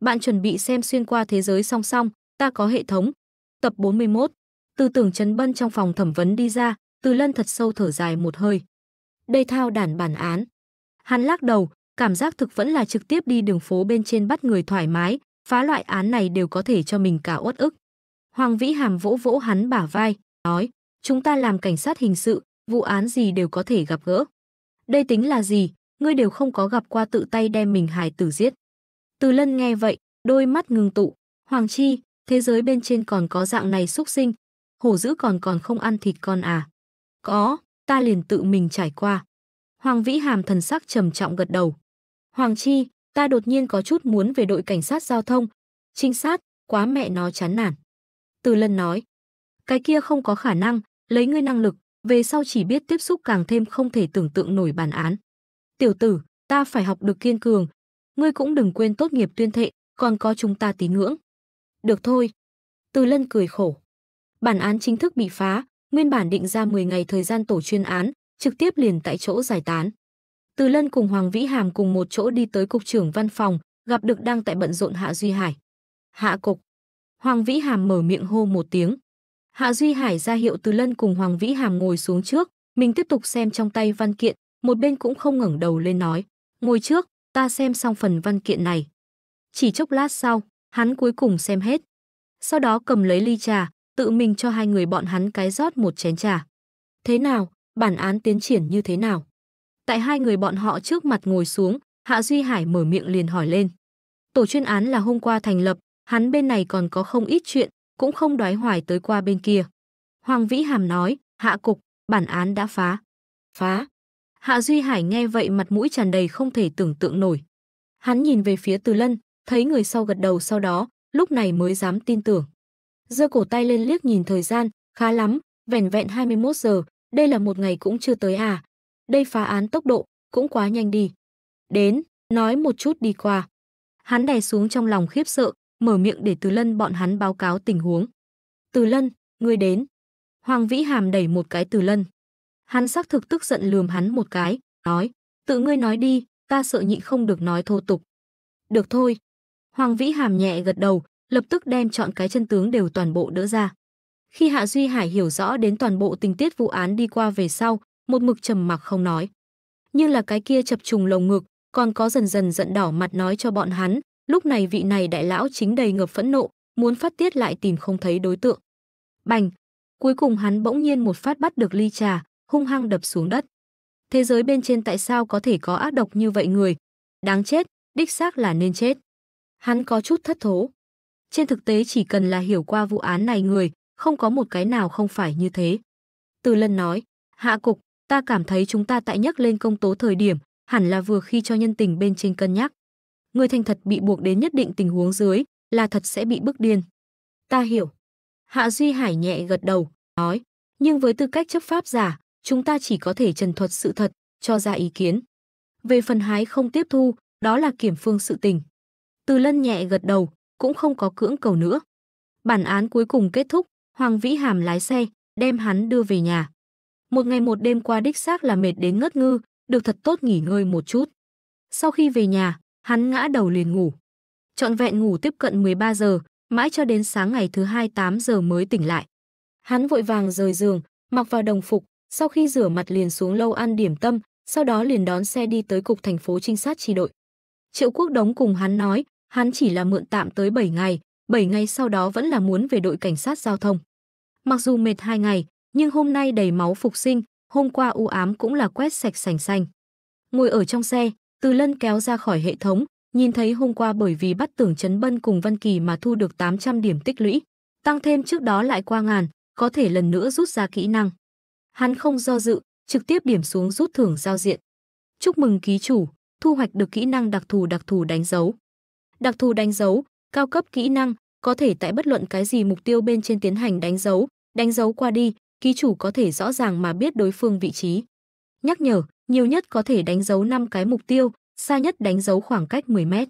Bạn chuẩn bị xem xuyên qua thế giới song song, ta có hệ thống. Tập 41. Tư tưởng chấn bân trong phòng thẩm vấn đi ra, Từ Lân thật sâu thở dài một hơi. Đây thao đản bản án. Hắn lắc đầu, cảm giác thực vẫn là trực tiếp đi đường phố bên trên bắt người thoải mái, phá loại án này đều có thể cho mình cả uất ức. Hoàng Vĩ Hàm vỗ vỗ hắn bả vai, nói, chúng ta làm cảnh sát hình sự, vụ án gì đều có thể gặp gỡ. Đây tính là gì, ngươi đều không có gặp qua tự tay đem mình hài tử giết. Từ lân nghe vậy, đôi mắt ngừng tụ. Hoàng Chi, thế giới bên trên còn có dạng này xúc sinh. Hổ dữ còn còn không ăn thịt con à? Có, ta liền tự mình trải qua. Hoàng Vĩ Hàm thần sắc trầm trọng gật đầu. Hoàng Chi, ta đột nhiên có chút muốn về đội cảnh sát giao thông. Trinh sát, quá mẹ nó chán nản. Từ lân nói, cái kia không có khả năng, lấy ngươi năng lực, về sau chỉ biết tiếp xúc càng thêm không thể tưởng tượng nổi bản án. Tiểu tử, ta phải học được kiên cường, ngươi cũng đừng quên tốt nghiệp tuyên thệ, còn có chúng ta tín ngưỡng. Được thôi. Từ lân cười khổ. Bản án chính thức bị phá, nguyên bản định ra 10 ngày thời gian tổ chuyên án, trực tiếp liền tại chỗ giải tán. Từ lân cùng Hoàng Vĩ Hàm cùng một chỗ đi tới cục trưởng văn phòng, gặp được đang tại bận rộn Hạ Duy Hải. Hạ cục. Hoàng Vĩ Hàm mở miệng hô một tiếng. Hạ Duy Hải ra hiệu Từ Lân cùng Hoàng Vĩ Hàm ngồi xuống trước, mình tiếp tục xem trong tay văn kiện, một bên cũng không ngẩng đầu lên nói, "Ngồi trước, ta xem xong phần văn kiện này. Chỉ chốc lát sau, hắn cuối cùng xem hết. Sau đó cầm lấy ly trà, tự mình cho hai người bọn hắn cái rót một chén trà. Thế nào, bản án tiến triển như thế nào? Tại hai người bọn họ trước mặt ngồi xuống, Hạ Duy Hải mở miệng liền hỏi lên. Tổ chuyên án là hôm qua thành lập, hắn bên này còn có không ít chuyện, cũng không đoái hoài tới qua bên kia. Hoàng Vĩ Hàm nói, hạ cục, bản án đã phá. Phá, Hạ Duy Hải nghe vậy mặt mũi tràn đầy không thể tưởng tượng nổi. Hắn nhìn về phía Từ Lân, thấy người sau gật đầu sau đó, lúc này mới dám tin tưởng. Giơ cổ tay lên liếc nhìn thời gian, khá lắm, vẻn vẹn 21 giờ, đây là một ngày cũng chưa tới à. Đây phá án tốc độ, cũng quá nhanh đi. Đến, nói một chút đi qua. Hắn đè xuống trong lòng khiếp sợ, mở miệng để Từ Lân bọn hắn báo cáo tình huống. Từ Lân, ngươi đến. Hoàng Vĩ Hàm đẩy một cái Từ Lân. Hắn xác thực tức giận lườm hắn một cái, nói, tự ngươi nói đi, ta sợ nhịn không được nói thô tục. Được thôi. Hoàng Vĩ hàm nhẹ gật đầu, lập tức đem chọn cái chân tướng đều toàn bộ đỡ ra. Khi Hạ Duy Hải hiểu rõ đến toàn bộ tình tiết vụ án đi qua về sau, một mực trầm mặc không nói. Nhưng là cái kia chập trùng lồng ngực, còn có dần dần giận đỏ mặt nói cho bọn hắn, lúc này vị này đại lão chính đầy ngập phẫn nộ, muốn phát tiết lại tìm không thấy đối tượng. Bành! Cuối cùng hắn bỗng nhiên một phát bắt được ly trà, hung hăng đập xuống đất. Thế giới bên trên tại sao có thể có ác độc như vậy người? Đáng chết, đích xác là nên chết. Hắn có chút thất thố. Trên thực tế chỉ cần là hiểu qua vụ án này người, không có một cái nào không phải như thế. Từ lần nói, hạ cục, ta cảm thấy chúng ta tại nhắc lên công tố thời điểm, hẳn là vừa khi cho nhân tình bên trên cân nhắc. Người thành thật bị buộc đến nhất định tình huống dưới, là thật sẽ bị bức điên. Ta hiểu. Hạ Duy Hải nhẹ gật đầu, nói, nhưng với tư cách chấp pháp giả, chúng ta chỉ có thể trần thuật sự thật, cho ra ý kiến. Về phần hái không tiếp thu, đó là kiểm phương sự tình. Từ lân nhẹ gật đầu, cũng không có cưỡng cầu nữa. Bản án cuối cùng kết thúc, Hoàng Vĩ Hàm lái xe, đem hắn đưa về nhà. Một ngày một đêm qua đích xác là mệt đến ngất ngư, được thật tốt nghỉ ngơi một chút. Sau khi về nhà, hắn ngã đầu liền ngủ. Trọn vẹn ngủ tiếp cận 13 giờ, mãi cho đến sáng ngày thứ hai 8 giờ mới tỉnh lại. Hắn vội vàng rời giường, mặc vào đồng phục, sau khi rửa mặt liền xuống lâu ăn điểm tâm, sau đó liền đón xe đi tới cục thành phố trinh sát tri đội. Triệu Quốc Đống cùng hắn nói, hắn chỉ là mượn tạm tới 7 ngày, 7 ngày sau đó vẫn là muốn về đội cảnh sát giao thông. Mặc dù mệt hai ngày, nhưng hôm nay đầy máu phục sinh, hôm qua u ám cũng là quét sạch sành xanh. Ngồi ở trong xe, Từ Lân kéo ra khỏi hệ thống, nhìn thấy hôm qua bởi vì bắt tưởng Trấn Bân cùng Văn Kỳ mà thu được 800 điểm tích lũy, tăng thêm trước đó lại qua ngàn, có thể lần nữa rút ra kỹ năng. Hắn không do dự, trực tiếp điểm xuống rút thưởng giao diện. Chúc mừng ký chủ, thu hoạch được kỹ năng đặc thù đặc thù đánh dấu. Đặc thù đánh dấu, cao cấp kỹ năng, có thể tại bất luận cái gì mục tiêu bên trên tiến hành đánh dấu, đánh dấu qua đi, ký chủ có thể rõ ràng mà biết đối phương vị trí. Nhắc nhở, nhiều nhất có thể đánh dấu 5 cái mục tiêu, xa nhất đánh dấu khoảng cách 10 mét.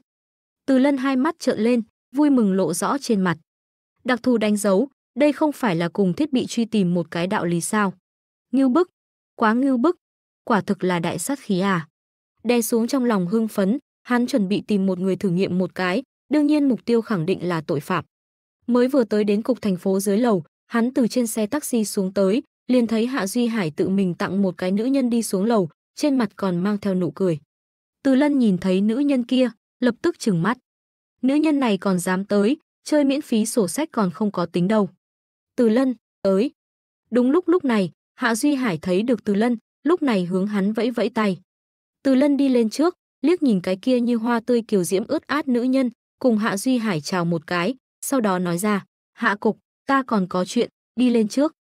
Từ lân hai mắt trợn lên, vui mừng lộ rõ trên mặt. Đặc thù đánh dấu, đây không phải là cùng thiết bị truy tìm một cái đạo lý sao. Ngưu bức, quá ngưu bức, quả thực là đại sát khí à. Đè xuống trong lòng hưng phấn, hắn chuẩn bị tìm một người thử nghiệm một cái, đương nhiên mục tiêu khẳng định là tội phạm. Mới vừa tới đến cục thành phố dưới lầu, hắn từ trên xe taxi xuống tới, liền thấy Hạ Duy Hải tự mình tặng một cái nữ nhân đi xuống lầu, trên mặt còn mang theo nụ cười. Từ Lân nhìn thấy nữ nhân kia, lập tức trừng mắt. Nữ nhân này còn dám tới, chơi miễn phí sổ sách còn không có tính đâu. Từ Lân, tới. Đúng lúc lúc này, Hạ Duy Hải thấy được Từ Lân, lúc này hướng hắn vẫy vẫy tay. Từ Lân đi lên trước, liếc nhìn cái kia như hoa tươi kiều diễm ướt át nữ nhân, cùng Hạ Duy Hải chào một cái, sau đó nói ra, Hạ Cục, ta còn có chuyện, đi lên trước.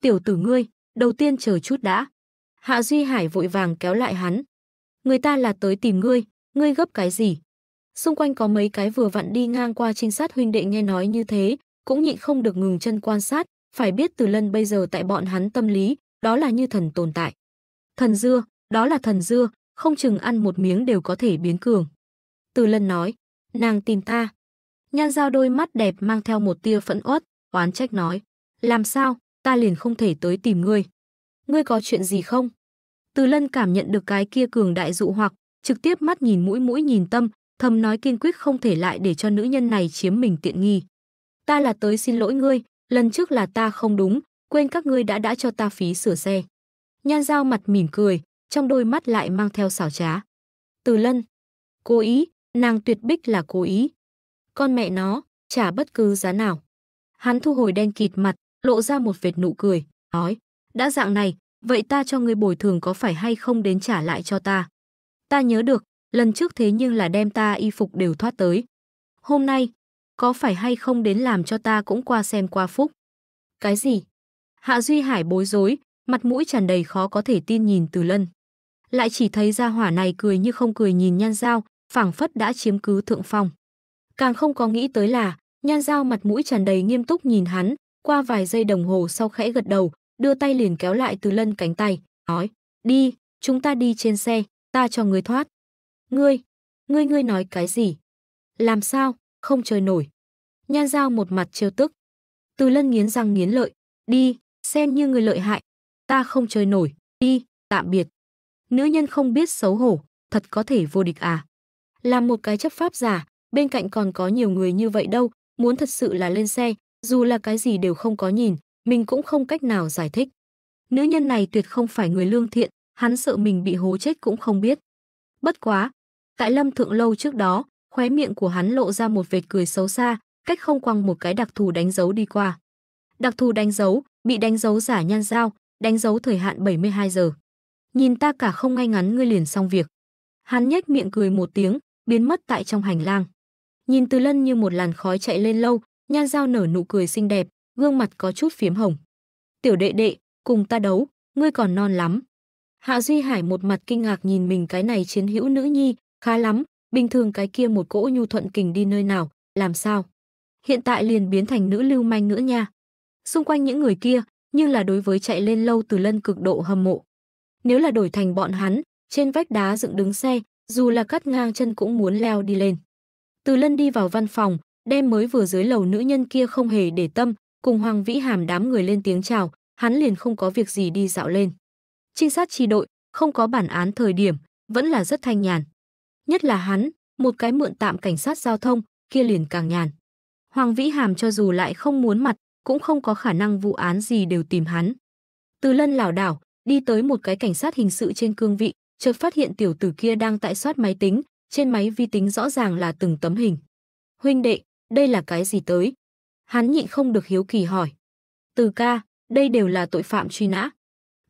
Tiểu tử ngươi, đầu tiên chờ chút đã. Hạ Duy Hải vội vàng kéo lại hắn. Người ta là tới tìm ngươi, ngươi gấp cái gì? Xung quanh có mấy cái vừa vặn đi ngang qua trinh sát huynh đệ nghe nói như thế, cũng nhịn không được ngừng chân quan sát, phải biết Từ Lân bây giờ tại bọn hắn tâm lý, đó là như thần tồn tại. Thần dưa, đó là thần dưa, không chừng ăn một miếng đều có thể biến cường. Từ Lân nói, nàng tìm ta. Nhan giao đôi mắt đẹp mang theo một tia phẫn uất, oán trách nói, làm sao, ta liền không thể tới tìm ngươi. Ngươi có chuyện gì không? Từ Lân cảm nhận được cái kia cường đại dụ hoặc, trực tiếp mắt nhìn mũi mũi nhìn tâm, thầm nói kiên quyết không thể lại để cho nữ nhân này chiếm mình tiện nghi. Ta là tới xin lỗi ngươi, lần trước là ta không đúng, quên các ngươi đã đã cho ta phí sửa xe. Nhan Giao mặt mỉm cười, trong đôi mắt lại mang theo xảo trá. Từ lân, cố ý, nàng tuyệt bích là cố ý. Con mẹ nó, trả bất cứ giá nào. Hắn thu hồi đen kịt mặt, lộ ra một vệt nụ cười, nói, đã dạng này, vậy ta cho ngươi bồi thường có phải hay không đến trả lại cho ta. Ta nhớ được, lần trước thế nhưng là đem ta y phục đều thoát tới. Hôm nay, có phải hay không đến làm cho ta cũng qua xem qua phúc. Cái gì? Hạ Duy Hải bối rối, mặt mũi tràn đầy khó có thể tin nhìn Từ Lân. Lại chỉ thấy gia hỏa này cười như không cười nhìn Nhan Giao, phảng phất đã chiếm cứ thượng phong. Càng không có nghĩ tới là, Nhan Giao mặt mũi tràn đầy nghiêm túc nhìn hắn, qua vài giây đồng hồ sau khẽ gật đầu, đưa tay liền kéo lại Từ Lân cánh tay, nói, đi, chúng ta đi trên xe, ta cho người thoát. Ngươi, ngươi ngươi nói cái gì? Làm sao? không chơi nổi. Nhan Giao một mặt trêu tức. Từ lân nghiến răng nghiến lợi, đi, xem như người lợi hại, ta không chơi nổi, đi, tạm biệt. Nữ nhân không biết xấu hổ, thật có thể vô địch à. Là một cái chấp pháp giả, bên cạnh còn có nhiều người như vậy đâu, muốn thật sự là lên xe, dù là cái gì đều không có nhìn, mình cũng không cách nào giải thích. Nữ nhân này tuyệt không phải người lương thiện, hắn sợ mình bị hố chết cũng không biết. Bất quá, tại Lâm Thượng Lâu trước đó, Khóe miệng của hắn lộ ra một vệt cười xấu xa, cách không quăng một cái đặc thù đánh dấu đi qua. Đặc thù đánh dấu, bị đánh dấu giả nhan giao, đánh dấu thời hạn 72 giờ. Nhìn ta cả không ngay ngắn ngươi liền xong việc. Hắn nhếch miệng cười một tiếng, biến mất tại trong hành lang. Nhìn Từ Lân như một làn khói chạy lên lâu, nhan giao nở nụ cười xinh đẹp, gương mặt có chút phiếm hồng. "Tiểu đệ đệ, cùng ta đấu, ngươi còn non lắm." Hạ Duy Hải một mặt kinh ngạc nhìn mình cái này chiến hữu nữ nhi, khá lắm, Bình thường cái kia một cỗ nhu thuận kình đi nơi nào, làm sao? Hiện tại liền biến thành nữ lưu manh nữa nha. Xung quanh những người kia, như là đối với chạy lên lâu từ lân cực độ hâm mộ. Nếu là đổi thành bọn hắn, trên vách đá dựng đứng xe, dù là cắt ngang chân cũng muốn leo đi lên. Từ lân đi vào văn phòng, đem mới vừa dưới lầu nữ nhân kia không hề để tâm, cùng Hoàng Vĩ Hàm đám người lên tiếng chào, hắn liền không có việc gì đi dạo lên. Trinh sát tri đội, không có bản án thời điểm, vẫn là rất thanh nhàn nhất là hắn, một cái mượn tạm cảnh sát giao thông, kia liền càng nhàn. Hoàng Vĩ Hàm cho dù lại không muốn mặt, cũng không có khả năng vụ án gì đều tìm hắn. Từ Lân lảo đảo, đi tới một cái cảnh sát hình sự trên cương vị, chợt phát hiện tiểu tử kia đang tại soát máy tính, trên máy vi tính rõ ràng là từng tấm hình. Huynh đệ, đây là cái gì tới? Hắn nhịn không được hiếu kỳ hỏi. Từ ca, đây đều là tội phạm truy nã.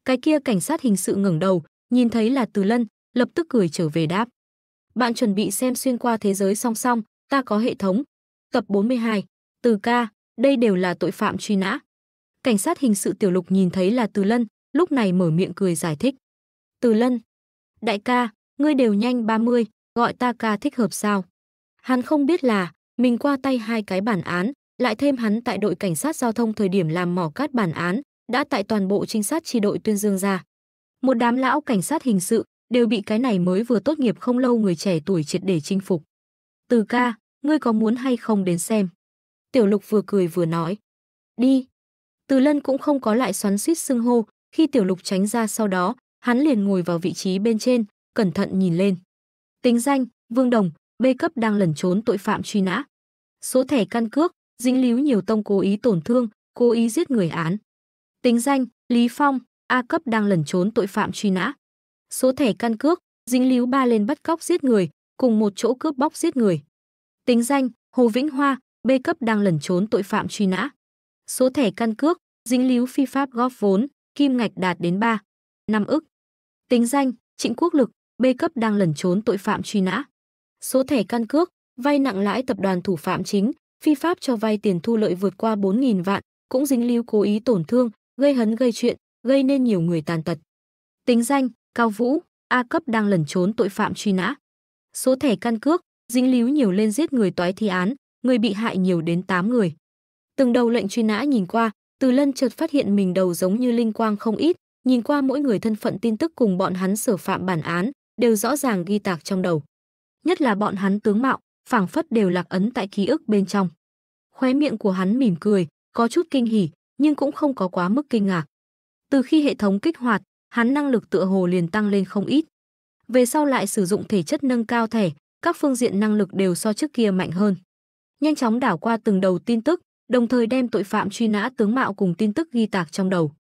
Cái kia cảnh sát hình sự ngẩng đầu, nhìn thấy là Từ Lân, lập tức cười trở về đáp. Bạn chuẩn bị xem xuyên qua thế giới song song, ta có hệ thống. Tập 42, Từ ca, đây đều là tội phạm truy nã. Cảnh sát hình sự Tiểu Lục nhìn thấy là Từ Lân, lúc này mở miệng cười giải thích. Từ Lân, đại ca, ngươi đều nhanh 30, gọi ta ca thích hợp sao? Hắn không biết là, mình qua tay hai cái bản án, lại thêm hắn tại đội cảnh sát giao thông thời điểm làm mỏ cát bản án, đã tại toàn bộ trinh sát tri đội tuyên dương ra. Một đám lão cảnh sát hình sự, đều bị cái này mới vừa tốt nghiệp không lâu người trẻ tuổi triệt để chinh phục. Từ ca, ngươi có muốn hay không đến xem? Tiểu lục vừa cười vừa nói. Đi. Từ lân cũng không có lại xoắn suýt xưng hô, khi tiểu lục tránh ra sau đó, hắn liền ngồi vào vị trí bên trên, cẩn thận nhìn lên. Tính danh, Vương Đồng, B cấp đang lẩn trốn tội phạm truy nã. Số thẻ căn cước, dính líu nhiều tông cố ý tổn thương, cố ý giết người án. Tính danh, Lý Phong, A cấp đang lẩn trốn tội phạm truy nã số thẻ căn cước, dính líu ba lên bắt cóc giết người, cùng một chỗ cướp bóc giết người. Tính danh, Hồ Vĩnh Hoa, B cấp đang lẩn trốn tội phạm truy nã. Số thẻ căn cước, dính líu phi pháp góp vốn, kim ngạch đạt đến 3, 5 ức. Tính danh, Trịnh Quốc Lực, B cấp đang lẩn trốn tội phạm truy nã. Số thẻ căn cước, vay nặng lãi tập đoàn thủ phạm chính, phi pháp cho vay tiền thu lợi vượt qua 4.000 vạn, cũng dính líu cố ý tổn thương, gây hấn gây chuyện, gây nên nhiều người tàn tật. Tính danh, Cao Vũ, A cấp đang lẩn trốn tội phạm truy nã. Số thẻ căn cước, dính líu nhiều lên giết người toái thi án, người bị hại nhiều đến 8 người. Từng đầu lệnh truy nã nhìn qua, Từ Lân chợt phát hiện mình đầu giống như linh quang không ít, nhìn qua mỗi người thân phận tin tức cùng bọn hắn sở phạm bản án, đều rõ ràng ghi tạc trong đầu. Nhất là bọn hắn tướng mạo, phảng phất đều lạc ấn tại ký ức bên trong. Khóe miệng của hắn mỉm cười, có chút kinh hỉ, nhưng cũng không có quá mức kinh ngạc. Từ khi hệ thống kích hoạt, hắn năng lực tựa hồ liền tăng lên không ít. Về sau lại sử dụng thể chất nâng cao thẻ, các phương diện năng lực đều so trước kia mạnh hơn. Nhanh chóng đảo qua từng đầu tin tức, đồng thời đem tội phạm truy nã tướng mạo cùng tin tức ghi tạc trong đầu.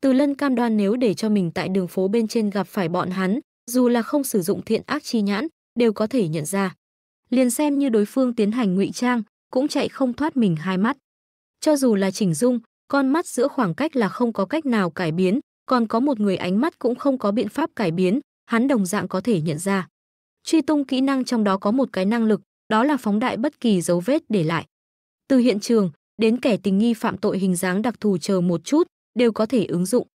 Từ Lân cam đoan nếu để cho mình tại đường phố bên trên gặp phải bọn hắn, dù là không sử dụng thiện ác chi nhãn, đều có thể nhận ra. Liền xem như đối phương tiến hành ngụy trang, cũng chạy không thoát mình hai mắt. Cho dù là chỉnh dung, con mắt giữa khoảng cách là không có cách nào cải biến, còn có một người ánh mắt cũng không có biện pháp cải biến, hắn đồng dạng có thể nhận ra. Truy tung kỹ năng trong đó có một cái năng lực, đó là phóng đại bất kỳ dấu vết để lại. Từ hiện trường đến kẻ tình nghi phạm tội hình dáng đặc thù chờ một chút, đều có thể ứng dụng.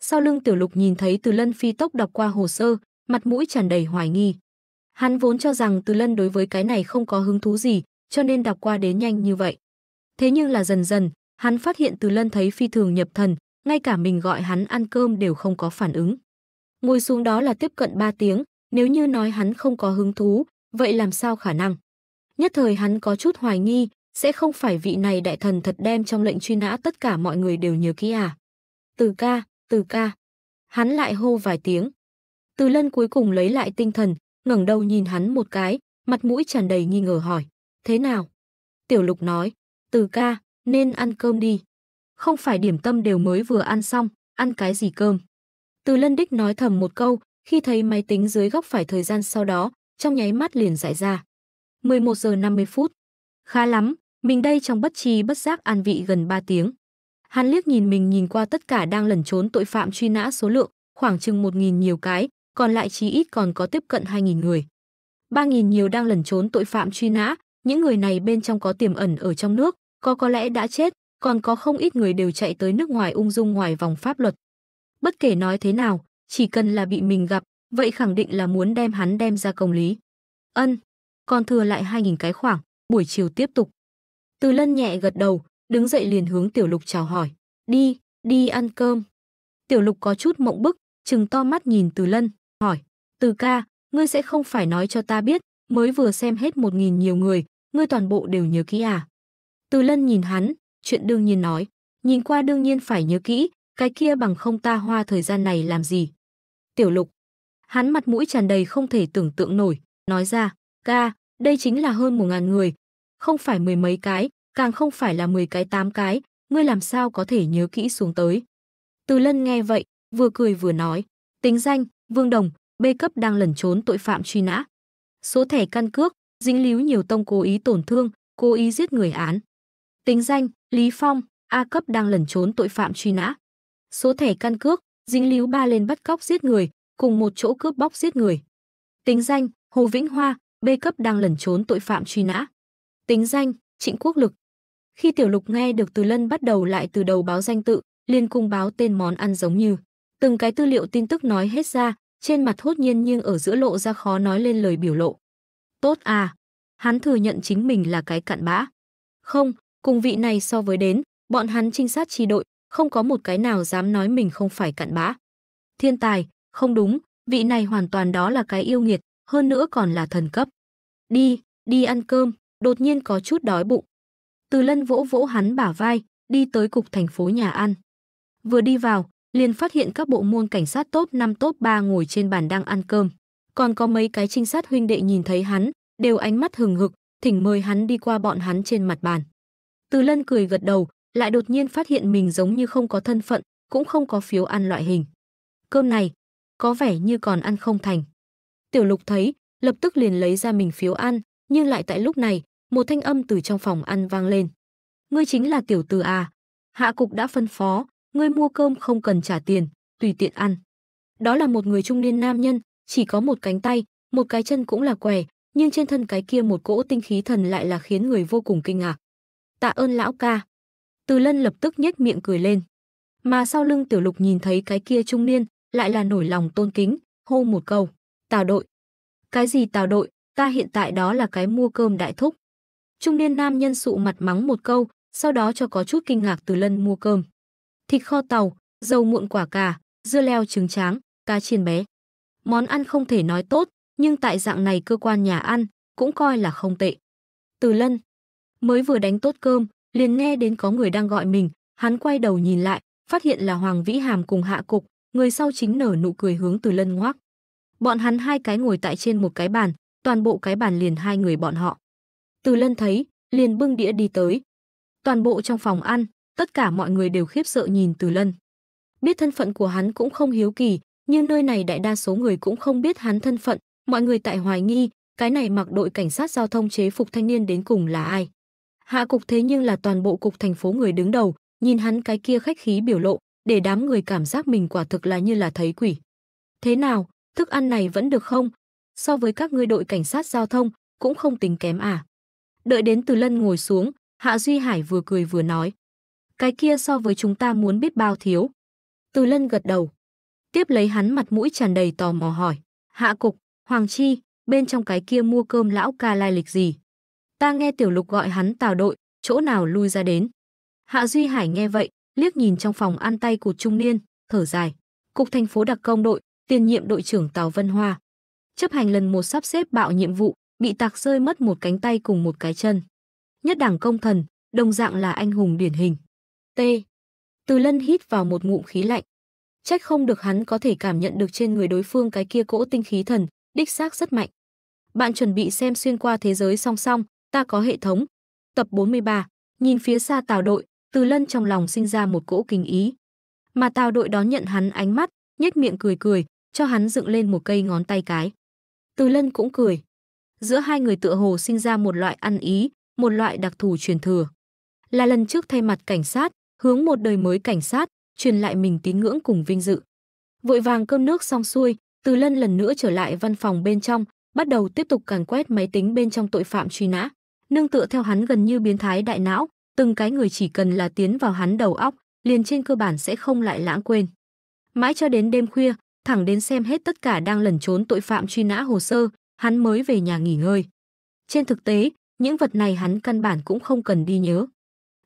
Sau lưng Tiểu Lục nhìn thấy Từ Lân phi tốc đọc qua hồ sơ, mặt mũi tràn đầy hoài nghi. Hắn vốn cho rằng Từ Lân đối với cái này không có hứng thú gì, cho nên đọc qua đến nhanh như vậy. Thế nhưng là dần dần, hắn phát hiện Từ Lân thấy phi thường nhập thần, ngay cả mình gọi hắn ăn cơm đều không có phản ứng. Ngồi xuống đó là tiếp cận 3 tiếng, nếu như nói hắn không có hứng thú, vậy làm sao khả năng? Nhất thời hắn có chút hoài nghi, sẽ không phải vị này đại thần thật đem trong lệnh truy nã tất cả mọi người đều nhớ kỹ à? Từ ca, từ ca. Hắn lại hô vài tiếng. Từ lân cuối cùng lấy lại tinh thần, ngẩng đầu nhìn hắn một cái, mặt mũi tràn đầy nghi ngờ hỏi. Thế nào? Tiểu lục nói, từ ca, nên ăn cơm đi không phải điểm tâm đều mới vừa ăn xong, ăn cái gì cơm. Từ Lân Đích nói thầm một câu, khi thấy máy tính dưới góc phải thời gian sau đó, trong nháy mắt liền giải ra. 11 giờ 50 phút. Khá lắm, mình đây trong bất chi bất giác an vị gần 3 tiếng. Hắn liếc nhìn mình nhìn qua tất cả đang lẩn trốn tội phạm truy nã số lượng, khoảng chừng 1.000 nhiều cái, còn lại chí ít còn có tiếp cận 2.000 người. 3.000 nhiều đang lẩn trốn tội phạm truy nã, những người này bên trong có tiềm ẩn ở trong nước, có có lẽ đã chết, còn có không ít người đều chạy tới nước ngoài ung dung ngoài vòng pháp luật. Bất kể nói thế nào, chỉ cần là bị mình gặp, vậy khẳng định là muốn đem hắn đem ra công lý. Ân, còn thừa lại 2.000 cái khoảng, buổi chiều tiếp tục. Từ lân nhẹ gật đầu, đứng dậy liền hướng tiểu lục chào hỏi. Đi, đi ăn cơm. Tiểu lục có chút mộng bức, chừng to mắt nhìn từ lân, hỏi. Từ ca, ngươi sẽ không phải nói cho ta biết, mới vừa xem hết một nghìn nhiều người, ngươi toàn bộ đều nhớ kỹ à. Từ lân nhìn hắn, chuyện đương nhiên nói, nhìn qua đương nhiên phải nhớ kỹ, cái kia bằng không ta hoa thời gian này làm gì. Tiểu lục, hắn mặt mũi tràn đầy không thể tưởng tượng nổi, nói ra, ca, đây chính là hơn một ngàn người, không phải mười mấy cái, càng không phải là mười cái tám cái, ngươi làm sao có thể nhớ kỹ xuống tới. Từ lân nghe vậy, vừa cười vừa nói, tính danh, Vương Đồng, bê cấp đang lẩn trốn tội phạm truy nã. Số thẻ căn cước, dính líu nhiều tông cố ý tổn thương, cố ý giết người án. Tính danh, Lý Phong, A cấp đang lẩn trốn tội phạm truy nã. Số thẻ căn cước, dính líu ba lên bắt cóc giết người, cùng một chỗ cướp bóc giết người. Tính danh, Hồ Vĩnh Hoa, B cấp đang lẩn trốn tội phạm truy nã. Tính danh, Trịnh Quốc Lực. Khi Tiểu Lục nghe được Từ Lân bắt đầu lại từ đầu báo danh tự, liền cung báo tên món ăn giống như. Từng cái tư liệu tin tức nói hết ra, trên mặt hốt nhiên nhưng ở giữa lộ ra khó nói lên lời biểu lộ. Tốt à, hắn thừa nhận chính mình là cái cặn bã. Không, Cùng vị này so với đến, bọn hắn trinh sát tri đội, không có một cái nào dám nói mình không phải cặn bã. Thiên tài, không đúng, vị này hoàn toàn đó là cái yêu nghiệt, hơn nữa còn là thần cấp. Đi, đi ăn cơm, đột nhiên có chút đói bụng. Từ lân vỗ vỗ hắn bả vai, đi tới cục thành phố nhà ăn. Vừa đi vào, liền phát hiện các bộ môn cảnh sát top 5 top 3 ngồi trên bàn đang ăn cơm. Còn có mấy cái trinh sát huynh đệ nhìn thấy hắn, đều ánh mắt hừng hực, thỉnh mời hắn đi qua bọn hắn trên mặt bàn. Từ Lân cười gật đầu, lại đột nhiên phát hiện mình giống như không có thân phận, cũng không có phiếu ăn loại hình. Cơm này, có vẻ như còn ăn không thành. Tiểu Lục thấy, lập tức liền lấy ra mình phiếu ăn, nhưng lại tại lúc này, một thanh âm từ trong phòng ăn vang lên. Ngươi chính là tiểu tử à? Hạ cục đã phân phó, ngươi mua cơm không cần trả tiền, tùy tiện ăn. Đó là một người trung niên nam nhân, chỉ có một cánh tay, một cái chân cũng là què, nhưng trên thân cái kia một cỗ tinh khí thần lại là khiến người vô cùng kinh ngạc tạ ơn lão ca. Từ lân lập tức nhếch miệng cười lên. Mà sau lưng tiểu lục nhìn thấy cái kia trung niên, lại là nổi lòng tôn kính, hô một câu. Tào đội. Cái gì tào đội, ta hiện tại đó là cái mua cơm đại thúc. Trung niên nam nhân sụ mặt mắng một câu, sau đó cho có chút kinh ngạc từ lân mua cơm. Thịt kho tàu, dầu muộn quả cà, dưa leo trứng tráng, cá chiên bé. Món ăn không thể nói tốt, nhưng tại dạng này cơ quan nhà ăn cũng coi là không tệ. Từ lân, Mới vừa đánh tốt cơm, liền nghe đến có người đang gọi mình, hắn quay đầu nhìn lại, phát hiện là Hoàng Vĩ Hàm cùng Hạ Cục, người sau chính nở nụ cười hướng Từ Lân ngoác. Bọn hắn hai cái ngồi tại trên một cái bàn, toàn bộ cái bàn liền hai người bọn họ. Từ Lân thấy, liền bưng đĩa đi tới. Toàn bộ trong phòng ăn, tất cả mọi người đều khiếp sợ nhìn Từ Lân. Biết thân phận của hắn cũng không hiếu kỳ, nhưng nơi này đại đa số người cũng không biết hắn thân phận, mọi người tại hoài nghi, cái này mặc đội cảnh sát giao thông chế phục thanh niên đến cùng là ai. Hạ cục thế nhưng là toàn bộ cục thành phố người đứng đầu, nhìn hắn cái kia khách khí biểu lộ, để đám người cảm giác mình quả thực là như là thấy quỷ. Thế nào, thức ăn này vẫn được không? So với các ngươi đội cảnh sát giao thông, cũng không tính kém à. Đợi đến từ lân ngồi xuống, Hạ Duy Hải vừa cười vừa nói. Cái kia so với chúng ta muốn biết bao thiếu. Từ lân gật đầu. Tiếp lấy hắn mặt mũi tràn đầy tò mò hỏi. Hạ cục, Hoàng Chi, bên trong cái kia mua cơm lão ca lai lịch gì? Ta nghe Tiểu Lục gọi hắn tào đội, chỗ nào lui ra đến. Hạ Duy Hải nghe vậy, liếc nhìn trong phòng ăn tay của trung niên, thở dài. Cục thành phố đặc công đội, tiền nhiệm đội trưởng Tào Vân Hoa. Chấp hành lần một sắp xếp bạo nhiệm vụ, bị tạc rơi mất một cánh tay cùng một cái chân. Nhất đảng công thần, đồng dạng là anh hùng điển hình. T. Từ lân hít vào một ngụm khí lạnh. Trách không được hắn có thể cảm nhận được trên người đối phương cái kia cỗ tinh khí thần, đích xác rất mạnh. Bạn chuẩn bị xem xuyên qua thế giới song song, ta có hệ thống. Tập 43, nhìn phía xa tào đội, từ lân trong lòng sinh ra một cỗ kinh ý. Mà tào đội đón nhận hắn ánh mắt, nhếch miệng cười cười, cho hắn dựng lên một cây ngón tay cái. Từ lân cũng cười. Giữa hai người tựa hồ sinh ra một loại ăn ý, một loại đặc thù truyền thừa. Là lần trước thay mặt cảnh sát, hướng một đời mới cảnh sát, truyền lại mình tín ngưỡng cùng vinh dự. Vội vàng cơm nước xong xuôi, từ lân lần nữa trở lại văn phòng bên trong, bắt đầu tiếp tục càn quét máy tính bên trong tội phạm truy nã. Nương tựa theo hắn gần như biến thái đại não, từng cái người chỉ cần là tiến vào hắn đầu óc, liền trên cơ bản sẽ không lại lãng quên. Mãi cho đến đêm khuya, thẳng đến xem hết tất cả đang lẩn trốn tội phạm truy nã hồ sơ, hắn mới về nhà nghỉ ngơi. Trên thực tế, những vật này hắn căn bản cũng không cần đi nhớ.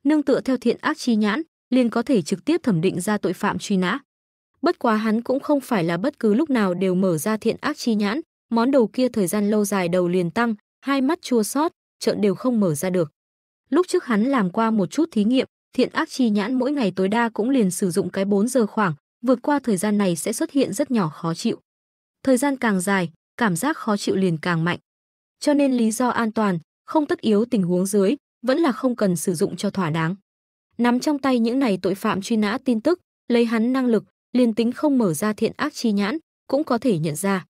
Nương tựa theo thiện ác chi nhãn, liền có thể trực tiếp thẩm định ra tội phạm truy nã. Bất quá hắn cũng không phải là bất cứ lúc nào đều mở ra thiện ác chi nhãn, món đầu kia thời gian lâu dài đầu liền tăng, hai mắt chua xót, trợn đều không mở ra được. Lúc trước hắn làm qua một chút thí nghiệm, thiện ác chi nhãn mỗi ngày tối đa cũng liền sử dụng cái 4 giờ khoảng, vượt qua thời gian này sẽ xuất hiện rất nhỏ khó chịu. Thời gian càng dài, cảm giác khó chịu liền càng mạnh. Cho nên lý do an toàn, không tất yếu tình huống dưới, vẫn là không cần sử dụng cho thỏa đáng. Nắm trong tay những này tội phạm truy nã tin tức, lấy hắn năng lực, liền tính không mở ra thiện ác chi nhãn, cũng có thể nhận ra.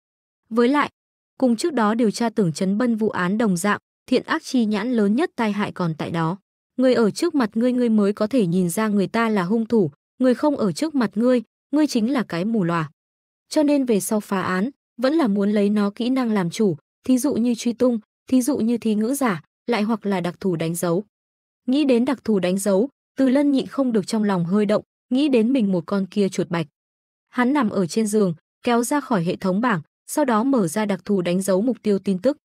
Với lại, cùng trước đó điều tra tưởng chấn bân vụ án đồng dạng, thiện ác chi nhãn lớn nhất tai hại còn tại đó. Người ở trước mặt ngươi ngươi mới có thể nhìn ra người ta là hung thủ, người không ở trước mặt ngươi, ngươi chính là cái mù lòa. Cho nên về sau phá án, vẫn là muốn lấy nó kỹ năng làm chủ, thí dụ như truy tung, thí dụ như thi ngữ giả, lại hoặc là đặc thù đánh dấu. Nghĩ đến đặc thù đánh dấu, Từ Lân nhịn không được trong lòng hơi động, nghĩ đến mình một con kia chuột bạch. Hắn nằm ở trên giường, kéo ra khỏi hệ thống bảng, sau đó mở ra đặc thù đánh dấu mục tiêu tin tức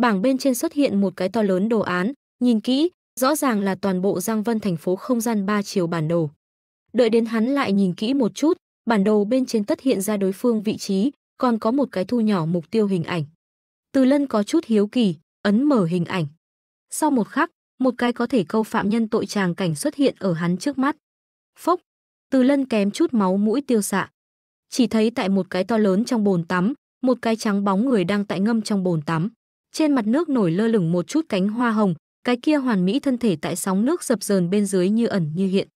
bảng bên trên xuất hiện một cái to lớn đồ án, nhìn kỹ, rõ ràng là toàn bộ Giang Vân thành phố không gian ba chiều bản đồ. Đợi đến hắn lại nhìn kỹ một chút, bản đồ bên trên tất hiện ra đối phương vị trí, còn có một cái thu nhỏ mục tiêu hình ảnh. Từ Lân có chút hiếu kỳ, ấn mở hình ảnh. Sau một khắc, một cái có thể câu phạm nhân tội tràng cảnh xuất hiện ở hắn trước mắt. Phốc, Từ Lân kém chút máu mũi tiêu xạ. Chỉ thấy tại một cái to lớn trong bồn tắm, một cái trắng bóng người đang tại ngâm trong bồn tắm. Trên mặt nước nổi lơ lửng một chút cánh hoa hồng, cái kia hoàn mỹ thân thể tại sóng nước dập dờn bên dưới như ẩn như hiện.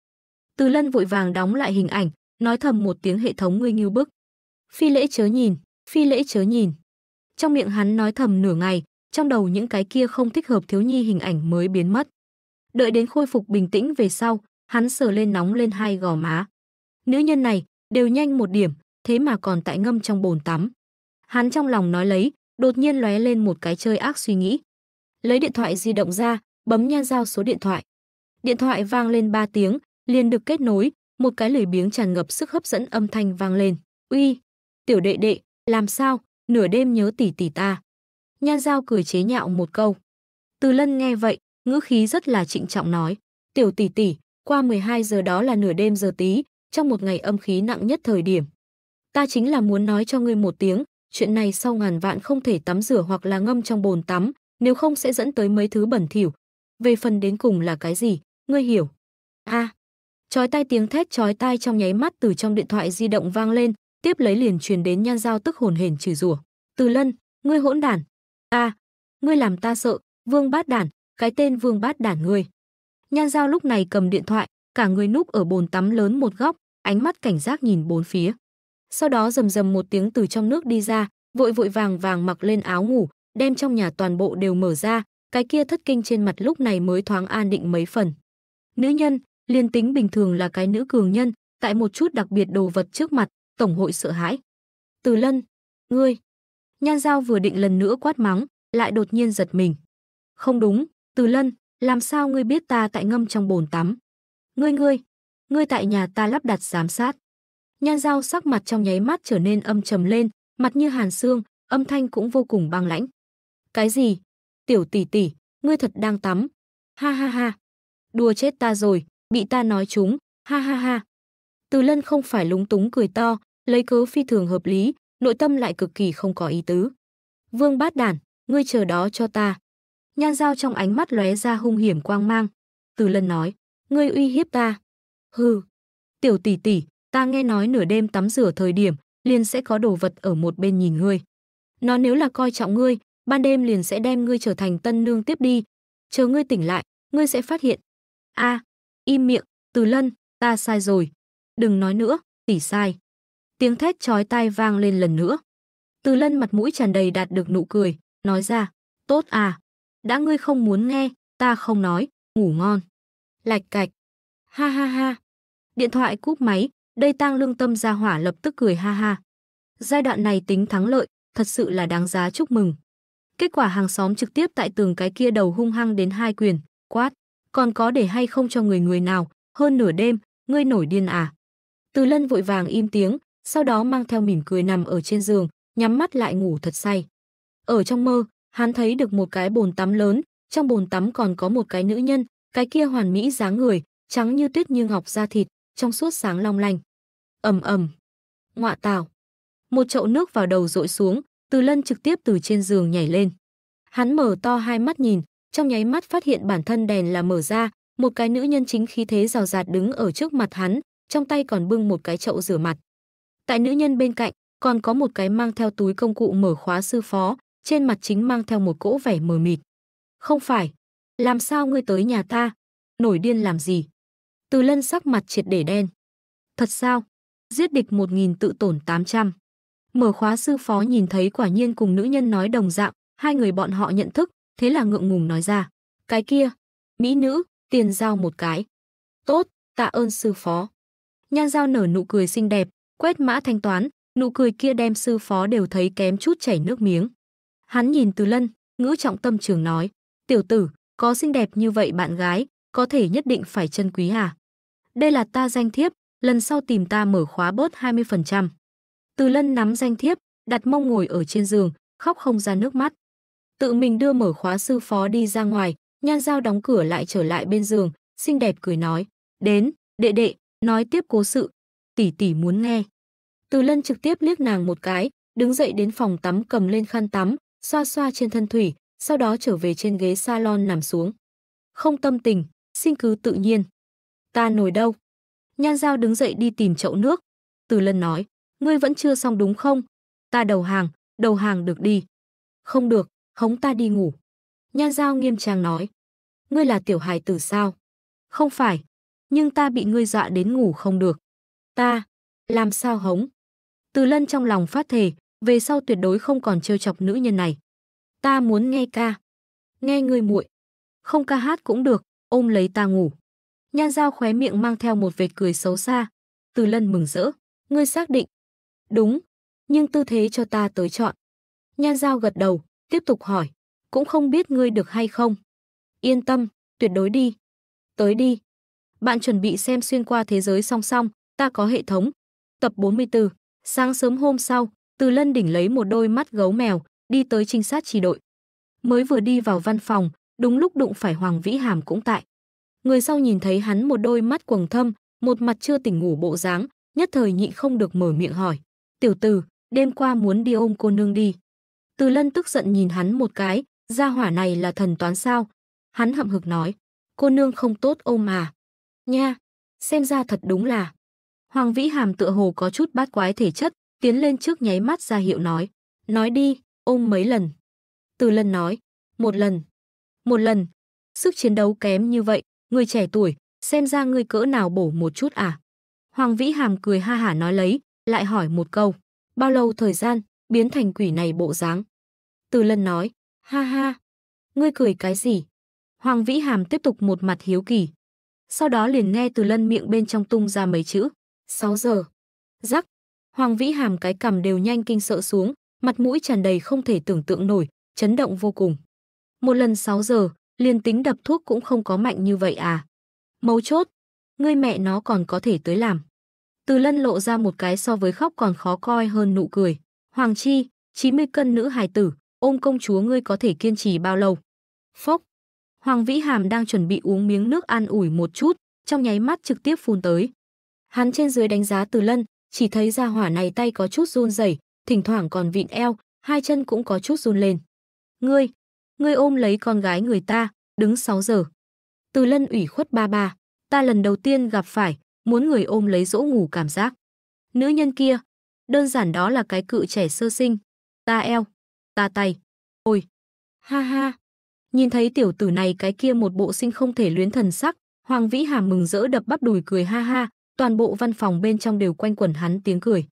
Từ Lân vội vàng đóng lại hình ảnh, nói thầm một tiếng hệ thống ngươi nghiu bức. Phi lễ chớ nhìn, phi lễ chớ nhìn. Trong miệng hắn nói thầm nửa ngày, trong đầu những cái kia không thích hợp thiếu nhi hình ảnh mới biến mất. Đợi đến khôi phục bình tĩnh về sau, hắn sờ lên nóng lên hai gò má. Nữ nhân này, đều nhanh một điểm, thế mà còn tại ngâm trong bồn tắm. Hắn trong lòng nói lấy, đột nhiên lóe lên một cái chơi ác suy nghĩ. Lấy điện thoại di động ra, bấm nhan giao số điện thoại. Điện thoại vang lên 3 tiếng, liền được kết nối, một cái lười biếng tràn ngập sức hấp dẫn âm thanh vang lên. "Uy, tiểu đệ đệ, làm sao, nửa đêm nhớ tỷ tỷ ta?" Nhan giao cười chế nhạo một câu. Từ Lân nghe vậy, ngữ khí rất là trịnh trọng nói, "Tiểu tỷ tỷ, qua 12 giờ đó là nửa đêm giờ tí, trong một ngày âm khí nặng nhất thời điểm. Ta chính là muốn nói cho ngươi một tiếng, chuyện này sau ngàn vạn không thể tắm rửa hoặc là ngâm trong bồn tắm, nếu không sẽ dẫn tới mấy thứ bẩn thỉu. Về phần đến cùng là cái gì, ngươi hiểu. A. À, chói tai tiếng thét chói tai trong nháy mắt từ trong điện thoại di động vang lên, tiếp lấy liền truyền đến nhan giao tức hồn hển chửi rủa. Từ Lân, ngươi hỗn đản. A, à, ngươi làm ta sợ, Vương Bát Đản, cái tên Vương Bát Đản ngươi. Nhan giao lúc này cầm điện thoại, cả người núp ở bồn tắm lớn một góc, ánh mắt cảnh giác nhìn bốn phía sau đó rầm rầm một tiếng từ trong nước đi ra, vội vội vàng vàng mặc lên áo ngủ, đem trong nhà toàn bộ đều mở ra, cái kia thất kinh trên mặt lúc này mới thoáng an định mấy phần. Nữ nhân, liên tính bình thường là cái nữ cường nhân, tại một chút đặc biệt đồ vật trước mặt, tổng hội sợ hãi. Từ Lân, ngươi. Nhan dao vừa định lần nữa quát mắng, lại đột nhiên giật mình. Không đúng, Từ Lân, làm sao ngươi biết ta tại ngâm trong bồn tắm? Ngươi ngươi, ngươi tại nhà ta lắp đặt giám sát. Nhan Giao sắc mặt trong nháy mắt trở nên âm trầm lên, mặt như hàn xương, âm thanh cũng vô cùng băng lãnh. Cái gì? Tiểu tỷ tỷ, ngươi thật đang tắm. Ha ha ha. Đùa chết ta rồi, bị ta nói chúng. Ha ha ha. Từ Lân không phải lúng túng cười to, lấy cớ phi thường hợp lý, nội tâm lại cực kỳ không có ý tứ. Vương Bát Đản, ngươi chờ đó cho ta. Nhan Giao trong ánh mắt lóe ra hung hiểm quang mang. Từ Lân nói, ngươi uy hiếp ta. Hừ. Tiểu tỷ tỷ, Ta nghe nói nửa đêm tắm rửa thời điểm, liền sẽ có đồ vật ở một bên nhìn ngươi. Nó nếu là coi trọng ngươi, ban đêm liền sẽ đem ngươi trở thành tân nương tiếp đi. Chờ ngươi tỉnh lại, ngươi sẽ phát hiện. A, im miệng, Từ Lân, ta sai rồi. Đừng nói nữa, tỷ sai. Tiếng thét chói tai vang lên lần nữa. Từ Lân mặt mũi tràn đầy đạt được nụ cười, nói ra, "Tốt à, đã ngươi không muốn nghe, ta không nói, ngủ ngon." Lạch cạch. Ha ha ha. Điện thoại cúp máy, đây tang lương tâm ra hỏa lập tức cười ha ha. Giai đoạn này tính thắng lợi, thật sự là đáng giá chúc mừng. Kết quả hàng xóm trực tiếp tại tường cái kia đầu hung hăng đến hai quyền, quát, còn có để hay không cho người người nào, hơn nửa đêm, ngươi nổi điên à. Từ lân vội vàng im tiếng, sau đó mang theo mỉm cười nằm ở trên giường, nhắm mắt lại ngủ thật say. Ở trong mơ, hắn thấy được một cái bồn tắm lớn, trong bồn tắm còn có một cái nữ nhân, cái kia hoàn mỹ dáng người, trắng như tuyết như ngọc da thịt, trong suốt sáng long lanh. Ầm ầm. Ngọa tào. Một chậu nước vào đầu dội xuống, Từ Lân trực tiếp từ trên giường nhảy lên. Hắn mở to hai mắt nhìn, trong nháy mắt phát hiện bản thân đèn là mở ra, một cái nữ nhân chính khí thế rào rạt đứng ở trước mặt hắn, trong tay còn bưng một cái chậu rửa mặt. Tại nữ nhân bên cạnh, còn có một cái mang theo túi công cụ mở khóa sư phó, trên mặt chính mang theo một cỗ vẻ mờ mịt. Không phải, làm sao ngươi tới nhà ta? Nổi điên làm gì? Từ lân sắc mặt triệt để đen. Thật sao? Giết địch 1.000 tự tổn 800. Mở khóa sư phó nhìn thấy quả nhiên cùng nữ nhân nói đồng dạng, hai người bọn họ nhận thức, thế là ngượng ngùng nói ra. Cái kia, mỹ nữ, tiền giao một cái. Tốt, tạ ơn sư phó. Nhan giao nở nụ cười xinh đẹp, quét mã thanh toán, nụ cười kia đem sư phó đều thấy kém chút chảy nước miếng. Hắn nhìn từ lân, ngữ trọng tâm trường nói, tiểu tử, có xinh đẹp như vậy bạn gái, có thể nhất định phải chân quý à? Đây là ta danh thiếp, lần sau tìm ta mở khóa bớt 20%. Từ lân nắm danh thiếp, đặt mông ngồi ở trên giường, khóc không ra nước mắt. Tự mình đưa mở khóa sư phó đi ra ngoài, nhan dao đóng cửa lại trở lại bên giường, xinh đẹp cười nói. Đến, đệ đệ, nói tiếp cố sự. Tỷ tỷ muốn nghe. Từ lân trực tiếp liếc nàng một cái, đứng dậy đến phòng tắm cầm lên khăn tắm, xoa xoa trên thân thủy, sau đó trở về trên ghế salon nằm xuống. Không tâm tình, xin cứ tự nhiên ta nổi đâu. Nhan Giao đứng dậy đi tìm chậu nước. Từ Lân nói, ngươi vẫn chưa xong đúng không? Ta đầu hàng, đầu hàng được đi. Không được, hống ta đi ngủ. Nhan Giao nghiêm trang nói, ngươi là tiểu hài tử sao? Không phải, nhưng ta bị ngươi dọa đến ngủ không được. Ta, làm sao hống? Từ Lân trong lòng phát thề, về sau tuyệt đối không còn trêu chọc nữ nhân này. Ta muốn nghe ca. Nghe ngươi muội. Không ca hát cũng được, ôm lấy ta ngủ. Nhan Giao khóe miệng mang theo một vệt cười xấu xa. Từ lân mừng rỡ. Ngươi xác định. Đúng. Nhưng tư thế cho ta tới chọn. Nhan Giao gật đầu, tiếp tục hỏi. Cũng không biết ngươi được hay không. Yên tâm, tuyệt đối đi. Tới đi. Bạn chuẩn bị xem xuyên qua thế giới song song, ta có hệ thống. Tập 44. Sáng sớm hôm sau, từ lân đỉnh lấy một đôi mắt gấu mèo, đi tới trinh sát chỉ đội. Mới vừa đi vào văn phòng, đúng lúc đụng phải Hoàng Vĩ Hàm cũng tại người sau nhìn thấy hắn một đôi mắt quầng thâm, một mặt chưa tỉnh ngủ bộ dáng, nhất thời nhịn không được mở miệng hỏi. Tiểu tử, đêm qua muốn đi ôm cô nương đi. Từ lân tức giận nhìn hắn một cái, gia hỏa này là thần toán sao. Hắn hậm hực nói, cô nương không tốt ôm à. Nha, xem ra thật đúng là. Hoàng Vĩ Hàm tựa hồ có chút bát quái thể chất, tiến lên trước nháy mắt ra hiệu nói. Nói đi, ôm mấy lần. Từ Lân nói, một lần, một lần. Sức chiến đấu kém như vậy, Người trẻ tuổi, xem ra ngươi cỡ nào bổ một chút à? Hoàng Vĩ Hàm cười ha hả nói lấy, lại hỏi một câu. Bao lâu thời gian, biến thành quỷ này bộ dáng? Từ lân nói, ha ha, ngươi cười cái gì? Hoàng Vĩ Hàm tiếp tục một mặt hiếu kỳ. Sau đó liền nghe từ lân miệng bên trong tung ra mấy chữ. 6 giờ. Rắc. Hoàng Vĩ Hàm cái cằm đều nhanh kinh sợ xuống, mặt mũi tràn đầy không thể tưởng tượng nổi, chấn động vô cùng. Một lần 6 giờ, Liền tính đập thuốc cũng không có mạnh như vậy à. Mấu chốt, ngươi mẹ nó còn có thể tới làm. Từ lân lộ ra một cái so với khóc còn khó coi hơn nụ cười. Hoàng Chi, 90 cân nữ hài tử, ôm công chúa ngươi có thể kiên trì bao lâu? Phốc. Hoàng Vĩ Hàm đang chuẩn bị uống miếng nước an ủi một chút, trong nháy mắt trực tiếp phun tới. Hắn trên dưới đánh giá Từ Lân, chỉ thấy ra hỏa này tay có chút run rẩy, thỉnh thoảng còn vịn eo, hai chân cũng có chút run lên. Ngươi, ngươi ôm lấy con gái người ta, đứng 6 giờ. Từ lân ủy khuất ba ba, ta lần đầu tiên gặp phải, muốn người ôm lấy dỗ ngủ cảm giác. Nữ nhân kia, đơn giản đó là cái cự trẻ sơ sinh. Ta eo, ta tay, ôi, ha ha. Nhìn thấy tiểu tử này cái kia một bộ sinh không thể luyến thần sắc, Hoàng Vĩ Hàm mừng rỡ đập bắp đùi cười ha ha, toàn bộ văn phòng bên trong đều quanh quẩn hắn tiếng cười.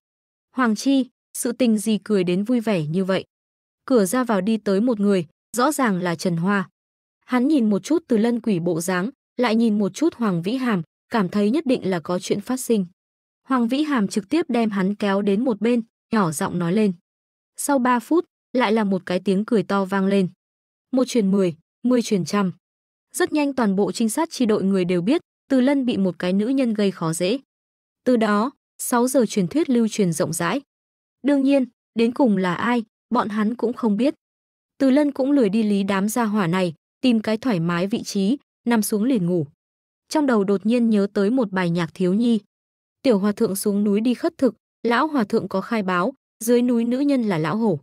Hoàng Chi, sự tình gì cười đến vui vẻ như vậy? Cửa ra vào đi tới một người, rõ ràng là Trần Hoa. Hắn nhìn một chút từ lân quỷ bộ dáng, lại nhìn một chút Hoàng Vĩ Hàm, cảm thấy nhất định là có chuyện phát sinh. Hoàng Vĩ Hàm trực tiếp đem hắn kéo đến một bên, nhỏ giọng nói lên. Sau 3 phút, lại là một cái tiếng cười to vang lên. Một truyền 10, 10 truyền trăm. Rất nhanh toàn bộ trinh sát chi đội người đều biết, Từ Lân bị một cái nữ nhân gây khó dễ. Từ đó, 6 giờ truyền thuyết lưu truyền rộng rãi. Đương nhiên, đến cùng là ai, bọn hắn cũng không biết. Từ Lân cũng lười đi lý đám gia hỏa này, tìm cái thoải mái vị trí, nằm xuống liền ngủ. Trong đầu đột nhiên nhớ tới một bài nhạc thiếu nhi. Tiểu hòa thượng xuống núi đi khất thực, lão hòa thượng có khai báo, dưới núi nữ nhân là lão hổ.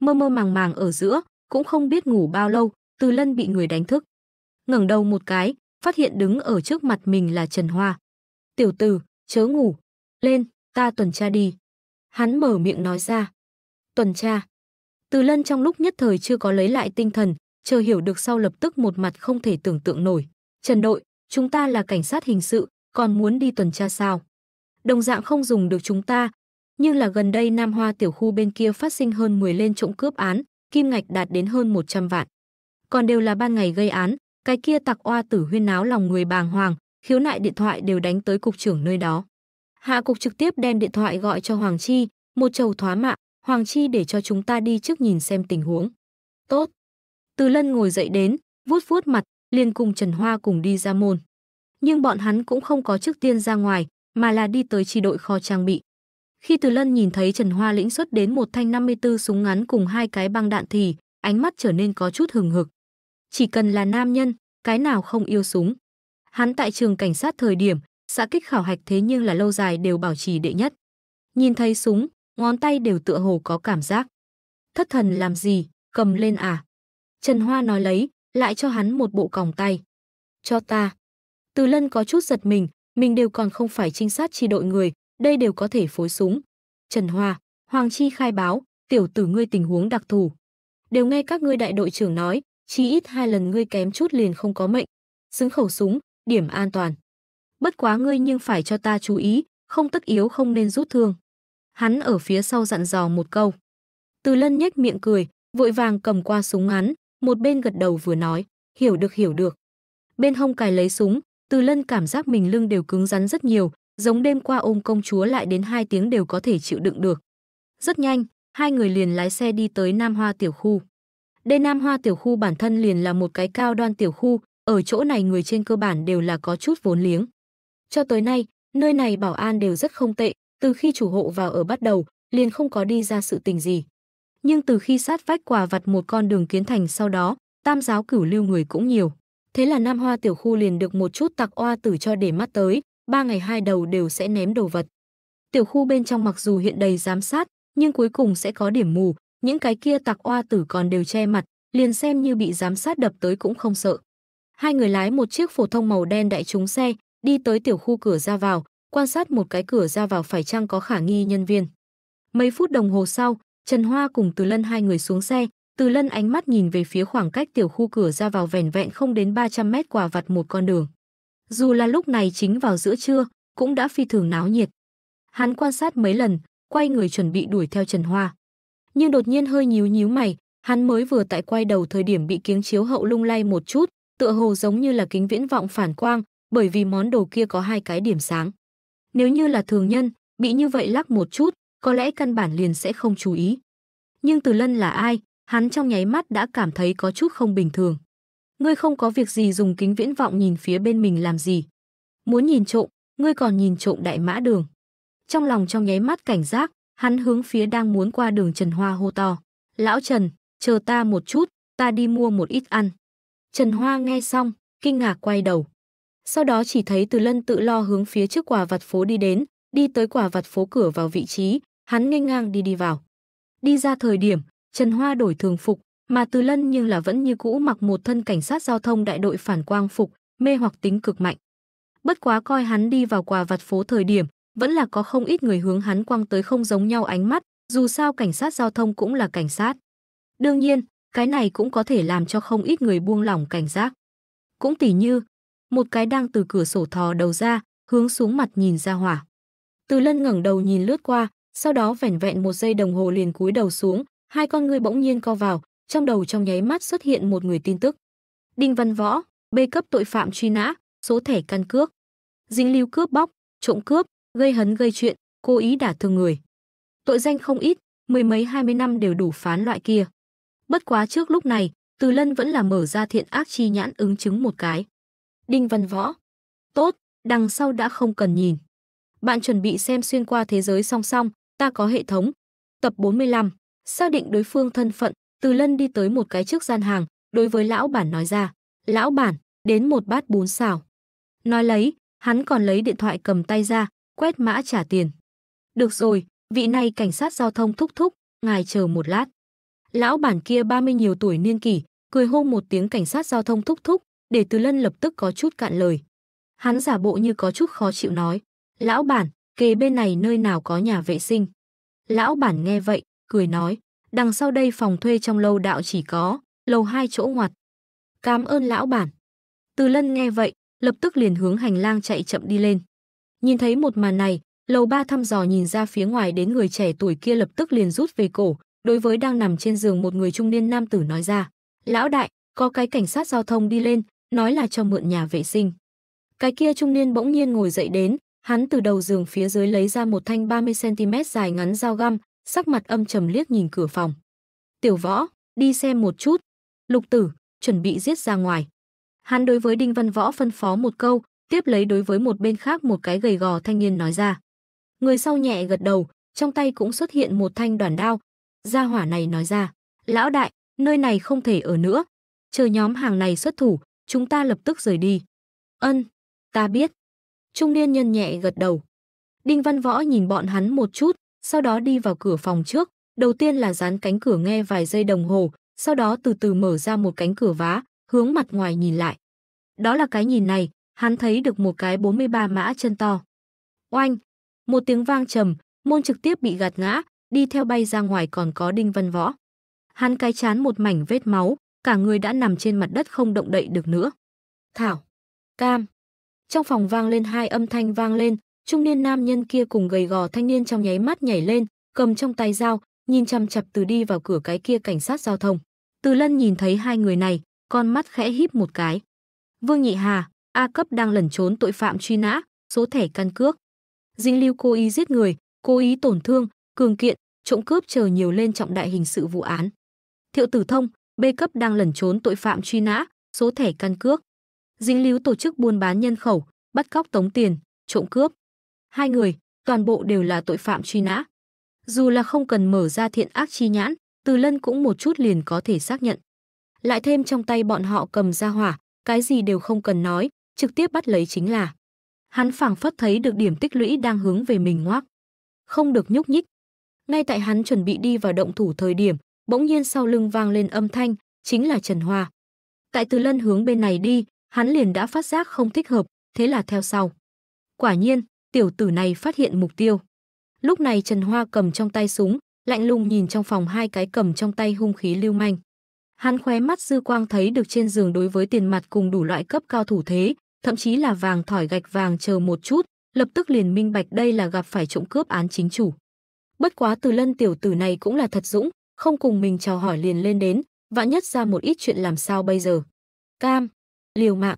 Mơ mơ màng màng ở giữa, cũng không biết ngủ bao lâu, Từ Lân bị người đánh thức. Ngẩng đầu một cái, phát hiện đứng ở trước mặt mình là Trần Hoa. "Tiểu tử, chớ ngủ, lên, ta tuần tra đi." Hắn mở miệng nói ra. "Tuần tra?" Từ Lân trong lúc nhất thời chưa có lấy lại tinh thần, chờ hiểu được sau lập tức một mặt không thể tưởng tượng nổi. Trần đội, chúng ta là cảnh sát hình sự, còn muốn đi tuần tra sao? Đồng dạng không dùng được chúng ta, nhưng là gần đây Nam Hoa tiểu khu bên kia phát sinh hơn 10 lên trộm cướp án, kim ngạch đạt đến hơn 100 vạn. Còn đều là ban ngày gây án, cái kia tặc oa tử huyên náo lòng người bàng hoàng, khiếu nại điện thoại đều đánh tới cục trưởng nơi đó. Hạ cục trực tiếp đem điện thoại gọi cho Hoàng Chi, một trầu thoá mạ, Hoàng Chi để cho chúng ta đi trước nhìn xem tình huống. Tốt. Từ lân ngồi dậy đến, vuốt vuốt mặt, liền cùng Trần Hoa cùng đi ra môn. Nhưng bọn hắn cũng không có trước tiên ra ngoài, mà là đi tới chi đội kho trang bị. Khi Từ Lân nhìn thấy Trần Hoa lĩnh xuất đến một thanh 54 súng ngắn cùng hai cái băng đạn thì ánh mắt trở nên có chút hừng hực. Chỉ cần là nam nhân, cái nào không yêu súng. Hắn tại trường cảnh sát thời điểm, xã kích khảo hạch thế nhưng là lâu dài đều bảo trì đệ nhất. Nhìn thấy súng, ngón tay đều tựa hồ có cảm giác. Thất thần làm gì, cầm lên à? Trần Hoa nói lấy, lại cho hắn một bộ còng tay. Cho ta. Từ lân có chút giật mình, mình đều còn không phải trinh sát chi đội người, đây đều có thể phối súng. Trần Hoa, Hoàng Chi khai báo, tiểu tử ngươi tình huống đặc thù. Đều nghe các ngươi đại đội trưởng nói, chí ít hai lần ngươi kém chút liền không có mệnh. Xứng khẩu súng, điểm an toàn. Bất quá ngươi nhưng phải cho ta chú ý, không tất yếu không nên rút thương hắn ở phía sau dặn dò một câu. Từ lân nhếch miệng cười, vội vàng cầm qua súng hắn, một bên gật đầu vừa nói, hiểu được hiểu được. Bên hông cài lấy súng, từ lân cảm giác mình lưng đều cứng rắn rất nhiều, giống đêm qua ôm công chúa lại đến hai tiếng đều có thể chịu đựng được. Rất nhanh, hai người liền lái xe đi tới Nam Hoa Tiểu Khu. Đây Nam Hoa Tiểu Khu bản thân liền là một cái cao đoan tiểu khu, ở chỗ này người trên cơ bản đều là có chút vốn liếng. Cho tới nay, nơi này bảo an đều rất không tệ, từ khi chủ hộ vào ở bắt đầu, liền không có đi ra sự tình gì. Nhưng từ khi sát vách quà vặt một con đường kiến thành sau đó, tam giáo cửu lưu người cũng nhiều. Thế là Nam Hoa tiểu khu liền được một chút tặc oa tử cho để mắt tới, ba ngày hai đầu đều sẽ ném đồ vật. Tiểu khu bên trong mặc dù hiện đầy giám sát, nhưng cuối cùng sẽ có điểm mù, những cái kia tặc oa tử còn đều che mặt, liền xem như bị giám sát đập tới cũng không sợ. Hai người lái một chiếc phổ thông màu đen đại chúng xe, đi tới tiểu khu cửa ra vào, quan sát một cái cửa ra vào phải chăng có khả nghi nhân viên. Mấy phút đồng hồ sau, Trần Hoa cùng Từ Lân hai người xuống xe, Từ Lân ánh mắt nhìn về phía khoảng cách tiểu khu cửa ra vào vẻn vẹn không đến 300 mét quả vặt một con đường. Dù là lúc này chính vào giữa trưa, cũng đã phi thường náo nhiệt. Hắn quan sát mấy lần, quay người chuẩn bị đuổi theo Trần Hoa. Nhưng đột nhiên hơi nhíu nhíu mày, hắn mới vừa tại quay đầu thời điểm bị kiếng chiếu hậu lung lay một chút, tựa hồ giống như là kính viễn vọng phản quang, bởi vì món đồ kia có hai cái điểm sáng. Nếu như là thường nhân, bị như vậy lắc một chút, có lẽ căn bản liền sẽ không chú ý. Nhưng Từ Lân là ai, hắn trong nháy mắt đã cảm thấy có chút không bình thường. Ngươi không có việc gì dùng kính viễn vọng nhìn phía bên mình làm gì? Muốn nhìn trộm, ngươi còn nhìn trộm đại mã đường. Trong lòng trong nháy mắt cảnh giác, hắn hướng phía đang muốn qua đường Trần Hoa hô to. Lão Trần, chờ ta một chút, ta đi mua một ít ăn. Trần Hoa nghe xong, kinh ngạc quay đầu sau đó chỉ thấy Từ Lân tự lo hướng phía trước quả vặt phố đi đến, đi tới quả vặt phố cửa vào vị trí, hắn nghênh ngang đi đi vào. Đi ra thời điểm, Trần Hoa đổi thường phục, mà Từ Lân nhưng là vẫn như cũ mặc một thân cảnh sát giao thông đại đội phản quang phục, mê hoặc tính cực mạnh. Bất quá coi hắn đi vào quả vặt phố thời điểm, vẫn là có không ít người hướng hắn quăng tới không giống nhau ánh mắt, dù sao cảnh sát giao thông cũng là cảnh sát. Đương nhiên, cái này cũng có thể làm cho không ít người buông lỏng cảnh giác. Cũng tỉ như, một cái đang từ cửa sổ thò đầu ra, hướng xuống mặt nhìn ra hỏa. Từ lân ngẩng đầu nhìn lướt qua, sau đó vẻn vẹn một giây đồng hồ liền cúi đầu xuống, hai con ngươi bỗng nhiên co vào, trong đầu trong nháy mắt xuất hiện một người tin tức. Đinh Văn Võ, B cấp tội phạm truy nã, số thẻ căn cước. Dính lưu cướp bóc, trộm cướp, gây hấn gây chuyện, cố ý đả thương người. Tội danh không ít, mười mấy hai mươi năm đều đủ phán loại kia. Bất quá trước lúc này, Từ Lân vẫn là mở ra thiện ác chi nhãn ứng chứng một cái. Đinh Văn Võ. Tốt, đằng sau đã không cần nhìn. Bạn chuẩn bị xem xuyên qua thế giới song song, ta có hệ thống. Tập 45. Xác định đối phương thân phận, Từ Lân đi tới một cái trước gian hàng, đối với lão bản nói ra. Lão bản, đến một bát bún xào. Nói lấy, hắn còn lấy điện thoại cầm tay ra, quét mã trả tiền. Được rồi, vị này cảnh sát giao thông thúc thúc, ngài chờ một lát. Lão bản kia 30 nhiều tuổi niên kỷ, cười hô một tiếng cảnh sát giao thông thúc thúc, để Từ Lân lập tức có chút cạn lời. Hắn giả bộ như có chút khó chịu nói. Lão bản, kề bên này nơi nào có nhà vệ sinh. Lão bản nghe vậy, cười nói. Đằng sau đây phòng thuê trong lâu đạo chỉ có, lầu hai chỗ ngoặt. Cảm ơn lão bản. Từ Lân nghe vậy, lập tức liền hướng hành lang chạy chậm đi lên. Nhìn thấy một màn này, lầu ba thăm dò nhìn ra phía ngoài đến người trẻ tuổi kia lập tức liền rút về cổ, đối với đang nằm trên giường một người trung niên nam tử nói ra. Lão đại, có cái cảnh sát giao thông đi lên, nói là cho mượn nhà vệ sinh. Cái kia trung niên bỗng nhiên ngồi dậy đến, hắn từ đầu giường phía dưới lấy ra một thanh 30cm dài ngắn dao găm, sắc mặt âm trầm liếc nhìn cửa phòng. Tiểu võ, đi xem một chút. Lục tử, chuẩn bị giết ra ngoài. Hắn đối với Đinh Văn Võ phân phó một câu, tiếp lấy đối với một bên khác một cái gầy gò thanh niên nói ra. Người sau nhẹ gật đầu, trong tay cũng xuất hiện một thanh đoàn đao. Gia hỏa này nói ra, lão đại, nơi này không thể ở nữa. Chờ nhóm hàng này xuất thủ, chúng ta lập tức rời đi. Ân, ta biết. Trung niên nhân nhẹ gật đầu. Đinh Văn Võ nhìn bọn hắn một chút, sau đó đi vào cửa phòng trước, đầu tiên là dán cánh cửa nghe vài giây đồng hồ, sau đó từ từ mở ra một cánh cửa vá, hướng mặt ngoài nhìn lại. Đó là cái nhìn này, hắn thấy được một cái 43 mã chân to. Oanh! Một tiếng vang trầm, môn trực tiếp bị gạt ngã, đi theo bay ra ngoài còn có Đinh Văn Võ. Hắn cái chán một mảnh vết máu, cả người đã nằm trên mặt đất không động đậy được nữa. Thảo, Cam. Trong phòng vang lên hai âm thanh vang lên, trung niên nam nhân kia cùng gầy gò thanh niên trong nháy mắt nhảy lên, cầm trong tay dao, nhìn chăm chập từ đi vào cửa cái kia cảnh sát giao thông. Từ Lân nhìn thấy hai người này, con mắt khẽ híp một cái. Vương Nhị Hà, A cấp đang lẩn trốn tội phạm truy nã, số thẻ căn cước. Dinh lưu cố ý giết người, cố ý tổn thương, cường kiện, trộm cướp chờ nhiều lên trọng đại hình sự vụ án. Thiệu Tử Thông, B cấp đang lẩn trốn tội phạm truy nã, số thẻ căn cước. Dính líu tổ chức buôn bán nhân khẩu, bắt cóc tống tiền, trộm cướp. Hai người, toàn bộ đều là tội phạm truy nã. Dù là không cần mở ra thiện ác chi nhãn, Từ Lân cũng một chút liền có thể xác nhận. Lại thêm trong tay bọn họ cầm ra hỏa, cái gì đều không cần nói, trực tiếp bắt lấy chính là. Hắn phảng phất thấy được điểm tích lũy đang hướng về mình ngoác. Không được nhúc nhích. Ngay tại hắn chuẩn bị đi vào động thủ thời điểm, bỗng nhiên sau lưng vang lên âm thanh, chính là Trần Hoa. Tại Từ Lân hướng bên này đi, hắn liền đã phát giác không thích hợp, thế là theo sau. Quả nhiên, tiểu tử này phát hiện mục tiêu. Lúc này Trần Hoa cầm trong tay súng, lạnh lùng nhìn trong phòng hai cái cầm trong tay hung khí lưu manh. Hắn khóe mắt dư quang thấy được trên giường đối với tiền mặt cùng đủ loại cấp cao thủ thế, thậm chí là vàng thỏi gạch vàng chờ một chút, lập tức liền minh bạch đây là gặp phải trộm cướp án chính chủ. Bất quá từ lân tiểu tử này cũng là thật dũng, không cùng mình chào hỏi liền lên đến, vạn nhất ra một ít chuyện làm sao bây giờ. Cam, liều mạng.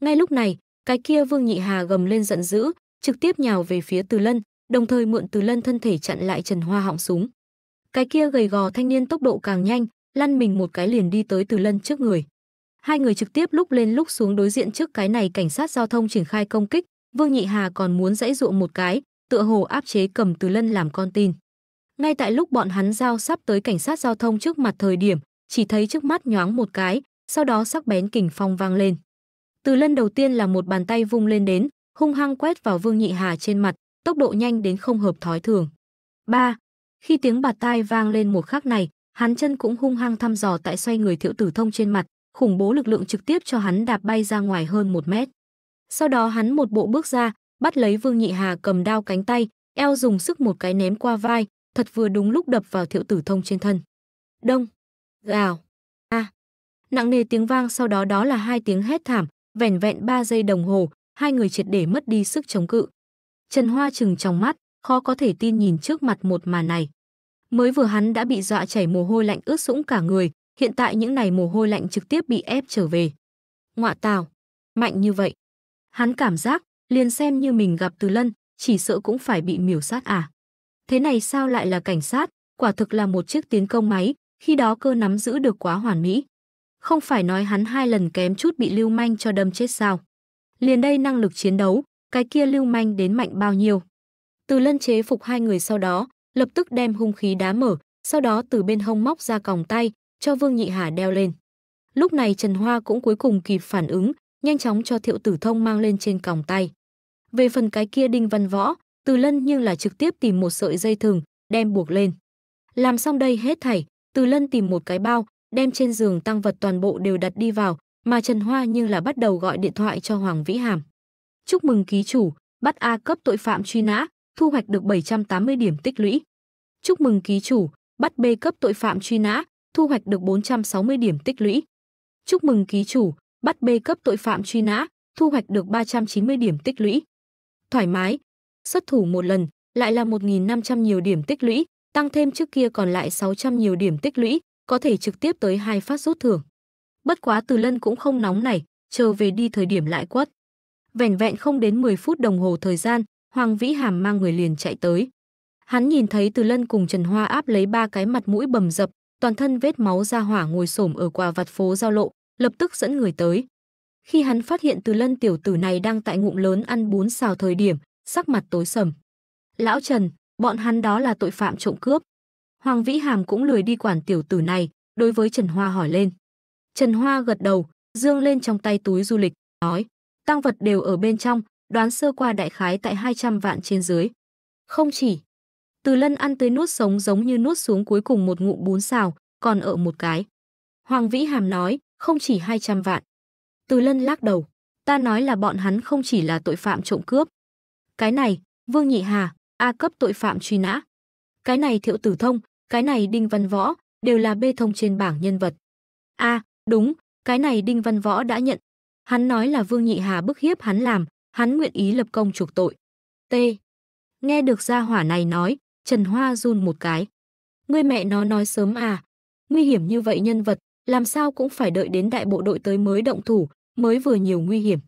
Ngay lúc này, cái kia Vương Nhị Hà gầm lên giận dữ, trực tiếp nhào về phía Từ Lân, đồng thời mượn Từ Lân thân thể chặn lại Trần Hoa họng súng. Cái kia gầy gò thanh niên tốc độ càng nhanh, lăn mình một cái liền đi tới Từ Lân trước người. Hai người trực tiếp lúc lên lúc xuống đối diện trước cái này cảnh sát giao thông triển khai công kích, Vương Nhị Hà còn muốn dãy dụa một cái, tựa hồ áp chế cầm Từ Lân làm con tin. Ngay tại lúc bọn hắn giao sắp tới cảnh sát giao thông trước mặt thời điểm, chỉ thấy trước mắt nhoáng một cái, sau đó sắc bén kình phong vang lên. Từ lần đầu tiên là một bàn tay vung lên đến, hung hăng quét vào Vương Nhị Hà trên mặt, tốc độ nhanh đến không hợp thói thường. ba Khi tiếng bạt tai vang lên một khắc này, hắn chân cũng hung hăng thăm dò tại xoay người thiệu tử thông trên mặt, khủng bố lực lượng trực tiếp cho hắn đạp bay ra ngoài hơn một mét. Sau đó hắn một bộ bước ra, bắt lấy Vương Nhị Hà cầm đao cánh tay, eo dùng sức một cái ném qua vai, thật vừa đúng lúc đập vào thiệu tử thông trên thân. Đông, gào, a. À. Nặng nề tiếng vang sau đó đó là hai tiếng hét thảm, vẻn vẹn ba giây đồng hồ, hai người triệt để mất đi sức chống cự. Trần Hoa chừng trong mắt, khó có thể tin nhìn trước mặt một màn này. Mới vừa hắn đã bị dọa chảy mồ hôi lạnh ướt sũng cả người, hiện tại những này mồ hôi lạnh trực tiếp bị ép trở về. Ngọa tào, mạnh như vậy. Hắn cảm giác, liền xem như mình gặp Từ Lân, chỉ sợ cũng phải bị miểu sát à. Thế này sao lại là cảnh sát, quả thực là một chiếc tiến công máy, khi đó cơ nắm giữ được quá hoàn mỹ. Không phải nói hắn hai lần kém chút bị lưu manh cho đâm chết sao. Liền đây năng lực chiến đấu, cái kia lưu manh đến mạnh bao nhiêu. Từ lân chế phục hai người sau đó, lập tức đem hung khí đá mở, sau đó từ bên hông móc ra còng tay, cho Vương Nhị Hà đeo lên. Lúc này Trần Hoa cũng cuối cùng kịp phản ứng, nhanh chóng cho Thiệu Tử Thông mang lên trên còng tay. Về phần cái kia Đinh Văn Võ, từ Lân nhưng là trực tiếp tìm một sợi dây thừng, đem buộc lên. Làm xong đây hết thảy, Từ Lân tìm một cái bao, đem trên giường tăng vật toàn bộ đều đặt đi vào, mà Trần Hoa nhưng là bắt đầu gọi điện thoại cho Hoàng Vĩ Hàm. Chúc mừng ký chủ, bắt A cấp tội phạm truy nã, thu hoạch được 780 điểm tích lũy. Chúc mừng ký chủ, bắt B cấp tội phạm truy nã, thu hoạch được 460 điểm tích lũy. Chúc mừng ký chủ, bắt B cấp tội phạm truy nã, thu hoạch được 390 điểm tích lũy. Thoải mái, xuất thủ một lần, lại là 1.500 nhiều điểm tích lũy, tăng thêm trước kia còn lại 600 nhiều điểm tích lũy, có thể trực tiếp tới hai phát rút thưởng. Bất quá Từ Lân cũng không nóng này, chờ về đi thời điểm lại quất. Vẻn vẹn không đến 10 phút đồng hồ thời gian, Hoàng Vĩ Hàm mang người liền chạy tới. Hắn nhìn thấy Từ Lân cùng Trần Hoa áp lấy ba cái mặt mũi bầm dập, toàn thân vết máu ra hỏa ngồi xổm ở quả vặt phố giao lộ, lập tức dẫn người tới. Khi hắn phát hiện Từ Lân tiểu tử này đang tại ngụm lớn ăn bún xào thời điểm, sắc mặt tối sầm. Lão Trần, bọn hắn đó là tội phạm trộm cướp. Hoàng Vĩ Hàm cũng lười đi quản tiểu tử này, đối với Trần Hoa hỏi lên. Trần Hoa gật đầu, dương lên trong tay túi du lịch, nói, tăng vật đều ở bên trong, đoán sơ qua đại khái tại 200 vạn trên dưới. Không chỉ, từ lân ăn tới nuốt sống giống như nuốt xuống cuối cùng một ngụm bún xào, còn ở một cái. Hoàng Vĩ Hàm nói, không chỉ 200 vạn. Từ lân lắc đầu, ta nói là bọn hắn không chỉ là tội phạm trộm cướp, cái này, Vương Nhị Hà, A cấp tội phạm truy nã. Cái này Thiệu Tử Thông, cái này Đinh Văn Võ, đều là bê thông trên bảng nhân vật. A, à, đúng, cái này Đinh Văn Võ đã nhận. Hắn nói là Vương Nhị Hà bức hiếp hắn làm, hắn nguyện ý lập công chuộc tội. T. Nghe được gia hỏa này nói, Trần Hoa run một cái. Ngươi mẹ nó nói sớm à, nguy hiểm như vậy nhân vật, làm sao cũng phải đợi đến đại bộ đội tới mới động thủ, mới vừa nhiều nguy hiểm.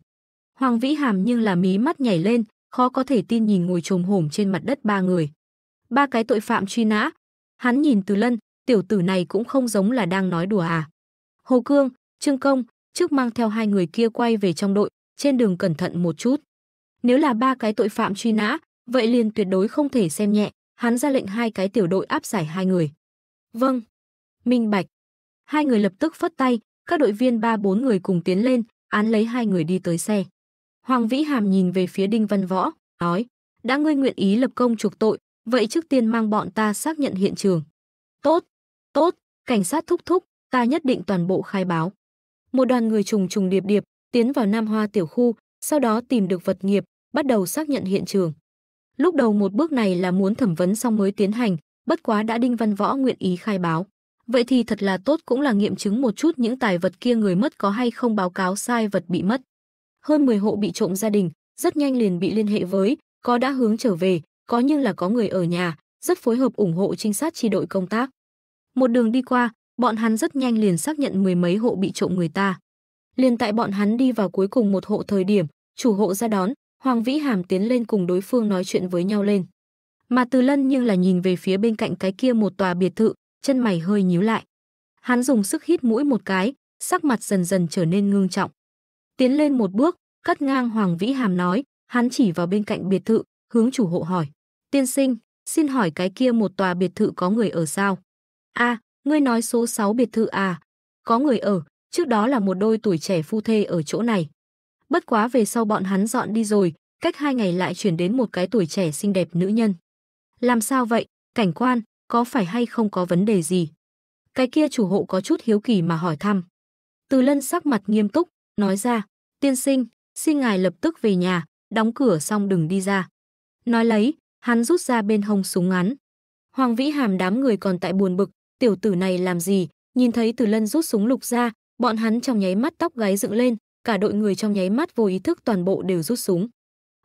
Hoàng Vĩ Hàm nhưng là mí mắt nhảy lên, khó có thể tin nhìn ngồi trồm hổm trên mặt đất ba người. Ba cái tội phạm truy nã. Hắn nhìn Từ Lân, tiểu tử này cũng không giống là đang nói đùa à. Hồ Cương, Trương Công, trước mang theo hai người kia quay về trong đội, trên đường cẩn thận một chút. Nếu là ba cái tội phạm truy nã, vậy liền tuyệt đối không thể xem nhẹ, hắn ra lệnh hai cái tiểu đội áp giải hai người. Vâng. Minh Bạch. Hai người lập tức phất tay, các đội viên ba bốn người cùng tiến lên, án lấy hai người đi tới xe. Hoàng Vĩ Hàm nhìn về phía Đinh Văn Võ, nói, đã ngươi nguyện ý lập công trục tội, vậy trước tiên mang bọn ta xác nhận hiện trường. Tốt, tốt, cảnh sát thúc thúc, ta nhất định toàn bộ khai báo. Một đoàn người trùng trùng điệp điệp, tiến vào Nam Hoa tiểu khu, sau đó tìm được vật nghiệp, bắt đầu xác nhận hiện trường. Lúc đầu một bước này là muốn thẩm vấn xong mới tiến hành, bất quá đã Đinh Văn Võ nguyện ý khai báo. Vậy thì thật là tốt cũng là nghiệm chứng một chút những tài vật kia người mất có hay không báo cáo sai vật bị mất. Hơn 10 hộ bị trộm gia đình, rất nhanh liền bị liên hệ với, có đã hướng trở về, có nhưng là có người ở nhà, rất phối hợp ủng hộ trinh sát chi đội công tác. Một đường đi qua, bọn hắn rất nhanh liền xác nhận mười mấy hộ bị trộm người ta. Liền tại bọn hắn đi vào cuối cùng một hộ thời điểm, chủ hộ ra đón, Hoàng Vĩ Hàm tiến lên cùng đối phương nói chuyện với nhau lên. Mà Từ Lân nhưng là nhìn về phía bên cạnh cái kia một tòa biệt thự, chân mày hơi nhíu lại. Hắn dùng sức hít mũi một cái, sắc mặt dần dần trở nên ngưng trọng tiến lên một bước, cắt ngang Hoàng Vĩ Hàm nói, hắn chỉ vào bên cạnh biệt thự, hướng chủ hộ hỏi: "Tiên sinh, xin hỏi cái kia một tòa biệt thự có người ở sao?" "A, ngươi nói số 6 biệt thự à? Có người ở, trước đó là một đôi tuổi trẻ phu thê ở chỗ này. Bất quá về sau bọn hắn dọn đi rồi, cách hai ngày lại chuyển đến một cái tuổi trẻ xinh đẹp nữ nhân." "Làm sao vậy, cảnh quan, có phải hay không có vấn đề gì?" Cái kia chủ hộ có chút hiếu kỳ mà hỏi thăm. Từ Lân sắc mặt nghiêm túc, nói ra, tiên sinh, xin ngài lập tức về nhà, đóng cửa xong đừng đi ra. Nói lấy, hắn rút ra bên hông súng ngắn. Hoàng Vĩ Hàm đám người còn tại buồn bực, tiểu tử này làm gì, nhìn thấy Từ Lân rút súng lục ra, bọn hắn trong nháy mắt tóc gáy dựng lên, cả đội người trong nháy mắt vô ý thức toàn bộ đều rút súng.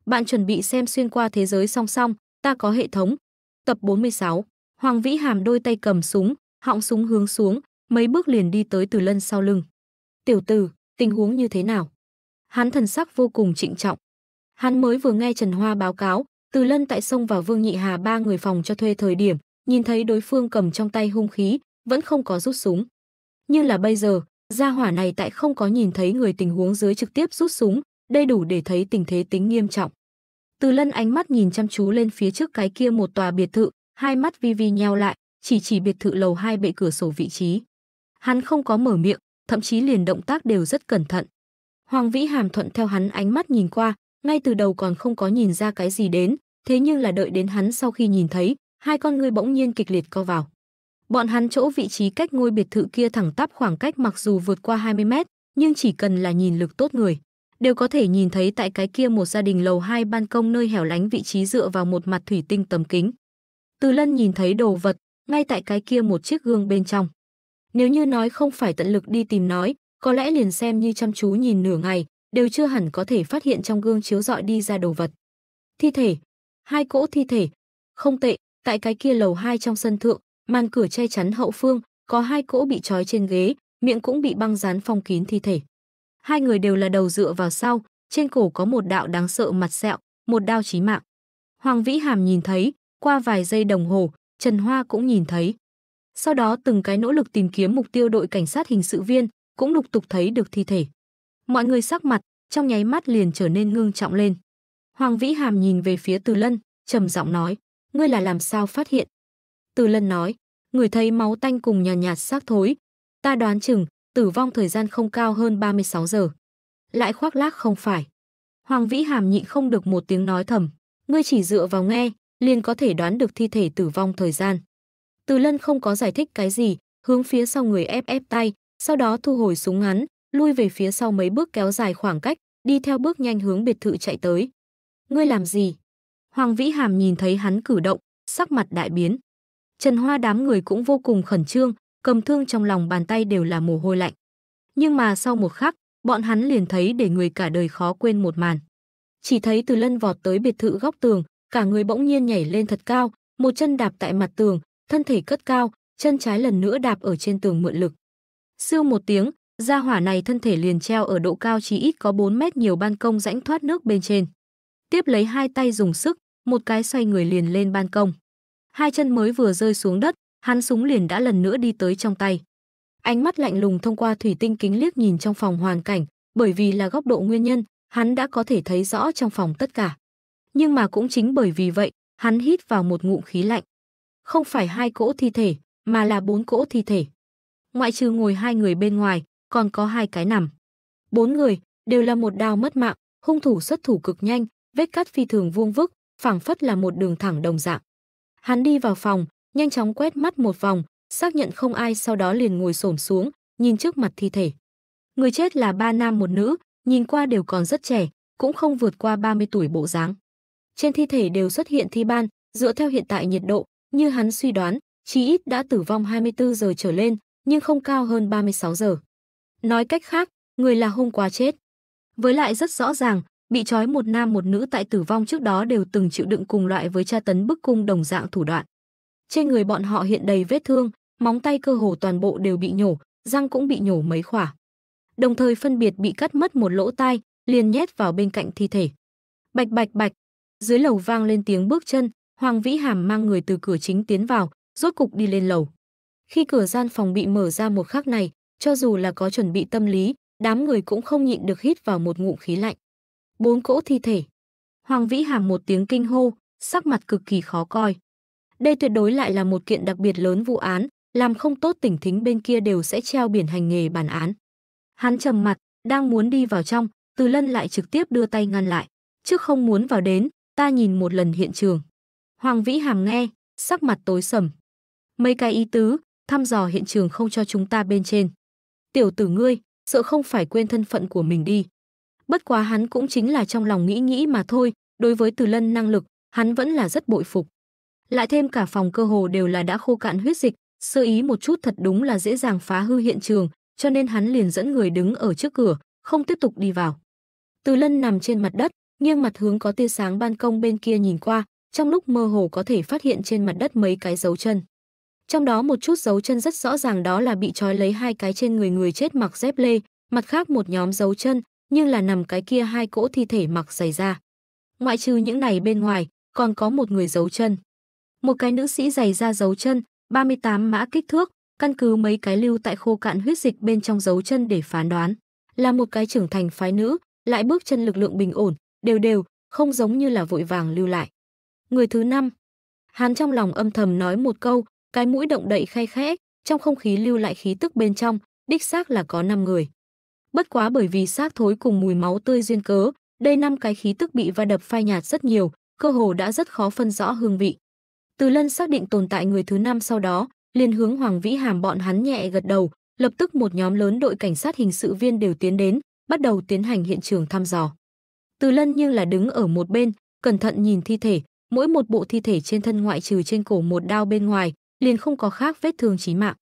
Bạn chuẩn bị xem xuyên qua thế giới song song, ta có hệ thống. Tập 46. Hoàng Vĩ Hàm đôi tay cầm súng, họng súng hướng xuống, mấy bước liền đi tới Từ Lân sau lưng. Tiểu tử, tình huống như thế nào? hắn thần sắc vô cùng trịnh trọng. Hắn mới vừa nghe Trần Hoa báo cáo, Từ Lân tại sông vào Vương Nhị Hà ba người phòng cho thuê thời điểm, nhìn thấy đối phương cầm trong tay hung khí, vẫn không có rút súng. Như là bây giờ, gia hỏa này tại không có nhìn thấy người tình huống dưới trực tiếp rút súng, đây đủ để thấy tình thế tính nghiêm trọng. Từ Lân ánh mắt nhìn chăm chú lên phía trước cái kia một tòa biệt thự, hai mắt vi vi nheo lại, chỉ chỉ biệt thự lầu hai bệ cửa sổ vị trí. Hắn không có mở miệng, thậm chí liền động tác đều rất cẩn thận. Hoàng Vĩ Hàm thuận theo hắn ánh mắt nhìn qua, ngay từ đầu còn không có nhìn ra cái gì đến, thế nhưng là đợi đến hắn sau khi nhìn thấy, hai con ngươi bỗng nhiên kịch liệt co vào. Bọn hắn chỗ vị trí cách ngôi biệt thự kia thẳng tắp khoảng cách mặc dù vượt qua 20 mét, nhưng chỉ cần là nhìn lực tốt người, đều có thể nhìn thấy tại cái kia một gia đình lầu hai ban công nơi hẻo lánh vị trí dựa vào một mặt thủy tinh tấm kính. Từ Lân nhìn thấy đồ vật, ngay tại cái kia một chiếc gương bên trong. Nếu như nói không phải tận lực đi tìm nói, có lẽ liền xem như chăm chú nhìn nửa ngày, đều chưa hẳn có thể phát hiện trong gương chiếu dọi đi ra đồ vật. Thi thể, hai cỗ thi thể, không tệ, tại cái kia lầu hai trong sân thượng, màn cửa che chắn hậu phương, có hai cỗ bị trói trên ghế, miệng cũng bị băng dán phong kín thi thể. Hai người đều là đầu dựa vào sau, trên cổ có một đạo đáng sợ mặt sẹo, một đao chí mạng. Hoàng Vĩ Hàm nhìn thấy, qua vài giây đồng hồ, Trần Hoa cũng nhìn thấy. Sau đó từng cái nỗ lực tìm kiếm mục tiêu đội cảnh sát hình sự viên, cũng lục tục thấy được thi thể. Mọi người sắc mặt, trong nháy mắt liền trở nên ngưng trọng lên. Hoàng Vĩ Hàm nhìn về phía Từ Lân, trầm giọng nói, ngươi là làm sao phát hiện? Từ Lân nói, người thấy máu tanh cùng nhàn nhạt, xác thối. Ta đoán chừng, tử vong thời gian không cao hơn 36 giờ. Lại khoác lác không phải. Hoàng Vĩ Hàm nhịn không được một tiếng nói thầm, ngươi chỉ dựa vào nghe, liền có thể đoán được thi thể tử vong thời gian. Từ Lân không có giải thích cái gì, hướng phía sau người ép ép tay, sau đó thu hồi súng ngắn, lui về phía sau mấy bước kéo dài khoảng cách, đi theo bước nhanh hướng biệt thự chạy tới. Ngươi làm gì? Hoàng Vĩ Hàm nhìn thấy hắn cử động, sắc mặt đại biến. Trần Hoa đám người cũng vô cùng khẩn trương, cầm thương trong lòng bàn tay đều là mồ hôi lạnh. Nhưng mà sau một khắc, bọn hắn liền thấy để người cả đời khó quên một màn. Chỉ thấy Từ Lân vọt tới biệt thự góc tường, cả người bỗng nhiên nhảy lên thật cao, một chân đạp tại mặt tường, thân thể cất cao, chân trái lần nữa đạp ở trên tường mượn lực. Siêu một tiếng, gia hỏa này thân thể liền treo ở độ cao chỉ ít có 4 mét nhiều ban công rãnh thoát nước bên trên. Tiếp lấy hai tay dùng sức, một cái xoay người liền lên ban công. Hai chân mới vừa rơi xuống đất, hắn súng liền đã lần nữa đi tới trong tay. Ánh mắt lạnh lùng thông qua thủy tinh kính liếc nhìn trong phòng hoàn cảnh, bởi vì là góc độ nguyên nhân, hắn đã có thể thấy rõ trong phòng tất cả. Nhưng mà cũng chính bởi vì vậy, hắn hít vào một ngụm khí lạnh. Không phải hai cỗ thi thể, mà là bốn cỗ thi thể ngoại trừ ngồi hai người bên ngoài, còn có hai cái nằm. Bốn người, đều là một đao mất mạng, hung thủ xuất thủ cực nhanh, vết cắt phi thường vuông vức, phảng phất là một đường thẳng đồng dạng. Hắn đi vào phòng, nhanh chóng quét mắt một vòng, xác nhận không ai sau đó liền ngồi xổm xuống, nhìn trước mặt thi thể. Người chết là ba nam một nữ, nhìn qua đều còn rất trẻ, cũng không vượt qua 30 tuổi bộ dáng. Trên thi thể đều xuất hiện thi ban, dựa theo hiện tại nhiệt độ, như hắn suy đoán, chí ít đã tử vong 24 giờ trở lên, nhưng không cao hơn 36 giờ. Nói cách khác, người là hôm qua chết. Với lại rất rõ ràng, bị trói một nam một nữ tại tử vong trước đó đều từng chịu đựng cùng loại với tra tấn bức cung đồng dạng thủ đoạn. Trên người bọn họ hiện đầy vết thương, móng tay cơ hồ toàn bộ đều bị nhổ, răng cũng bị nhổ mấy khỏa. Đồng thời phân biệt bị cắt mất một lỗ tai, liền nhét vào bên cạnh thi thể. Bạch bạch bạch, dưới lầu vang lên tiếng bước chân, Hoàng Vĩ Hàm mang người từ cửa chính tiến vào, rốt cục đi lên lầu. Khi cửa gian phòng bị mở ra một khắc này, cho dù là có chuẩn bị tâm lý, đám người cũng không nhịn được hít vào một ngụm khí lạnh. Bốn cỗ thi thể. Hoàng Vĩ Hàm một tiếng kinh hô, sắc mặt cực kỳ khó coi. Đây tuyệt đối lại là một kiện đặc biệt lớn vụ án, làm không tốt tỉnh thính bên kia đều sẽ treo biển hành nghề bản án. Hắn trầm mặt, đang muốn đi vào trong, Từ Lân lại trực tiếp đưa tay ngăn lại, trước không muốn vào đến, ta nhìn một lần hiện trường. Hoàng Vĩ Hàm nghe, sắc mặt tối sầm. Mấy cái ý tứ, thăm dò hiện trường không cho chúng ta bên trên. Tiểu tử ngươi, sợ không phải quên thân phận của mình đi. Bất quá hắn cũng chính là trong lòng nghĩ nghĩ mà thôi, đối với Từ Lân năng lực, hắn vẫn là rất bội phục. Lại thêm cả phòng cơ hồ đều là đã khô cạn huyết dịch, sơ ý một chút thật đúng là dễ dàng phá hư hiện trường, cho nên hắn liền dẫn người đứng ở trước cửa, không tiếp tục đi vào. Từ Lân nằm trên mặt đất, nghiêng mặt hướng có tia sáng ban công bên kia nhìn qua, trong lúc mơ hồ có thể phát hiện trên mặt đất mấy cái dấu chân. Trong đó một chút dấu chân rất rõ ràng đó là bị trói lấy hai cái trên người người chết mặc dép lê, mặt khác một nhóm dấu chân, nhưng là nằm cái kia hai cỗ thi thể mặc giày da. Ngoại trừ những này bên ngoài, còn có một người dấu chân. Một cái nữ sĩ giày da dấu chân, 38 mã kích thước, căn cứ mấy cái lưu tại khô cạn huyết dịch bên trong dấu chân để phán đoán. Là một cái trưởng thành phái nữ, lại bước chân lực lượng bình ổn, đều đều, không giống như là vội vàng lưu lại. Người thứ năm. Hắn trong lòng âm thầm nói một câu, cái mũi động đậy khay khẽ, trong không khí lưu lại khí tức bên trong, đích xác là có 5 người. Bất quá bởi vì xác thối cùng mùi máu tươi duyên cớ, đây năm cái khí tức bị va đập phai nhạt rất nhiều, cơ hồ đã rất khó phân rõ hương vị. Từ Lân xác định tồn tại người thứ năm sau đó, liền hướng Hoàng Vĩ Hàm bọn hắn nhẹ gật đầu, lập tức một nhóm lớn đội cảnh sát hình sự viên đều tiến đến, bắt đầu tiến hành hiện trường thăm dò. Từ Lân nhưng là đứng ở một bên, cẩn thận nhìn thi thể, mỗi một bộ thi thể trên thân ngoại trừ trên cổ một đao bên ngoài, liền không có khác vết thương chí mạng.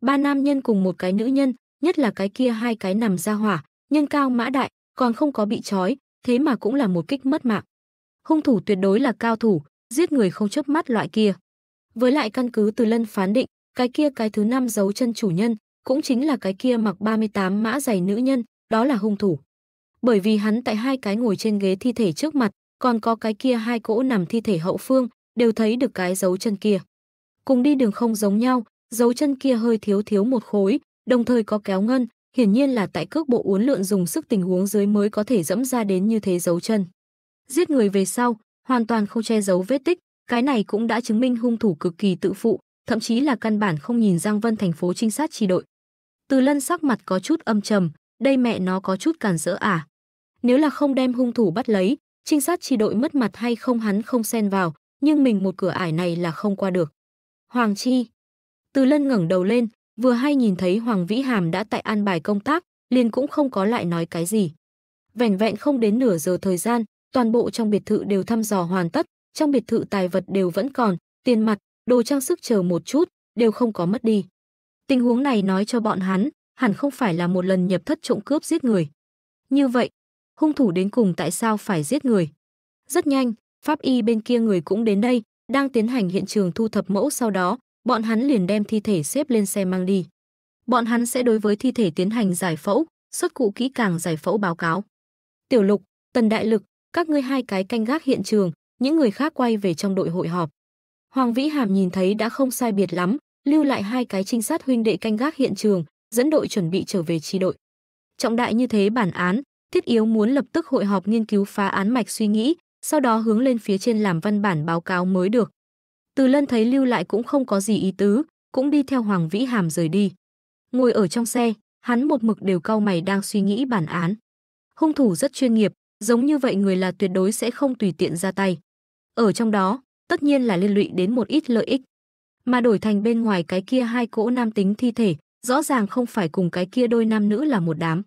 Ba nam nhân cùng một cái nữ nhân, nhất là cái kia hai cái nằm ra hỏa, nhân cao mã đại, còn không có bị trói, thế mà cũng là một kích mất mạng. Hung thủ tuyệt đối là cao thủ, giết người không chớp mắt loại kia. Với lại căn cứ từ lân phán định, cái kia cái thứ năm giấu chân chủ nhân, cũng chính là cái kia mặc 38 mã giày nữ nhân, đó là hung thủ. Bởi vì hắn tại hai cái ngồi trên ghế thi thể trước mặt, còn có cái kia hai cỗ nằm thi thể hậu phương, đều thấy được cái dấu chân kia cùng đi đường không giống nhau, dấu chân kia hơi thiếu thiếu một khối, đồng thời có kéo ngân, hiển nhiên là tại cước bộ uốn lượn dùng sức tình huống dưới mới có thể dẫm ra đến như thế dấu chân. Giết người về sau, hoàn toàn không che giấu vết tích, cái này cũng đã chứng minh hung thủ cực kỳ tự phụ, thậm chí là căn bản không nhìn Giang Vân thành phố trinh sát chỉ đội. Từ Lân sắc mặt có chút âm trầm, đây mẹ nó có chút cản rỡ à. Nếu là không đem hung thủ bắt lấy, trinh sát chỉ đội mất mặt hay không hắn không xen vào, nhưng mình một cửa ải này là không qua được. Hoàng Chi. Từ Lân ngẩng đầu lên, vừa hay nhìn thấy Hoàng Vĩ Hàm đã tại an bài công tác, liền cũng không có lại nói cái gì. Vẹn vẹn không đến nửa giờ thời gian, toàn bộ trong biệt thự đều thăm dò hoàn tất, trong biệt thự tài vật đều vẫn còn, tiền mặt, đồ trang sức chờ một chút, đều không có mất đi. Tình huống này nói cho bọn hắn, hẳn không phải là một lần nhập thất trộm cướp giết người. Như vậy, hung thủ đến cùng tại sao phải giết người? Rất nhanh, pháp y bên kia người cũng đến đây, đang tiến hành hiện trường thu thập mẫu sau đó, bọn hắn liền đem thi thể xếp lên xe mang đi. Bọn hắn sẽ đối với thi thể tiến hành giải phẫu, xuất cụ kỹ càng giải phẫu báo cáo. Tiểu Lục, Tần Đại Lực, các ngươi hai cái canh gác hiện trường, những người khác quay về trong đội hội họp. Hoàng Vĩ Hàm nhìn thấy đã không sai biệt lắm, lưu lại hai cái trinh sát huynh đệ canh gác hiện trường, dẫn đội chuẩn bị trở về tri đội. Trọng đại như thế bản án, thiết yếu muốn lập tức hội họp nghiên cứu phá án mạch suy nghĩ, sau đó hướng lên phía trên làm văn bản báo cáo mới được. Từ Lân thấy lưu lại cũng không có gì ý tứ, cũng đi theo Hoàng Vĩ Hàm rời đi. Ngồi ở trong xe, hắn một mực đều cau mày đang suy nghĩ bản án. Hung thủ rất chuyên nghiệp, giống như vậy người là tuyệt đối sẽ không tùy tiện ra tay. Ở trong đó, tất nhiên là liên lụy đến một ít lợi ích. Mà đổi thành bên ngoài cái kia hai cỗ nam tính thi thể, rõ ràng không phải cùng cái kia đôi nam nữ là một đám.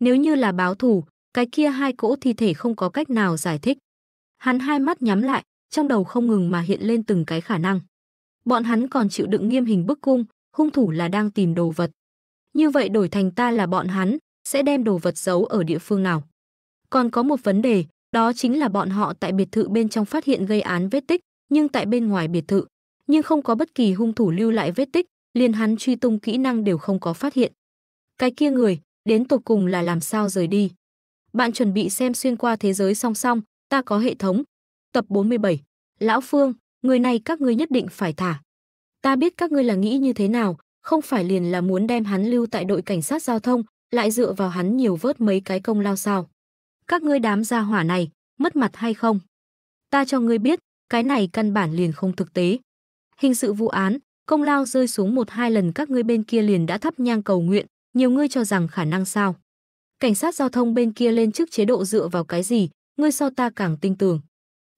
Nếu như là báo thù, cái kia hai cỗ thi thể không có cách nào giải thích. Hắn hai mắt nhắm lại, trong đầu không ngừng mà hiện lên từng cái khả năng. Bọn hắn còn chịu đựng nghiêm hình bức cung, hung thủ là đang tìm đồ vật. Như vậy đổi thành ta là bọn hắn, sẽ đem đồ vật giấu ở địa phương nào. Còn có một vấn đề, đó chính là bọn họ tại biệt thự bên trong phát hiện gây án vết tích, nhưng tại bên ngoài biệt thự, nhưng không có bất kỳ hung thủ lưu lại vết tích, liền hắn truy tung kỹ năng đều không có phát hiện. Cái kia người, đến tột cùng là làm sao rời đi? Bạn chuẩn bị xem xuyên qua thế giới song song, ta có hệ thống. Tập 47. Lão Phương, người này các ngươi nhất định phải thả. Ta biết các ngươi là nghĩ như thế nào, không phải liền là muốn đem hắn lưu tại đội cảnh sát giao thông, lại dựa vào hắn nhiều vớt mấy cái công lao sao. Các ngươi đám gia hỏa này, mất mặt hay không? Ta cho ngươi biết, cái này căn bản liền không thực tế. Hình sự vụ án, công lao rơi xuống một hai lần các ngươi bên kia liền đã thắp nhang cầu nguyện, nhiều ngươi cho rằng khả năng sao? Cảnh sát giao thông bên kia lên chức chế độ dựa vào cái gì, ngươi so ta càng tin tưởng.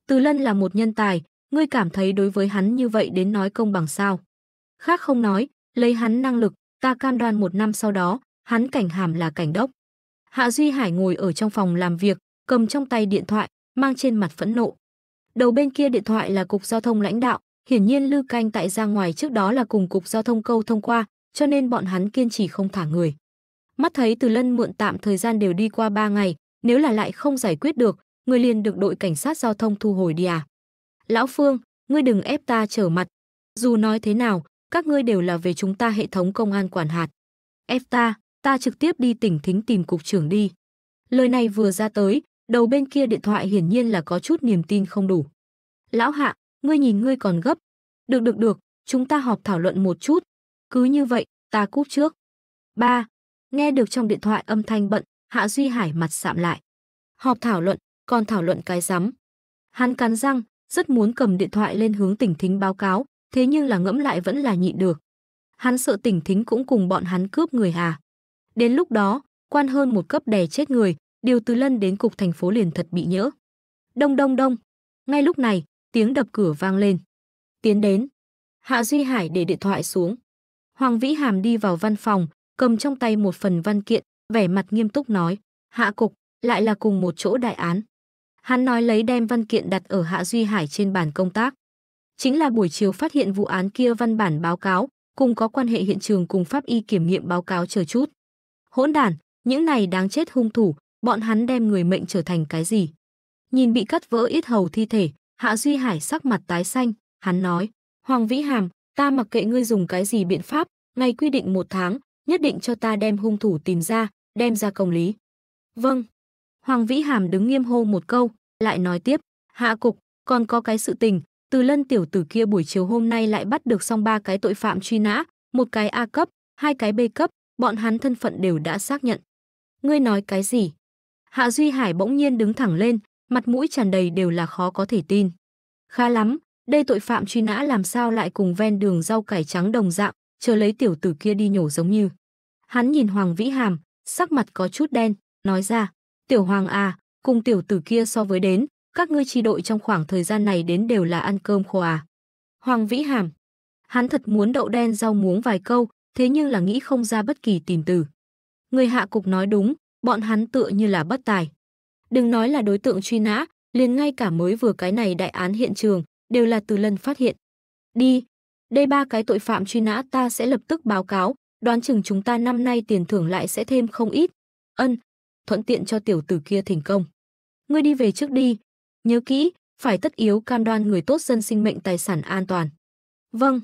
Từ Lân là một nhân tài, ngươi cảm thấy đối với hắn như vậy đến nói công bằng sao? Khác không nói, lấy hắn năng lực, ta cam đoan một năm sau đó, hắn cảnh hàm là cảnh đốc. Hạ Duy Hải ngồi ở trong phòng làm việc, cầm trong tay điện thoại, mang trên mặt phẫn nộ. Đầu bên kia điện thoại là cục giao thông lãnh đạo, hiển nhiên Lưu Canh tại ra ngoài trước đó là cùng cục giao thông câu thông qua, cho nên bọn hắn kiên trì không thả người. Mắt thấy Từ Lân mượn tạm thời gian đều đi qua ba ngày, nếu là lại không giải quyết được, ngươi liền được đội cảnh sát giao thông thu hồi đi à. Lão Phương, ngươi đừng ép ta trở mặt. Dù nói thế nào, các ngươi đều là về chúng ta hệ thống công an quản hạt. Ép ta, ta trực tiếp đi tỉnh thính tìm cục trưởng đi. Lời này vừa ra tới, đầu bên kia điện thoại hiển nhiên là có chút niềm tin không đủ. Lão hạ, ngươi nhìn ngươi còn gấp. Được được được, chúng ta họp thảo luận một chút. Cứ như vậy, ta cúp trước. ba Nghe được trong điện thoại âm thanh bận, Hạ Duy Hải mặt sạm lại. Họp thảo luận, còn thảo luận cái rắm. Hắn cắn răng, rất muốn cầm điện thoại lên hướng tỉnh thính báo cáo, thế nhưng là ngẫm lại vẫn là nhịn được. Hắn sợ tỉnh thính cũng cùng bọn hắn cướp người à. Đến lúc đó, quan hơn một cấp đè chết người, điều từ lân đến cục thành phố liền thật bị nhỡ. Đông đông đông. Ngay lúc này, tiếng đập cửa vang lên. Tiến đến. Hạ Duy Hải để điện thoại xuống. Hoàng Vĩ Hàm đi vào văn phòng, cầm trong tay một phần văn kiện, vẻ mặt nghiêm túc nói, hạ cục, lại là cùng một chỗ đại án. Hắn nói lấy đem văn kiện đặt ở Hạ Duy Hải trên bàn công tác. Chính là buổi chiều phát hiện vụ án kia văn bản báo cáo, cùng có quan hệ hiện trường cùng pháp y kiểm nghiệm báo cáo chờ chút. Hỗn đàn những này đáng chết hung thủ, bọn hắn đem người mệnh trở thành cái gì? Nhìn bị cắt vỡ ít hầu thi thể, Hạ Duy Hải sắc mặt tái xanh, hắn nói, Hoàng Vĩ Hàm, ta mặc kệ ngươi dùng cái gì biện pháp, ngày quy định một tháng, nhất định cho ta đem hung thủ tìm ra, đem ra công lý. Vâng. Hoàng Vĩ Hàm đứng nghiêm hô một câu, lại nói tiếp, hạ cục, còn có cái sự tình, từ lân tiểu tử kia buổi chiều hôm nay lại bắt được xong ba cái tội phạm truy nã, một cái A cấp, hai cái B cấp, bọn hắn thân phận đều đã xác nhận. Ngươi nói cái gì? Hạ Duy Hải bỗng nhiên đứng thẳng lên, mặt mũi tràn đầy đều là khó có thể tin. Khá lắm, đây tội phạm truy nã làm sao lại cùng ven đường rau cải trắng đồng dạng, chờ lấy tiểu tử kia đi nhổ giống như. Hắn nhìn Hoàng Vĩ Hàm, sắc mặt có chút đen, nói ra, tiểu hoàng à, cùng tiểu tử kia so với đến, các ngươi chi đội trong khoảng thời gian này đến đều là ăn cơm khô à. Hoàng Vĩ Hàm, hắn thật muốn đậu đen rau muống vài câu, thế nhưng là nghĩ không ra bất kỳ tìm từ. Người hạ cục nói đúng, bọn hắn tựa như là bất tài. Đừng nói là đối tượng truy nã, liền ngay cả mới vừa cái này đại án hiện trường, đều là từ lần phát hiện. Đi, đây ba cái tội phạm truy nã ta sẽ lập tức báo cáo, đoán chừng chúng ta năm nay tiền thưởng lại sẽ thêm không ít. Ân, thuận tiện cho tiểu tử kia thành công. Ngươi đi về trước đi, nhớ kỹ, phải tất yếu cam đoan người tốt dân sinh mệnh tài sản an toàn. Vâng,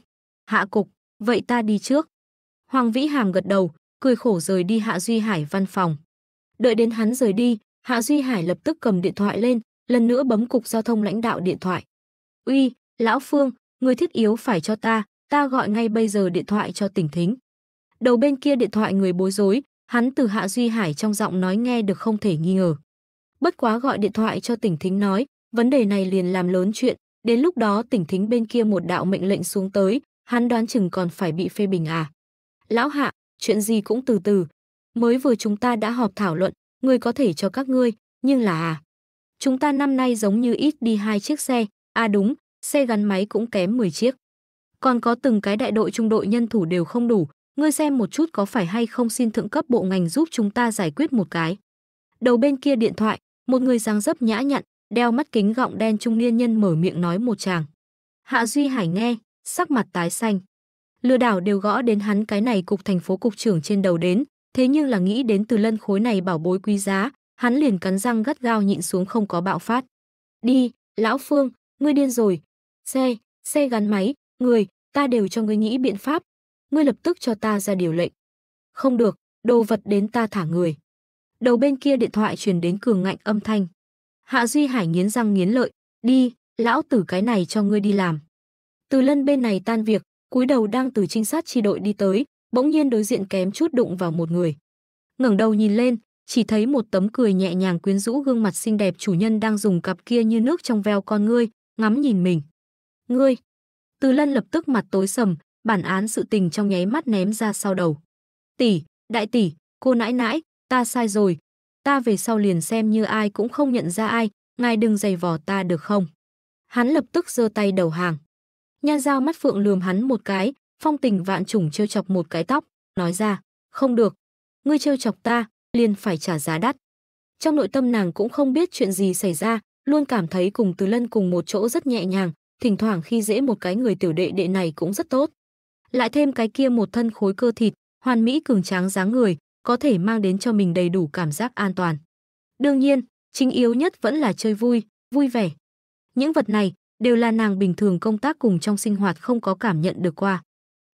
hạ cục, vậy ta đi trước. Hoàng Vĩ Hàm gật đầu, cười khổ rời đi Hạ Duy Hải văn phòng. Đợi đến hắn rời đi, Hạ Duy Hải lập tức cầm điện thoại lên, lần nữa bấm cục giao thông lãnh đạo điện thoại. Uy, Lão Phương, người thiết yếu phải cho ta, ta gọi ngay bây giờ điện thoại cho tỉnh thính. Đầu bên kia điện thoại người bối rối, hắn từ Hạ Duy Hải trong giọng nói nghe được không thể nghi ngờ. Bất quá gọi điện thoại cho tỉnh thính nói, vấn đề này liền làm lớn chuyện, đến lúc đó tỉnh thính bên kia một đạo mệnh lệnh xuống tới, hắn đoán chừng còn phải bị phê bình à. Lão Hạ, chuyện gì cũng từ từ. Mới vừa chúng ta đã họp thảo luận, người có thể cho các ngươi, nhưng là à. Chúng ta năm nay giống như ít đi hai chiếc xe, à đúng, xe gắn máy cũng kém 10 chiếc. Còn có từng cái đại đội trung đội nhân thủ đều không đủ, ngươi xem một chút có phải hay không xin thượng cấp bộ ngành giúp chúng ta giải quyết một cái. Đầu bên kia điện thoại, một người dáng dấp nhã nhặn, đeo mắt kính gọng đen trung niên nhân mở miệng nói một chàng. Hạ Duy Hải nghe, sắc mặt tái xanh. Lừa đảo đều gõ đến hắn cái này cục thành phố cục trưởng trên đầu đến, thế nhưng là nghĩ đến từ lân khối này bảo bối quý giá, hắn liền cắn răng gắt gao nhịn xuống không có bạo phát. Đi, lão Phương, ngươi điên rồi. Xe, xe gắn máy, người, ta đều cho ngươi nghĩ biện pháp, ngươi lập tức cho ta ra điều lệnh. Không được, đồ vật đến ta thả người. Đầu bên kia điện thoại truyền đến cường ngạnh âm thanh. Hạ Duy Hải nghiến răng nghiến lợi, đi, lão tử cái này cho ngươi đi làm. Từ lân bên này tan việc, cúi đầu đang từ trinh sát chi đội đi tới, bỗng nhiên đối diện kém chút đụng vào một người. ngẩng đầu nhìn lên, chỉ thấy một tấm cười nhẹ nhàng quyến rũ gương mặt xinh đẹp chủ nhân đang dùng cặp kia như nước trong veo con ngươi, ngắm nhìn mình. Ngươi! Từ lân lập tức mặt tối sầm, bản án sự tình trong nháy mắt ném ra sau đầu. Tỷ, đại tỷ, cô nãi nãi, ta sai rồi. Ta về sau liền xem như ai cũng không nhận ra ai, ngài đừng giày vò ta được không? Hắn lập tức giơ tay đầu hàng. Nha dao mắt phượng lườm hắn một cái, phong tình vạn trùng trêu chọc một cái tóc, nói ra, không được. Ngươi trêu chọc ta, liền phải trả giá đắt. Trong nội tâm nàng cũng không biết chuyện gì xảy ra, luôn cảm thấy cùng Từ Lân cùng một chỗ rất nhẹ nhàng, thỉnh thoảng khi dễ một cái người tiểu đệ đệ này cũng rất tốt lại thêm cái kia một thân khối cơ thịt, hoàn mỹ cường tráng dáng người, có thể mang đến cho mình đầy đủ cảm giác an toàn. Đương nhiên, chính yếu nhất vẫn là chơi vui, vui vẻ. Những vật này đều là nàng bình thường công tác cùng trong sinh hoạt không có cảm nhận được qua.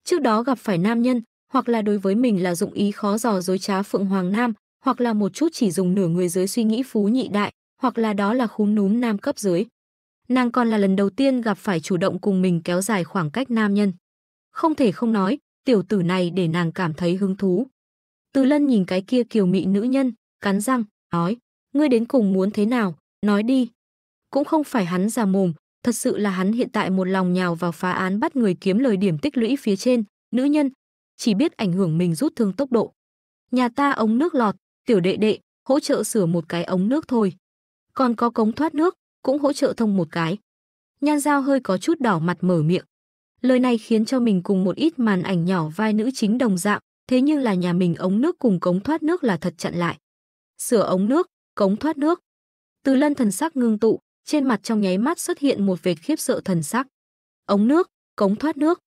Trước đó gặp phải nam nhân, hoặc là đối với mình là dụng ý khó dò dối trá phượng hoàng nam, hoặc là một chút chỉ dùng nửa người dưới suy nghĩ phú nhị đại, hoặc là đó là khúm núm nam cấp dưới. Nàng còn là lần đầu tiên gặp phải chủ động cùng mình kéo dài khoảng cách nam nhân. Không thể không nói, tiểu tử này để nàng cảm thấy hứng thú. Từ lân nhìn cái kia kiều mị nữ nhân, cắn răng, nói, ngươi đến cùng muốn thế nào, nói đi. Cũng không phải hắn già mồm, thật sự là hắn hiện tại một lòng nhào vào phá án bắt người kiếm lời điểm tích lũy phía trên, nữ nhân, chỉ biết ảnh hưởng mình rút thương tốc độ. Nhà ta ống nước lọt, tiểu đệ đệ, hỗ trợ sửa một cái ống nước thôi. Còn có cống thoát nước, cũng hỗ trợ thông một cái. Nhan Giao hơi có chút đỏ mặt mở miệng, Lời này khiến cho mình cùng một ít màn ảnh nhỏ vai nữ chính đồng dạng, thế nhưng là nhà mình ống nước cùng cống thoát nước là thật chặn lại. Sửa ống nước, cống thoát nước. Từ lân thần sắc ngưng tụ, trên mặt trong nháy mắt xuất hiện một vệt khiếp sợ thần sắc. Ống nước, cống thoát nước.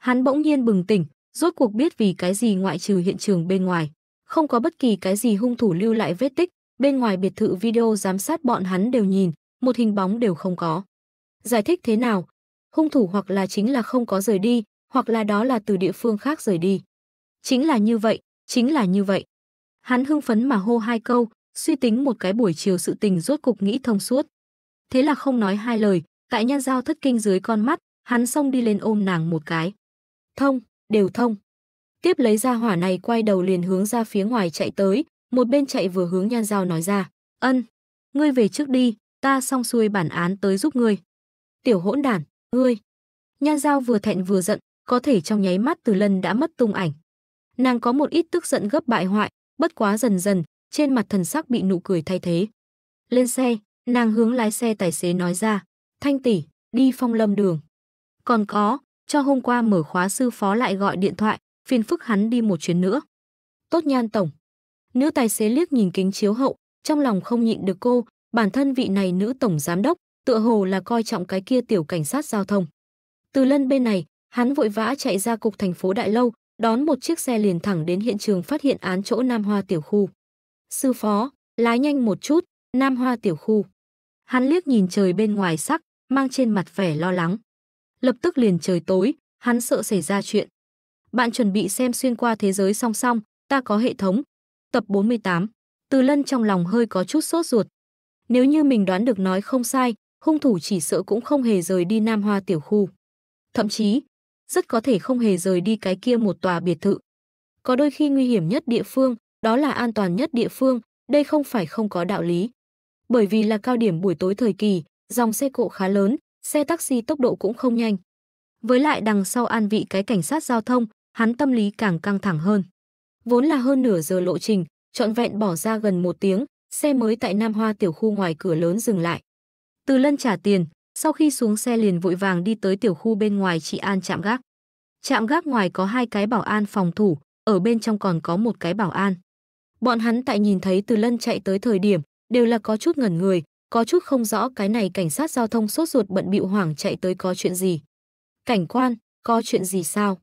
Hắn bỗng nhiên bừng tỉnh, rốt cuộc biết vì cái gì ngoại trừ hiện trường bên ngoài. Không có bất kỳ cái gì hung thủ lưu lại vết tích, bên ngoài biệt thự video giám sát bọn hắn đều nhìn, một hình bóng đều không có. Giải thích thế nào, hung thủ hoặc là chính là không có rời đi, hoặc là đó là từ địa phương khác rời đi. Chính là như vậy, chính là như vậy. Hắn hưng phấn mà hô hai câu, suy tính một cái buổi chiều sự tình rốt cục nghĩ thông suốt. Thế là không nói hai lời, tại nhan giao thất kinh dưới con mắt, hắn xông đi lên ôm nàng một cái. Thông, đều thông. Tiếp lấy ra hỏa này quay đầu liền hướng ra phía ngoài chạy tới, một bên chạy vừa hướng nhan giao nói ra. Ân, ngươi về trước đi, ta xong xuôi bản án tới giúp ngươi. Tiểu hỗn đản, Ngươi! Nhan Giao vừa thẹn vừa giận, có thể trong nháy mắt từ lần đã mất tung ảnh. Nàng có một ít tức giận gấp bại hoại, bất quá dần dần, trên mặt thần sắc bị nụ cười thay thế. Lên xe, nàng hướng lái xe tài xế nói ra, thanh tỷ, đi phong lâm đường. Còn có, cho hôm qua mở khóa sư phó lại gọi điện thoại, phiền phức hắn đi một chuyến nữa. Tốt nhan tổng. Nữ tài xế liếc nhìn kính chiếu hậu, trong lòng không nhịn được cô, bản thân vị này nữ tổng giám đốc, tựa hồ là coi trọng cái kia tiểu cảnh sát giao thông. Từ lân bên này, hắn vội vã chạy ra cục thành phố Đại Lâu, đón một chiếc xe liền thẳng đến hiện trường phát hiện án chỗ Nam Hoa tiểu khu. Sư phó, lái nhanh một chút, Nam Hoa tiểu khu. Hắn liếc nhìn trời bên ngoài sắc, mang trên mặt vẻ lo lắng. Lập tức liền trời tối, hắn sợ xảy ra chuyện. Bạn chuẩn bị xem xuyên qua thế giới song song, ta có hệ thống. Tập 48. Từ Lân trong lòng hơi có chút sốt ruột. Nếu như mình đoán được nói không sai, hung thủ chỉ sợ cũng không hề rời đi Nam Hoa tiểu khu. Thậm chí, rất có thể không hề rời đi cái kia một tòa biệt thự. Có đôi khi nguy hiểm nhất địa phương, đó là an toàn nhất địa phương, đây không phải không có đạo lý. Bởi vì là cao điểm buổi tối thời kỳ, dòng xe cộ khá lớn, xe taxi tốc độ cũng không nhanh. Với lại đằng sau an vị cái cảnh sát giao thông, hắn tâm lý càng căng thẳng hơn. Vốn là hơn nửa giờ lộ trình, trọn vẹn bỏ ra gần một tiếng, xe mới tại Nam Hoa tiểu khu ngoài cửa lớn dừng lại. Từ Lân trả tiền, sau khi xuống xe liền vội vàng đi tới tiểu khu bên ngoài chị an trạm gác. Trạm gác ngoài có hai cái bảo an phòng thủ, ở bên trong còn có một cái bảo an. Bọn hắn tại nhìn thấy Từ Lân chạy tới thời điểm, đều là có chút ngẩn người, có chút không rõ cái này cảnh sát giao thông sốt ruột bận bịu hoảng chạy tới có chuyện gì. Cảnh quan, có chuyện gì sao?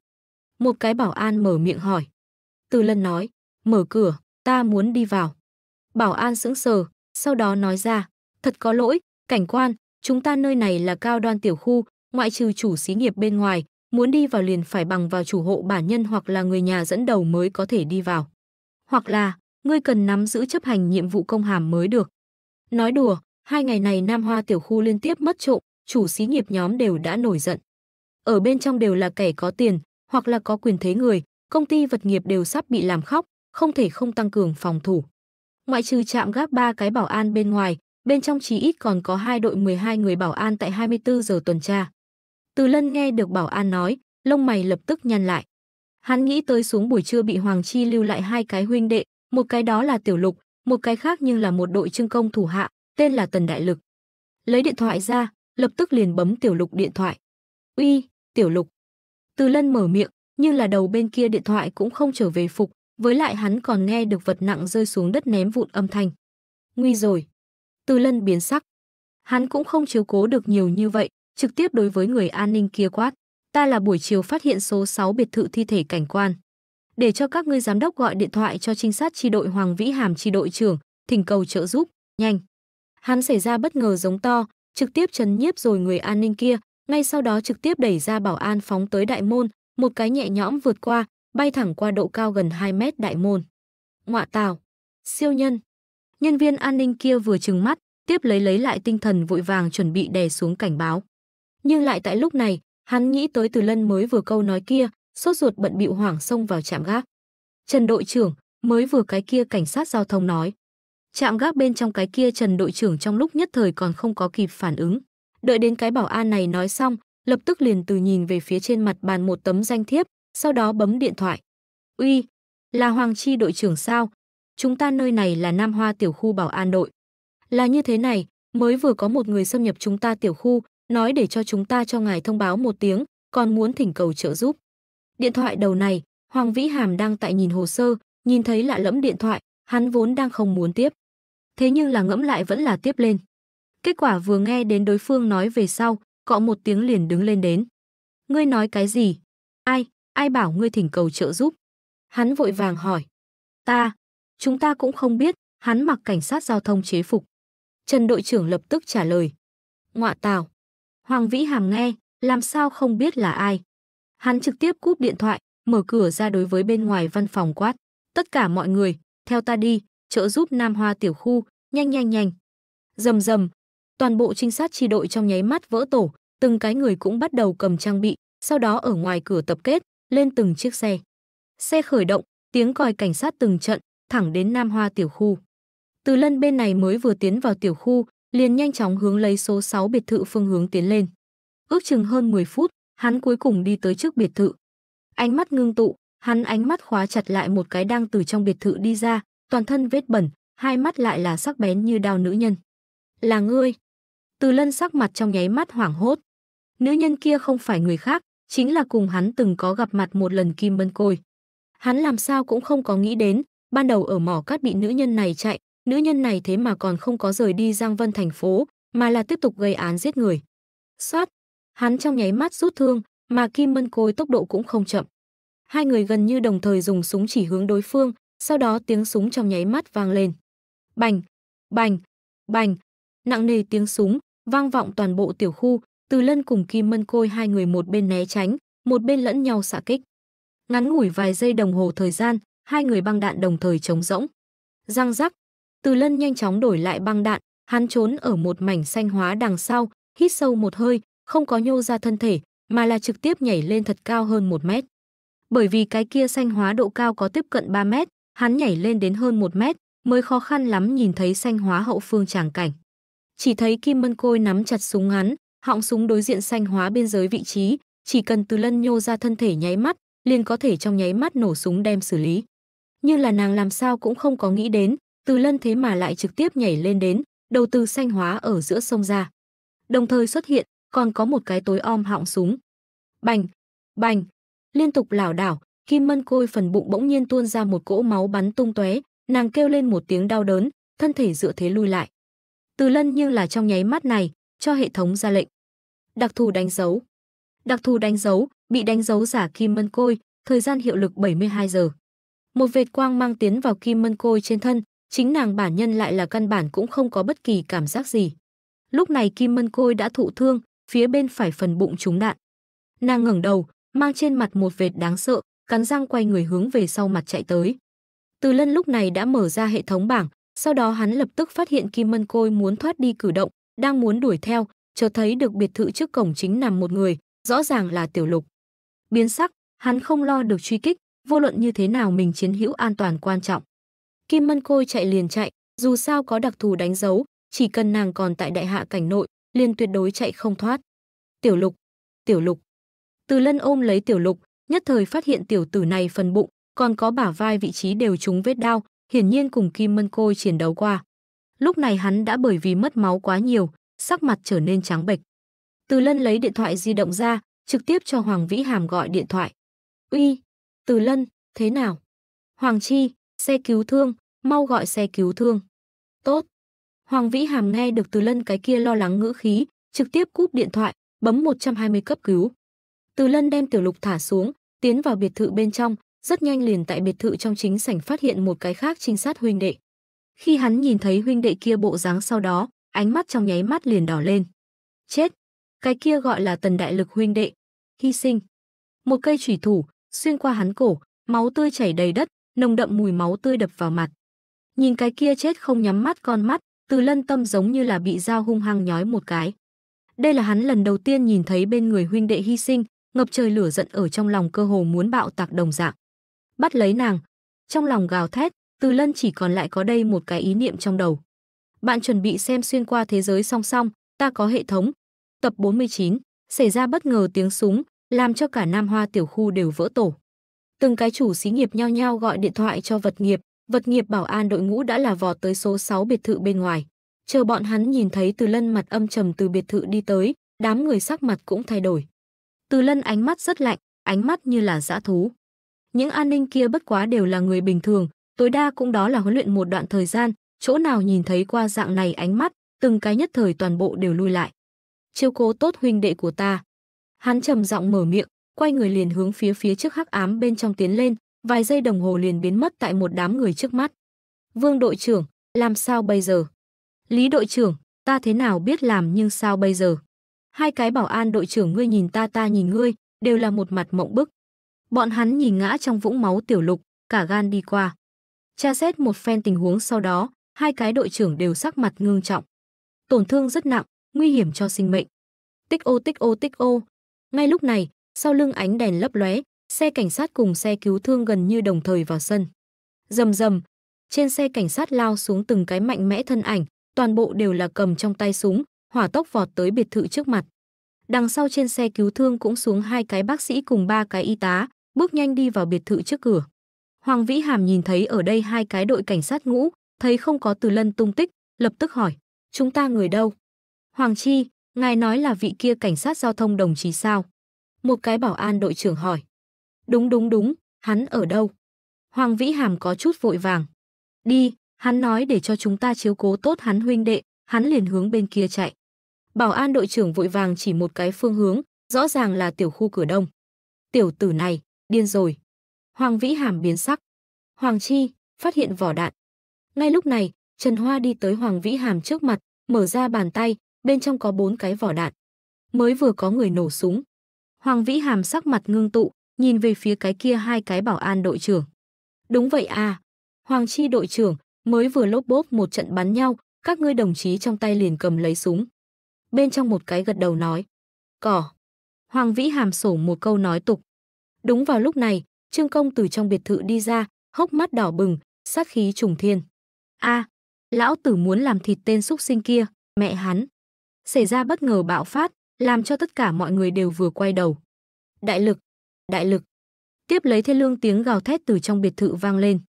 Một cái bảo an mở miệng hỏi. Từ Lân nói, mở cửa, ta muốn đi vào. Bảo an sững sờ, sau đó nói ra, thật có lỗi, Cảnh quan, chúng ta nơi này là cao đoan tiểu khu, ngoại trừ chủ xí nghiệp bên ngoài, muốn đi vào liền phải bằng vào chủ hộ bản nhân hoặc là người nhà dẫn đầu mới có thể đi vào. Hoặc là, ngươi cần nắm giữ chấp hành nhiệm vụ công hàm mới được. Nói đùa, hai ngày này Nam Hoa tiểu khu liên tiếp mất trộm, chủ xí nghiệp nhóm đều đã nổi giận. Ở bên trong đều là kẻ có tiền, hoặc là có quyền thế người, công ty vật nghiệp đều sắp bị làm khóc, không thể không tăng cường phòng thủ. Ngoại trừ chạm gác ba cái bảo an bên ngoài, Bên trong chí ít còn có hai đội 12 người bảo an tại 24 giờ tuần tra. Từ Lân nghe được bảo an nói, lông mày lập tức nhăn lại. Hắn nghĩ tới xuống buổi trưa bị Hoàng Chi lưu lại hai cái huynh đệ, một cái đó là Tiểu Lục, một cái khác nhưng là một đội trưng công thủ hạ, tên là Tần Đại Lực. Lấy điện thoại ra, lập tức liền bấm Tiểu Lục điện thoại. "Uy, Tiểu Lục." Từ Lân mở miệng, nhưng là đầu bên kia điện thoại cũng không trở về phục, với lại hắn còn nghe được vật nặng rơi xuống đất ném vụn âm thanh. "Nguy rồi." Từ lân biến sắc. Hắn cũng không chiếu cố được nhiều như vậy, trực tiếp đối với người an ninh kia quát. Ta là buổi chiều phát hiện số 6 biệt thự thi thể cảnh quan. Để cho các ngươi giám đốc gọi điện thoại cho trinh sát chi đội Hoàng Vĩ Hàm chi đội trưởng, thỉnh cầu trợ giúp, nhanh. Hắn xảy ra bất ngờ giống to, trực tiếp chấn nhiếp rồi người an ninh kia, ngay sau đó trực tiếp đẩy ra bảo an phóng tới đại môn, một cái nhẹ nhõm vượt qua, bay thẳng qua độ cao gần 2 mét đại môn. Ngoạ tào, siêu nhân, Nhân viên an ninh kia vừa trừng mắt, tiếp lấy lấy lại tinh thần vội vàng chuẩn bị đè xuống cảnh báo. Nhưng lại tại lúc này, hắn nghĩ tới Từ Lân mới vừa câu nói kia, sốt ruột bận bịu hoảng xông vào trạm gác. Trần đội trưởng, mới vừa cái kia cảnh sát giao thông nói. Trạm gác bên trong cái kia Trần đội trưởng trong lúc nhất thời còn không có kịp phản ứng. Đợi đến cái bảo an này nói xong, lập tức liền từ nhìn về phía trên mặt bàn một tấm danh thiếp, sau đó bấm điện thoại. Uy, là Hoàng Chi đội trưởng sao? chúng ta nơi này là Nam Hoa tiểu khu bảo an đội. Là như thế này, mới vừa có một người xâm nhập chúng ta tiểu khu, nói để cho chúng ta cho ngài thông báo một tiếng, còn muốn thỉnh cầu trợ giúp. Điện thoại đầu này, Hoàng Vĩ Hàm đang tại nhìn hồ sơ, nhìn thấy lạ lẫm điện thoại, hắn vốn đang không muốn tiếp. Thế nhưng là ngẫm lại vẫn là tiếp lên. Kết quả vừa nghe đến đối phương nói về sau, cọ một tiếng liền đứng lên đến. Ngươi nói cái gì? Ai? Ai bảo ngươi thỉnh cầu trợ giúp? Hắn vội vàng hỏi. Ta, Chúng ta cũng không biết, hắn mặc cảnh sát giao thông chế phục. Trần đội trưởng lập tức trả lời. Ngoạ tào. Hoàng Vĩ Hàm nghe, làm sao không biết là ai. Hắn trực tiếp cúp điện thoại, mở cửa ra đối với bên ngoài văn phòng quát. Tất cả mọi người, theo ta đi, trợ giúp Nam Hoa tiểu khu, nhanh nhanh nhanh. Dầm dầm, toàn bộ trinh sát chi đội trong nháy mắt vỡ tổ, từng cái người cũng bắt đầu cầm trang bị, sau đó ở ngoài cửa tập kết, lên từng chiếc xe. Xe khởi động, tiếng còi cảnh sát từng trận, thẳng đến Nam Hoa tiểu khu. Từ Lân bên này mới vừa tiến vào tiểu khu, liền nhanh chóng hướng lấy số 6 biệt thự phương hướng tiến lên. Ước chừng hơn 10 phút, hắn cuối cùng đi tới trước biệt thự. Ánh mắt ngưng tụ, hắn ánh mắt khóa chặt lại một cái đang từ trong biệt thự đi ra, toàn thân vết bẩn, hai mắt lại là sắc bén như đao nữ nhân. Là ngươi. Từ lân sắc mặt trong nháy mắt hoảng hốt. Nữ nhân kia không phải người khác, chính là cùng hắn từng có gặp mặt một lần Kim Bân Côi. Hắn làm sao cũng không có nghĩ đến, Ban đầu ở mỏ cát bị nữ nhân này chạy, nữ nhân này thế mà còn không có rời đi Giang Vân thành phố, mà là tiếp tục gây án giết người. Xoát, hắn trong nháy mắt rút thương, mà Kim Mân Côi tốc độ cũng không chậm. Hai người gần như đồng thời dùng súng chỉ hướng đối phương, sau đó tiếng súng trong nháy mắt vang lên. Bành, bành, bành, nặng nề tiếng súng, vang vọng toàn bộ tiểu khu, từ lân cùng Kim Mân Côi hai người một bên né tránh, một bên lẫn nhau xạ kích. Ngắn ngủi vài giây đồng hồ thời gian, hai người băng đạn đồng thời chống rỗng. Răng rắc, Từ Lân nhanh chóng đổi lại băng đạn, hắn trốn ở một mảnh xanh hóa đằng sau, hít sâu một hơi, không có nhô ra thân thể, mà là trực tiếp nhảy lên thật cao hơn một mét. Bởi vì cái kia xanh hóa độ cao có tiếp cận 3 mét, hắn nhảy lên đến hơn một mét, mới khó khăn lắm nhìn thấy xanh hóa hậu phương tràng cảnh. Chỉ thấy Kim Mân Côi nắm chặt súng ngắn họng súng đối diện xanh hóa biên giới vị trí, chỉ cần Từ Lân nhô ra thân thể nháy mắt, liền có thể trong nháy mắt nổ súng đem xử lý như là nàng làm sao cũng không có nghĩ đến, Từ Lân thế mà lại trực tiếp nhảy lên đến, đầu tư xanh hóa ở giữa sông ra. Đồng thời xuất hiện, còn có một cái tối om họng súng. Bành, bành, liên tục lảo đảo, Kim Mân Côi phần bụng bỗng nhiên tuôn ra một cỗ máu bắn tung tóe, nàng kêu lên một tiếng đau đớn, thân thể dựa thế lui lại. Từ Lân nhưng là trong nháy mắt này, cho hệ thống ra lệnh. Đặc thù đánh dấu. Đặc thù đánh dấu, bị đánh dấu giả Kim Mân Côi, thời gian hiệu lực 72 giờ một vệt quang mang tiến vào kim mân côi trên thân, chính nàng bản nhân lại là căn bản cũng không có bất kỳ cảm giác gì. Lúc này kim mân côi đã thụ thương, phía bên phải phần bụng trúng đạn. Nàng ngẩng đầu, mang trên mặt một vệt đáng sợ, cắn răng quay người hướng về sau mặt chạy tới. Từ lân lúc này đã mở ra hệ thống bảng, sau đó hắn lập tức phát hiện Kim Mân Côi muốn thoát đi cử động, đang muốn đuổi theo, chợt thấy được biệt thự trước cổng chính nằm một người, rõ ràng là Tiểu Lục. Biến sắc, hắn không lo được truy kích, vô luận như thế nào mình chiến hữu an toàn quan trọng. Kim Mân Côi chạy liền chạy, dù sao có đặc thù đánh dấu, chỉ cần nàng còn tại đại hạ cảnh nội, liền tuyệt đối chạy không thoát. Tiểu Lục, Tiểu Lục. Từ Lân ôm lấy Tiểu Lục, nhất thời phát hiện tiểu tử này phần bụng, còn có bả vai vị trí đều trúng vết đao, hiển nhiên cùng Kim Mân Côi chiến đấu qua. Lúc này hắn đã bởi vì mất máu quá nhiều, sắc mặt trở nên trắng bệch. Từ Lân lấy điện thoại di động ra, trực tiếp cho Hoàng Vĩ Hàm gọi điện thoại. "Uy, từ Lân, thế nào? Hoàng Chi, xe cứu thương, mau gọi xe cứu thương. Tốt. Hoàng Vĩ Hàm nghe được Từ Lân cái kia lo lắng ngữ khí, trực tiếp cúp điện thoại, bấm 120 cấp cứu. Từ Lân đem Tiểu Lục thả xuống, tiến vào biệt thự bên trong, rất nhanh liền tại biệt thự trong chính sảnh phát hiện một cái khác trinh sát huynh đệ. Khi hắn nhìn thấy huynh đệ kia bộ dáng sau đó, ánh mắt trong nháy mắt liền đỏ lên. Chết! Cái kia gọi là tần đại lực huynh đệ. Hy sinh. Một cây chủy thủ, xuyên qua hắn cổ, máu tươi chảy đầy đất, nồng đậm mùi máu tươi đập vào mặt. Nhìn cái kia chết không nhắm mắt con mắt, Từ Lân Tâm giống như là bị dao hung hăng nhói một cái. Đây là hắn lần đầu tiên nhìn thấy bên người huynh đệ hy sinh, ngập trời lửa giận ở trong lòng cơ hồ muốn bạo tạc đồng dạng. Bắt lấy nàng, trong lòng gào thét, Từ Lân chỉ còn lại có đây một cái ý niệm trong đầu. Bạn chuẩn bị xem xuyên qua thế giới song song, ta có hệ thống. Tập 49, xảy ra bất ngờ tiếng súng, làm cho cả Nam Hoa tiểu khu đều vỡ tổ. Từng cái chủ xí nghiệp nhao nhao gọi điện thoại cho vật nghiệp, vật nghiệp bảo an đội ngũ đã là vò tới số 6 biệt thự bên ngoài. Chờ bọn hắn nhìn thấy Từ Lân mặt âm trầm từ biệt thự đi tới, đám người sắc mặt cũng thay đổi. Từ Lân ánh mắt rất lạnh, ánh mắt như là dã thú. Những an ninh kia bất quá đều là người bình thường, tối đa cũng đó là huấn luyện một đoạn thời gian, chỗ nào nhìn thấy qua dạng này ánh mắt, từng cái nhất thời toàn bộ đều lui lại. Chiêu cố tốt huynh đệ của ta, Hắn trầm giọng mở miệng, quay người liền hướng phía phía trước hắc ám bên trong tiến lên, vài giây đồng hồ liền biến mất tại một đám người trước mắt. Vương đội trưởng, làm sao bây giờ? Lý đội trưởng, ta thế nào biết làm nhưng sao bây giờ? Hai cái bảo an đội trưởng ngươi nhìn ta ta nhìn ngươi, đều là một mặt mộng bức. Bọn hắn nhìn ngã trong vũng máu tiểu lục, cả gan đi qua. Tra xét một phen tình huống sau đó, hai cái đội trưởng đều sắc mặt ngưng trọng. Tổn thương rất nặng, nguy hiểm cho sinh mệnh. Tích ô tích ô tích ô, ngay lúc này, sau lưng ánh đèn lấp lóe, xe cảnh sát cùng xe cứu thương gần như đồng thời vào sân. Rầm rầm, trên xe cảnh sát lao xuống từng cái mạnh mẽ thân ảnh, toàn bộ đều là cầm trong tay súng, hỏa tốc vọt tới biệt thự trước mặt. Đằng sau trên xe cứu thương cũng xuống hai cái bác sĩ cùng ba cái y tá, bước nhanh đi vào biệt thự trước cửa. Hoàng Vĩ Hàm nhìn thấy ở đây hai cái đội cảnh sát ngũ, thấy không có Từ Lân tung tích, lập tức hỏi: "Chúng ta người đâu?" Hoàng Chi, Ngài nói là vị kia cảnh sát giao thông đồng chí sao? Một cái bảo an đội trưởng hỏi. Đúng đúng đúng, hắn ở đâu? Hoàng Vĩ Hàm có chút vội vàng. Đi, hắn nói để cho chúng ta chiếu cố tốt hắn huynh đệ, hắn liền hướng bên kia chạy. Bảo an đội trưởng vội vàng chỉ một cái phương hướng, rõ ràng là tiểu khu cửa đông. Tiểu tử này, điên rồi. Hoàng Vĩ Hàm biến sắc. Hoàng Chi, phát hiện vỏ đạn. Ngay lúc này, Trần Hoa đi tới Hoàng Vĩ Hàm trước mặt, mở ra bàn tay, bên trong có bốn cái vỏ đạn. Mới vừa có người nổ súng. Hoàng Vĩ Hàm sắc mặt ngưng tụ, nhìn về phía cái kia hai cái bảo an đội trưởng. Đúng vậy à, Hoàng Chi đội trưởng, mới vừa lốp bốp một trận bắn nhau, các ngươi đồng chí trong tay liền cầm lấy súng. Bên trong một cái gật đầu nói, cỏ. Hoàng Vĩ Hàm sổ một câu nói tục. Đúng vào lúc này, Trương Công từ trong biệt thự đi ra, hốc mắt đỏ bừng, sát khí trùng thiên. a à, lão tử muốn làm thịt tên xúc sinh kia, mẹ hắn xảy ra bất ngờ bạo phát, làm cho tất cả mọi người đều vừa quay đầu. Đại lực, đại lực. Tiếp lấy thiên lương tiếng gào thét từ trong biệt thự vang lên.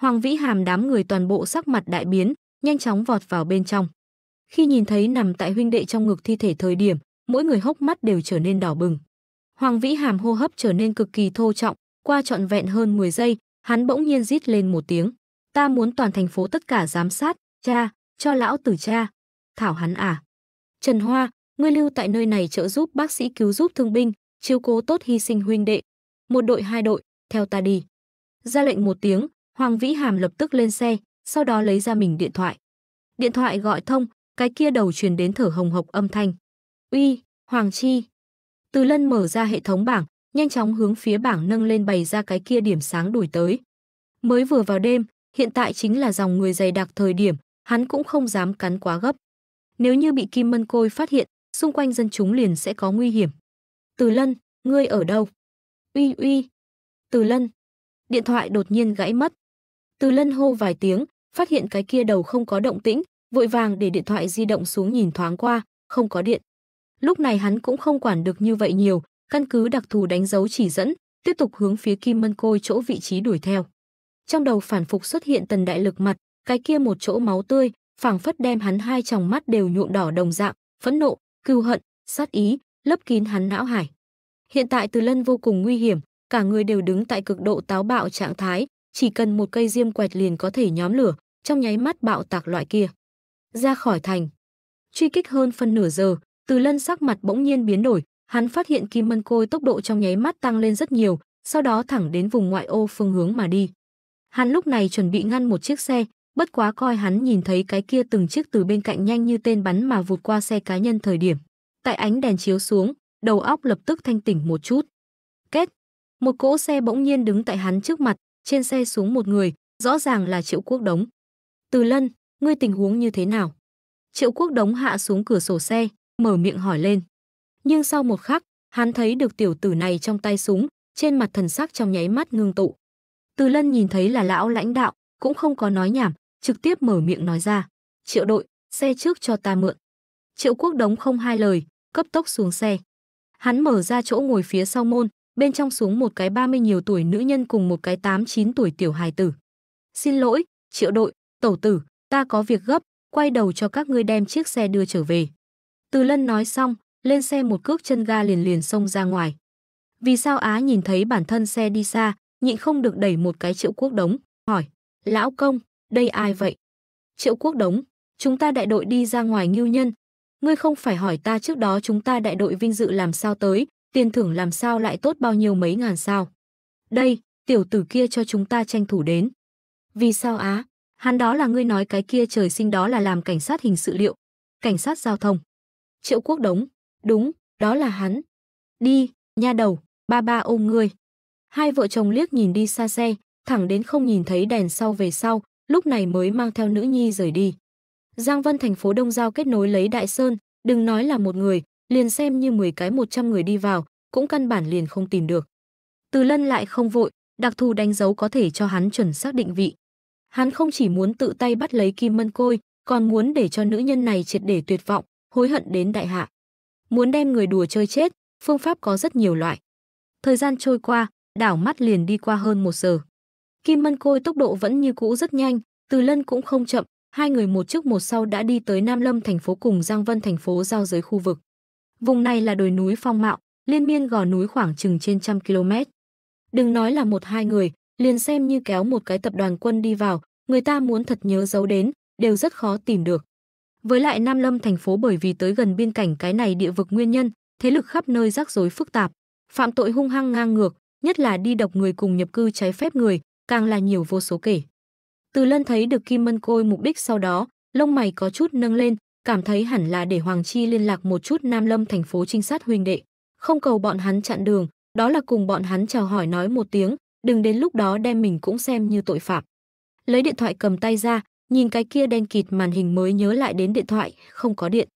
Hoàng Vĩ Hàm đám người toàn bộ sắc mặt đại biến, nhanh chóng vọt vào bên trong. Khi nhìn thấy nằm tại huynh đệ trong ngực thi thể thời điểm, mỗi người hốc mắt đều trở nên đỏ bừng. Hoàng Vĩ Hàm hô hấp trở nên cực kỳ thô trọng, qua trọn vẹn hơn 10 giây, hắn bỗng nhiên rít lên một tiếng. Ta muốn toàn thành phố tất cả giám sát, cha, cho lão tử cha. Thảo hắn à. Trần Hoa, ngươi lưu tại nơi này trợ giúp bác sĩ cứu giúp thương binh, chiếu cố tốt hy sinh huynh đệ. Một đội hai đội, theo ta đi. Ra lệnh một tiếng, Hoàng Vĩ Hàm lập tức lên xe, sau đó lấy ra mình điện thoại. Điện thoại gọi thông, cái kia đầu truyền đến thở hồng hộc âm thanh. Uy, Hoàng Chi. Từ lân mở ra hệ thống bảng, nhanh chóng hướng phía bảng nâng lên bày ra cái kia điểm sáng đuổi tới. Mới vừa vào đêm, hiện tại chính là dòng người dày đặc thời điểm, hắn cũng không dám cắn quá gấp. Nếu như bị Kim Mân Côi phát hiện, xung quanh dân chúng liền sẽ có nguy hiểm. Từ Lân, ngươi ở đâu? Uy uy. Từ Lân. Điện thoại đột nhiên gãy mất. Từ Lân hô vài tiếng, phát hiện cái kia đầu không có động tĩnh, vội vàng để điện thoại di động xuống nhìn thoáng qua, không có điện. Lúc này hắn cũng không quản được như vậy nhiều, căn cứ đặc thù đánh dấu chỉ dẫn, tiếp tục hướng phía Kim Mân Côi chỗ vị trí đuổi theo. Trong đầu phản phục xuất hiện tần đại lực mặt, cái kia một chỗ máu tươi, phảng phất đem hắn hai tròng mắt đều nhuộm đỏ đồng dạng, phẫn nộ, cưu hận, sát ý, lấp kín hắn não hải. Hiện tại Từ Lân vô cùng nguy hiểm, cả người đều đứng tại cực độ táo bạo trạng thái, chỉ cần một cây diêm quẹt liền có thể nhóm lửa, trong nháy mắt bạo tạc loại kia. Ra khỏi thành. Truy kích hơn phân nửa giờ, Từ Lân sắc mặt bỗng nhiên biến đổi, hắn phát hiện Kim Mân Côi tốc độ trong nháy mắt tăng lên rất nhiều, sau đó thẳng đến vùng ngoại ô phương hướng mà đi. Hắn lúc này chuẩn bị ngăn một chiếc xe, Bất quá coi hắn nhìn thấy cái kia từng chiếc từ bên cạnh nhanh như tên bắn mà vụt qua xe cá nhân thời điểm. Tại ánh đèn chiếu xuống, đầu óc lập tức thanh tỉnh một chút. Kết! Một cỗ xe bỗng nhiên đứng tại hắn trước mặt, trên xe xuống một người, rõ ràng là Triệu Quốc Đống. Từ lân, ngươi tình huống như thế nào? Triệu Quốc Đống hạ xuống cửa sổ xe, mở miệng hỏi lên. Nhưng sau một khắc, hắn thấy được tiểu tử này trong tay súng, trên mặt thần sắc trong nháy mắt ngưng tụ. Từ lân nhìn thấy là lão lãnh đạo, cũng không có nói nhảm, trực tiếp mở miệng nói ra. Triệu đội, xe trước cho ta mượn. Triệu quốc đống không hai lời, cấp tốc xuống xe. Hắn mở ra chỗ ngồi phía sau môn, bên trong xuống một cái 30 nhiều tuổi nữ nhân cùng một cái 8-9 tuổi tiểu hài tử. Xin lỗi, triệu đội, tẩu tử, ta có việc gấp, quay đầu cho các ngươi đem chiếc xe đưa trở về. Từ lân nói xong, lên xe một cước chân ga liền liền xông ra ngoài. Vì sao Á nhìn thấy bản thân xe đi xa, nhịn không được đẩy một cái triệu quốc đống, hỏi, lão công, đây ai vậy? Triệu quốc đống, chúng ta đại đội đi ra ngoài ngưu nhân. Ngươi không phải hỏi ta trước đó chúng ta đại đội vinh dự làm sao tới, tiền thưởng làm sao lại tốt bao nhiêu mấy ngàn sao. Đây, tiểu tử kia cho chúng ta tranh thủ đến. Vì sao á? Hắn đó là ngươi nói cái kia trời sinh đó là làm cảnh sát hình sự liệu, cảnh sát giao thông. Triệu quốc đống, đúng, đó là hắn. Đi, nha đầu, ba ba ôm ngươi. Hai vợ chồng liếc nhìn đi xa xe, thẳng đến không nhìn thấy đèn sau về sau, lúc này mới mang theo nữ nhi rời đi. Giang Vân thành phố Đông Giao kết nối lấy Đại Sơn, đừng nói là một người, liền xem như 10 cái 100 người đi vào, cũng căn bản liền không tìm được. Từ Lân lại không vội, đặc thù đánh dấu có thể cho hắn chuẩn xác định vị. Hắn không chỉ muốn tự tay bắt lấy Kim Mân Côi, còn muốn để cho nữ nhân này triệt để tuyệt vọng, hối hận đến đại hạ. Muốn đem người đùa chơi chết, phương pháp có rất nhiều loại. Thời gian trôi qua, đảo mắt liền đi qua hơn một giờ. Kim Mân Côi tốc độ vẫn như cũ rất nhanh, Từ Lân cũng không chậm, hai người một trước một sau đã đi tới Nam Lâm thành phố cùng Giang Vân thành phố giao giới khu vực. Vùng này là đồi núi phong mạo, liên miên gò núi khoảng chừng trên trăm km. Đừng nói là một hai người, liền xem như kéo một cái tập đoàn quân đi vào, người ta muốn thật nhớ giấu đến, đều rất khó tìm được. Với lại Nam Lâm thành phố bởi vì tới gần biên cảnh cái này địa vực nguyên nhân, thế lực khắp nơi rắc rối phức tạp, phạm tội hung hăng ngang ngược, nhất là đi độc người cùng nhập cư trái phép người, càng là nhiều vô số kể. Từ Lân thấy được Kim Mân Côi mục đích sau đó, lông mày có chút nâng lên, cảm thấy hẳn là để Hoàng Chi liên lạc một chút Nam Lâm thành phố trinh sát huynh đệ, không cầu bọn hắn chặn đường, đó là cùng bọn hắn chào hỏi nói một tiếng, đừng đến lúc đó đem mình cũng xem như tội phạm. Lấy điện thoại cầm tay ra, nhìn cái kia đen kịt màn hình mới nhớ lại đến điện thoại, không có điện.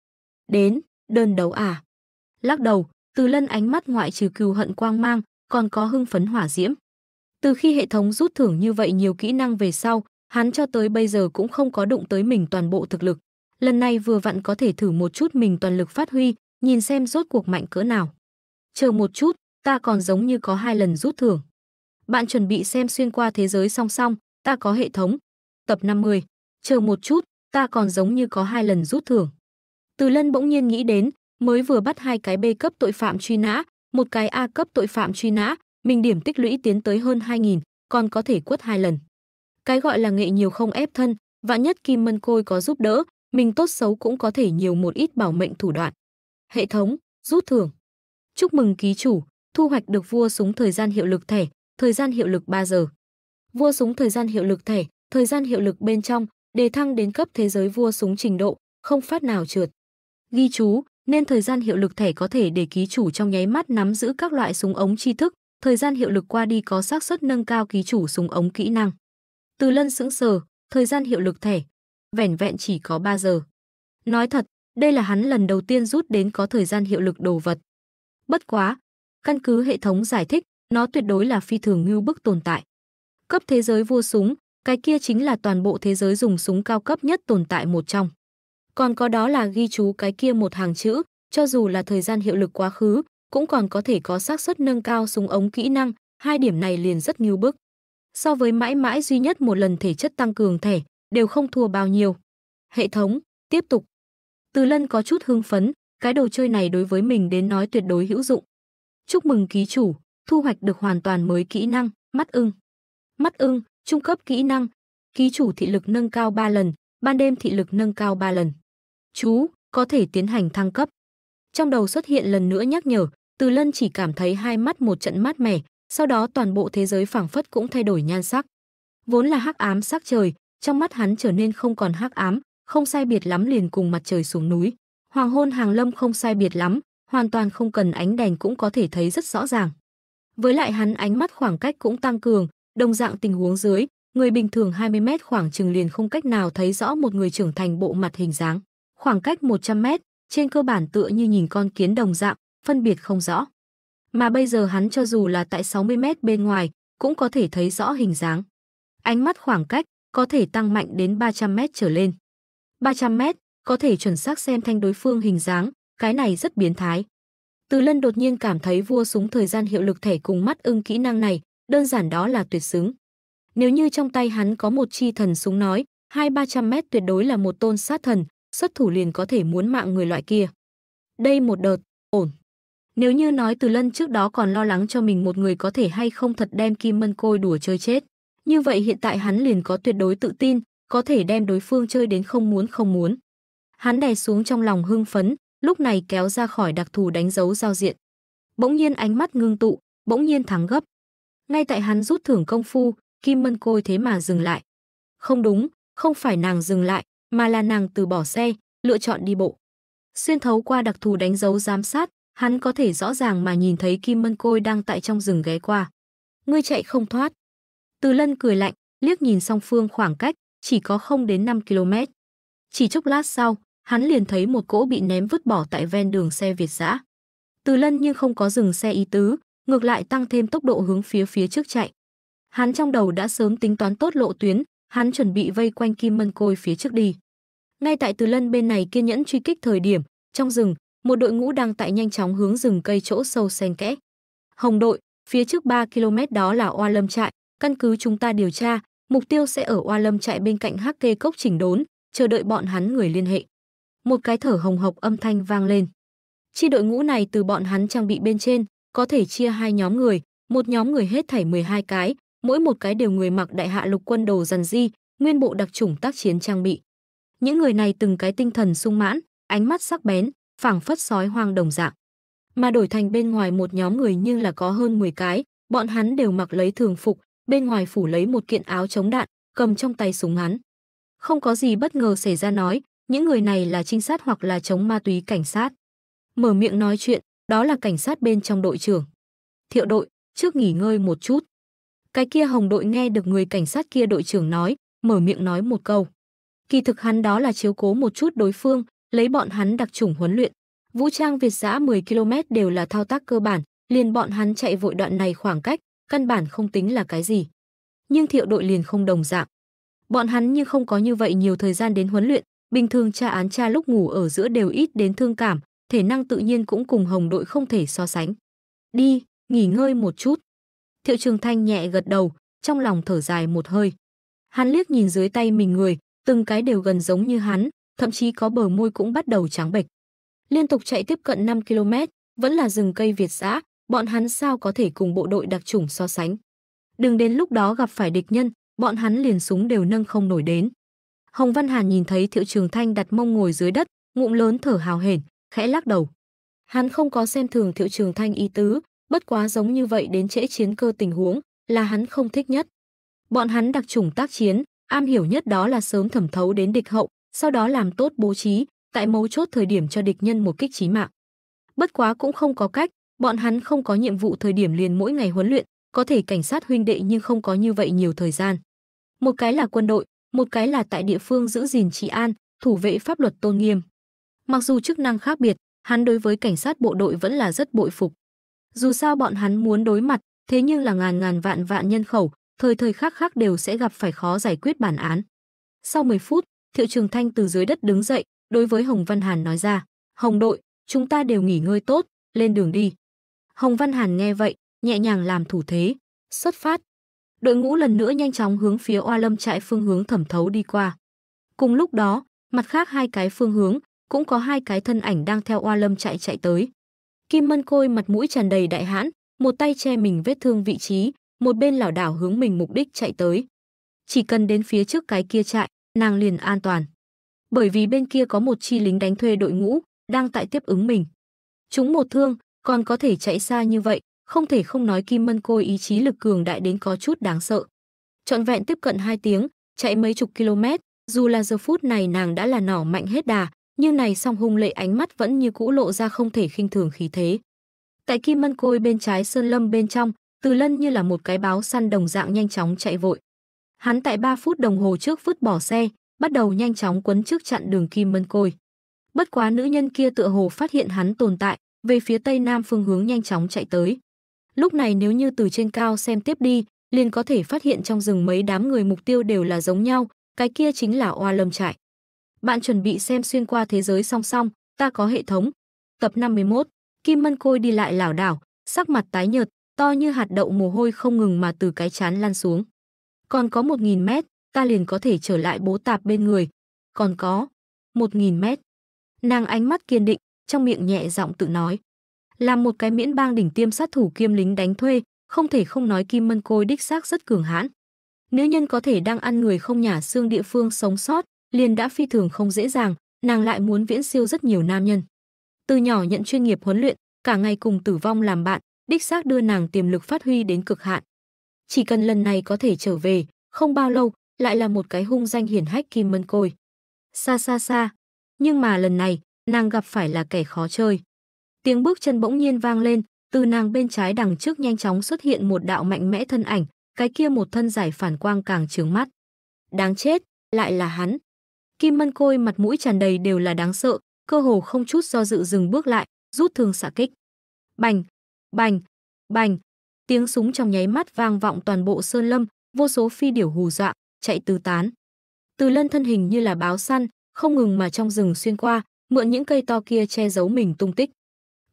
Đến, đơn đấu à? Lắc đầu, Từ Lân ánh mắt ngoại trừ cừu hận quang mang, còn có hưng phấn hỏa diễm. Từ khi hệ thống rút thưởng như vậy nhiều kỹ năng về sau, hắn cho tới bây giờ cũng không có đụng tới mình toàn bộ thực lực. Lần này vừa vặn có thể thử một chút mình toàn lực phát huy, nhìn xem rốt cuộc mạnh cỡ nào. Chờ một chút, ta còn giống như có hai lần rút thưởng. Bạn chuẩn bị xem xuyên qua thế giới song song, ta có hệ thống. Tập 50. Chờ một chút, ta còn giống như có hai lần rút thưởng. Từ Lân bỗng nhiên nghĩ đến, mới vừa bắt hai cái B cấp tội phạm truy nã, một cái A cấp tội phạm truy nã, mình điểm tích lũy tiến tới hơn 2.000, còn có thể quất hai lần. Cái gọi là nghệ nhiều không ép thân, vạn nhất Kim Mân Côi có giúp đỡ, mình tốt xấu cũng có thể nhiều một ít bảo mệnh thủ đoạn. Hệ thống, rút thưởng. Chúc mừng ký chủ, thu hoạch được vua súng thời gian hiệu lực thẻ, thời gian hiệu lực 3 giờ. Vua súng thời gian hiệu lực thẻ, thời gian hiệu lực bên trong, đề thăng đến cấp thế giới vua súng trình độ, không phát nào trượt. Ghi chú, nên thời gian hiệu lực thẻ có thể để ký chủ trong nháy mắt nắm giữ các loại súng ống tri thức, thời gian hiệu lực qua đi có xác suất nâng cao ký chủ súng ống kỹ năng. Từ lân sững sờ, thời gian hiệu lực thẻ, vẻn vẹn chỉ có 3 giờ. Nói thật, đây là hắn lần đầu tiên rút đến có thời gian hiệu lực đồ vật. Bất quá, căn cứ hệ thống giải thích, nó tuyệt đối là phi thường ngưu bức tồn tại. Cấp thế giới vua súng, cái kia chính là toàn bộ thế giới dùng súng cao cấp nhất tồn tại một trong. Còn có đó là ghi chú cái kia một hàng chữ, cho dù là thời gian hiệu lực quá khứ, cũng còn có thể có xác suất nâng cao súng ống kỹ năng, hai điểm này liền rất nhiều bức. So với mãi mãi duy nhất một lần thể chất tăng cường thẻ, đều không thua bao nhiêu. Hệ thống, tiếp tục. Từ Lân có chút hưng phấn, cái đồ chơi này đối với mình đến nói tuyệt đối hữu dụng. Chúc mừng ký chủ, thu hoạch được hoàn toàn mới kỹ năng, mắt ưng. Mắt ưng, trung cấp kỹ năng, ký chủ thị lực nâng cao 3 lần, ban đêm thị lực nâng cao 3 lần. Chú, có thể tiến hành thăng cấp. Trong đầu xuất hiện lần nữa nhắc nhở, từ Lân chỉ cảm thấy hai mắt một trận mát mẻ, sau đó toàn bộ thế giới phảng phất cũng thay đổi nhan sắc. Vốn là hắc ám sắc trời, trong mắt hắn trở nên không còn hắc ám, không sai biệt lắm liền cùng mặt trời xuống núi. Hoàng hôn hàng lâm không sai biệt lắm, hoàn toàn không cần ánh đèn cũng có thể thấy rất rõ ràng. Với lại hắn ánh mắt khoảng cách cũng tăng cường, đồng dạng tình huống dưới, người bình thường 20 mét khoảng chừng liền không cách nào thấy rõ một người trưởng thành bộ mặt hình dáng. Khoảng cách 100 mét, trên cơ bản tựa như nhìn con kiến đồng dạng, phân biệt không rõ. Mà bây giờ hắn cho dù là tại 60 mét bên ngoài, cũng có thể thấy rõ hình dáng. Ánh mắt khoảng cách có thể tăng mạnh đến 300 mét trở lên. 300 mét có thể chuẩn xác xem thanh đối phương hình dáng, cái này rất biến thái. Từ Lân đột nhiên cảm thấy vua súng thời gian hiệu lực thẻ cùng mắt ưng kỹ năng này, đơn giản đó là tuyệt xứng. Nếu như trong tay hắn có một chi thần súng nói, hai ba trăm mét tuyệt đối là một tôn sát thần, xuất thủ liền có thể muốn mạng người loại kia. Đây một đợt, ổn. Nếu như nói Từ Lân trước đó còn lo lắng cho mình một người có thể hay không thật đem Kim Mân Côi đùa chơi chết, như vậy hiện tại hắn liền có tuyệt đối tự tin, có thể đem đối phương chơi đến không muốn không muốn. Hắn đè xuống trong lòng hưng phấn, lúc này kéo ra khỏi đặc thù đánh dấu giao diện. Bỗng nhiên ánh mắt ngưng tụ, bỗng nhiên thắng gấp. Ngay tại hắn rút thưởng công phu, Kim Mân Côi thế mà dừng lại. Không đúng, không phải nàng dừng lại, mà là nàng từ bỏ xe, lựa chọn đi bộ. Xuyên thấu qua đặc thù đánh dấu giám sát, Hắn có thể rõ ràng mà nhìn thấy Kim Mân Côi đang tại trong rừng ghé qua. Ngươi chạy không thoát. Từ Lân cười lạnh, liếc nhìn song phương khoảng cách, chỉ có không đến 5 km. Chỉ chốc lát sau, hắn liền thấy một cỗ bị ném vứt bỏ tại ven đường xe Việt dã. Từ Lân nhưng không có dừng xe ý tứ, ngược lại tăng thêm tốc độ hướng phía phía trước chạy. Hắn trong đầu đã sớm tính toán tốt lộ tuyến, hắn chuẩn bị vây quanh Kim Mân Côi phía trước đi. Ngay tại Từ Lân bên này kiên nhẫn truy kích thời điểm, trong rừng, một đội ngũ đang tại nhanh chóng hướng rừng cây chỗ sâu xen kẽ. Hồng đội, phía trước 3 km đó là Oa Lâm trại, căn cứ chúng ta điều tra, mục tiêu sẽ ở Oa Lâm trại bên cạnh Hắc Kê cốc chỉnh đốn, chờ đợi bọn hắn người liên hệ. Một cái thở hồng hộc âm thanh vang lên. Chi đội ngũ này từ bọn hắn trang bị bên trên, có thể chia hai nhóm người, một nhóm người hết thảy 12 cái, mỗi một cái đều người mặc đại hạ lục quân đồ dằn di, nguyên bộ đặc chủng tác chiến trang bị. Những người này từng cái tinh thần sung mãn, ánh mắt sắc bén, phảng phất sói hoang đồng dạng. Mà đổi thành bên ngoài một nhóm người nhưng là có hơn 10 cái, bọn hắn đều mặc lấy thường phục, bên ngoài phủ lấy một kiện áo chống đạn, cầm trong tay súng ngắn. Không có gì bất ngờ xảy ra nói, những người này là trinh sát hoặc là chống ma túy cảnh sát. Mở miệng nói chuyện, đó là cảnh sát bên trong đội trưởng. Thiệu đội, trước nghỉ ngơi một chút. Cái kia hồng đội nghe được người cảnh sát kia đội trưởng nói, mở miệng nói một câu. Kỳ thực hắn đó là chiếu cố một chút đối phương, lấy bọn hắn đặc chủng huấn luyện. Vũ trang Việt giã 10 km đều là thao tác cơ bản, liền bọn hắn chạy vội đoạn này khoảng cách, căn bản không tính là cái gì. Nhưng thiệu đội liền không đồng dạng. Bọn hắn nhưng không có như vậy nhiều thời gian đến huấn luyện, bình thường tra án tra lúc ngủ ở giữa đều ít đến thương cảm, thể năng tự nhiên cũng cùng hồng đội không thể so sánh. Đi, nghỉ ngơi một chút. Thiệu Trường Thanh nhẹ gật đầu, trong lòng thở dài một hơi. Hắn liếc nhìn dưới tay mình người, từng cái đều gần giống như hắn, thậm chí có bờ môi cũng bắt đầu trắng bệch. Liên tục chạy tiếp cận 5 km, vẫn là rừng cây Việt dã bọn hắn sao có thể cùng bộ đội đặc chủng so sánh. Đừng đến lúc đó gặp phải địch nhân, bọn hắn liền súng đều nâng không nổi đến. Hồng Văn Hàn nhìn thấy Thiệu Trường Thanh đặt mông ngồi dưới đất, ngụm lớn thở hào hển, khẽ lắc đầu. Hắn không có xem thường Thiệu Trường Thanh y tứ, bất quá giống như vậy đến trễ chiến cơ tình huống, là hắn không thích nhất. Bọn hắn đặc chủng tác chiến, am hiểu nhất đó là sớm thẩm thấu đến địch hậu, sau đó làm tốt bố trí, tại mấu chốt thời điểm cho địch nhân một kích chí mạng. Bất quá cũng không có cách, bọn hắn không có nhiệm vụ thời điểm liền mỗi ngày huấn luyện, có thể cảnh sát huynh đệ nhưng không có như vậy nhiều thời gian. Một cái là quân đội, một cái là tại địa phương giữ gìn trị an, thủ vệ pháp luật tôn nghiêm. Mặc dù chức năng khác biệt, hắn đối với cảnh sát bộ đội vẫn là rất bội phục. Dù sao bọn hắn muốn đối mặt, thế nhưng là ngàn ngàn vạn vạn nhân khẩu, thời thời khắc khác đều sẽ gặp phải khó giải quyết bản án. Sau 10 phút, Thiệu Trường Thanh từ dưới đất đứng dậy, đối với Hồng Văn Hàn nói ra, "Hồng đội, chúng ta đều nghỉ ngơi tốt, lên đường đi." Hồng Văn Hàn nghe vậy, nhẹ nhàng làm thủ thế, xuất phát. Đội ngũ lần nữa nhanh chóng hướng phía Oa Lâm trại phương hướng thẩm thấu đi qua. Cùng lúc đó, mặt khác hai cái phương hướng cũng có hai cái thân ảnh đang theo Oa Lâm chạy chạy tới. Kim Mân côi mặt mũi tràn đầy đại hãn, một tay che mình vết thương vị trí, một bên lảo đảo hướng mình mục đích chạy tới. Chỉ cần đến phía trước cái kia trại, nàng liền an toàn. Bởi vì bên kia có một chi lính đánh thuê đội ngũ, đang tại tiếp ứng mình. Chúng một thương, còn có thể chạy xa như vậy, không thể không nói Kim Mân Côi ý chí lực cường đại đến có chút đáng sợ. Trọn vẹn tiếp cận 2 tiếng, chạy mấy chục km, dù là giờ phút này nàng đã là nỏ mạnh hết đà, như này song hung lệ ánh mắt vẫn như cũ lộ ra không thể khinh thường khí thế. Tại Kim Mân Côi bên trái sơn lâm bên trong, Từ Lân như là một cái báo săn đồng dạng nhanh chóng chạy vội. Hắn tại 3 phút đồng hồ trước vứt bỏ xe, bắt đầu nhanh chóng quấn trước chặn đường Kim Mân Côi. Bất quá nữ nhân kia tựa hồ phát hiện hắn tồn tại, về phía tây nam phương hướng nhanh chóng chạy tới. Lúc này nếu như từ trên cao xem tiếp đi, liền có thể phát hiện trong rừng mấy đám người mục tiêu đều là giống nhau, cái kia chính là Oa Lâm trại. Bạn chuẩn bị xem xuyên qua thế giới song song, ta có hệ thống. Tập 51, Kim Mân Côi đi lại lảo đảo, sắc mặt tái nhợt, to như hạt đậu mồ hôi không ngừng mà từ cái chán lan xuống. Còn có 1.000 mét, ta liền có thể trở lại bố tạp bên người. Còn có 1.000 mét. Nàng ánh mắt kiên định, trong miệng nhẹ giọng tự nói. Làm một cái miễn bang đỉnh tiêm sát thủ kiêm lính đánh thuê, không thể không nói Kim Mân Côi đích xác rất cường hãn. Nữ nhân có thể đang ăn người không nhả xương địa phương sống sót, liền đã phi thường không dễ dàng, nàng lại muốn viễn siêu rất nhiều nam nhân. Từ nhỏ nhận chuyên nghiệp huấn luyện, cả ngày cùng tử vong làm bạn, đích xác đưa nàng tiềm lực phát huy đến cực hạn chỉ cần lần này có thể trở về, không bao lâu, lại là một cái hung danh hiển hách Kim Mân Côi. Xa xa xa, nhưng mà lần này, nàng gặp phải là kẻ khó chơi. Tiếng bước chân bỗng nhiên vang lên, từ nàng bên trái đằng trước nhanh chóng xuất hiện một đạo mạnh mẽ thân ảnh, cái kia một thân giải phản quang càng trướng mắt. Đáng chết, lại là hắn. Kim Mân Côi mặt mũi tràn đầy đều là đáng sợ, cơ hồ không chút do dự dừng bước lại, rút thương xạ kích. Bành, bành, bành, tiếng súng trong nháy mắt vang vọng toàn bộ sơn lâm, vô số phi điểu hù dọa, chạy tứ tán. Từ Lân thân hình như là báo săn, không ngừng mà trong rừng xuyên qua, mượn những cây to kia che giấu mình tung tích.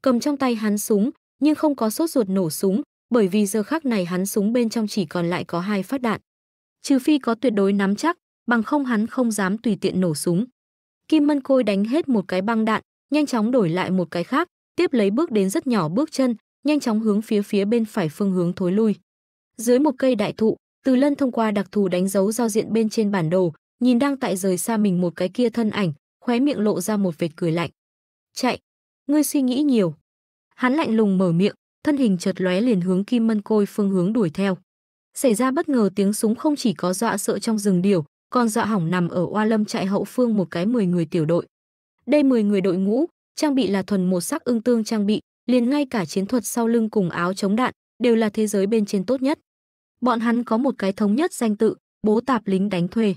Cầm trong tay hắn súng, nhưng không có sốt ruột nổ súng, bởi vì giờ khắc này hắn súng bên trong chỉ còn lại có hai phát đạn. Trừ phi có tuyệt đối nắm chắc, bằng không hắn không dám tùy tiện nổ súng. Kim Mân Côi đánh hết một cái băng đạn, nhanh chóng đổi lại một cái khác, tiếp lấy bước đến rất nhỏ bước chân, nhanh chóng hướng phía phía bên phải phương hướng thối lui. Dưới một cây đại thụ, Từ Lân thông qua đặc thù đánh dấu giao diện bên trên bản đồ, nhìn đang tại rời xa mình một cái kia thân ảnh, khóe miệng lộ ra một vệt cười lạnh. "Chạy, ngươi suy nghĩ nhiều." Hắn lạnh lùng mở miệng, thân hình chợt lóe liền hướng Kim Mân Côi phương hướng đuổi theo. Xảy ra bất ngờ tiếng súng không chỉ có dọa sợ trong rừng điều, còn dọa hỏng nằm ở Oa Lâm trại hậu phương một cái 10 người tiểu đội. Đây 10 người đội ngũ, trang bị là thuần một sắc ưng tương trang bị, liền ngay cả chiến thuật sau lưng cùng áo chống đạn đều là thế giới bên trên tốt nhất. Bọn hắn có một cái thống nhất danh tự, bố tạp lính đánh thuê.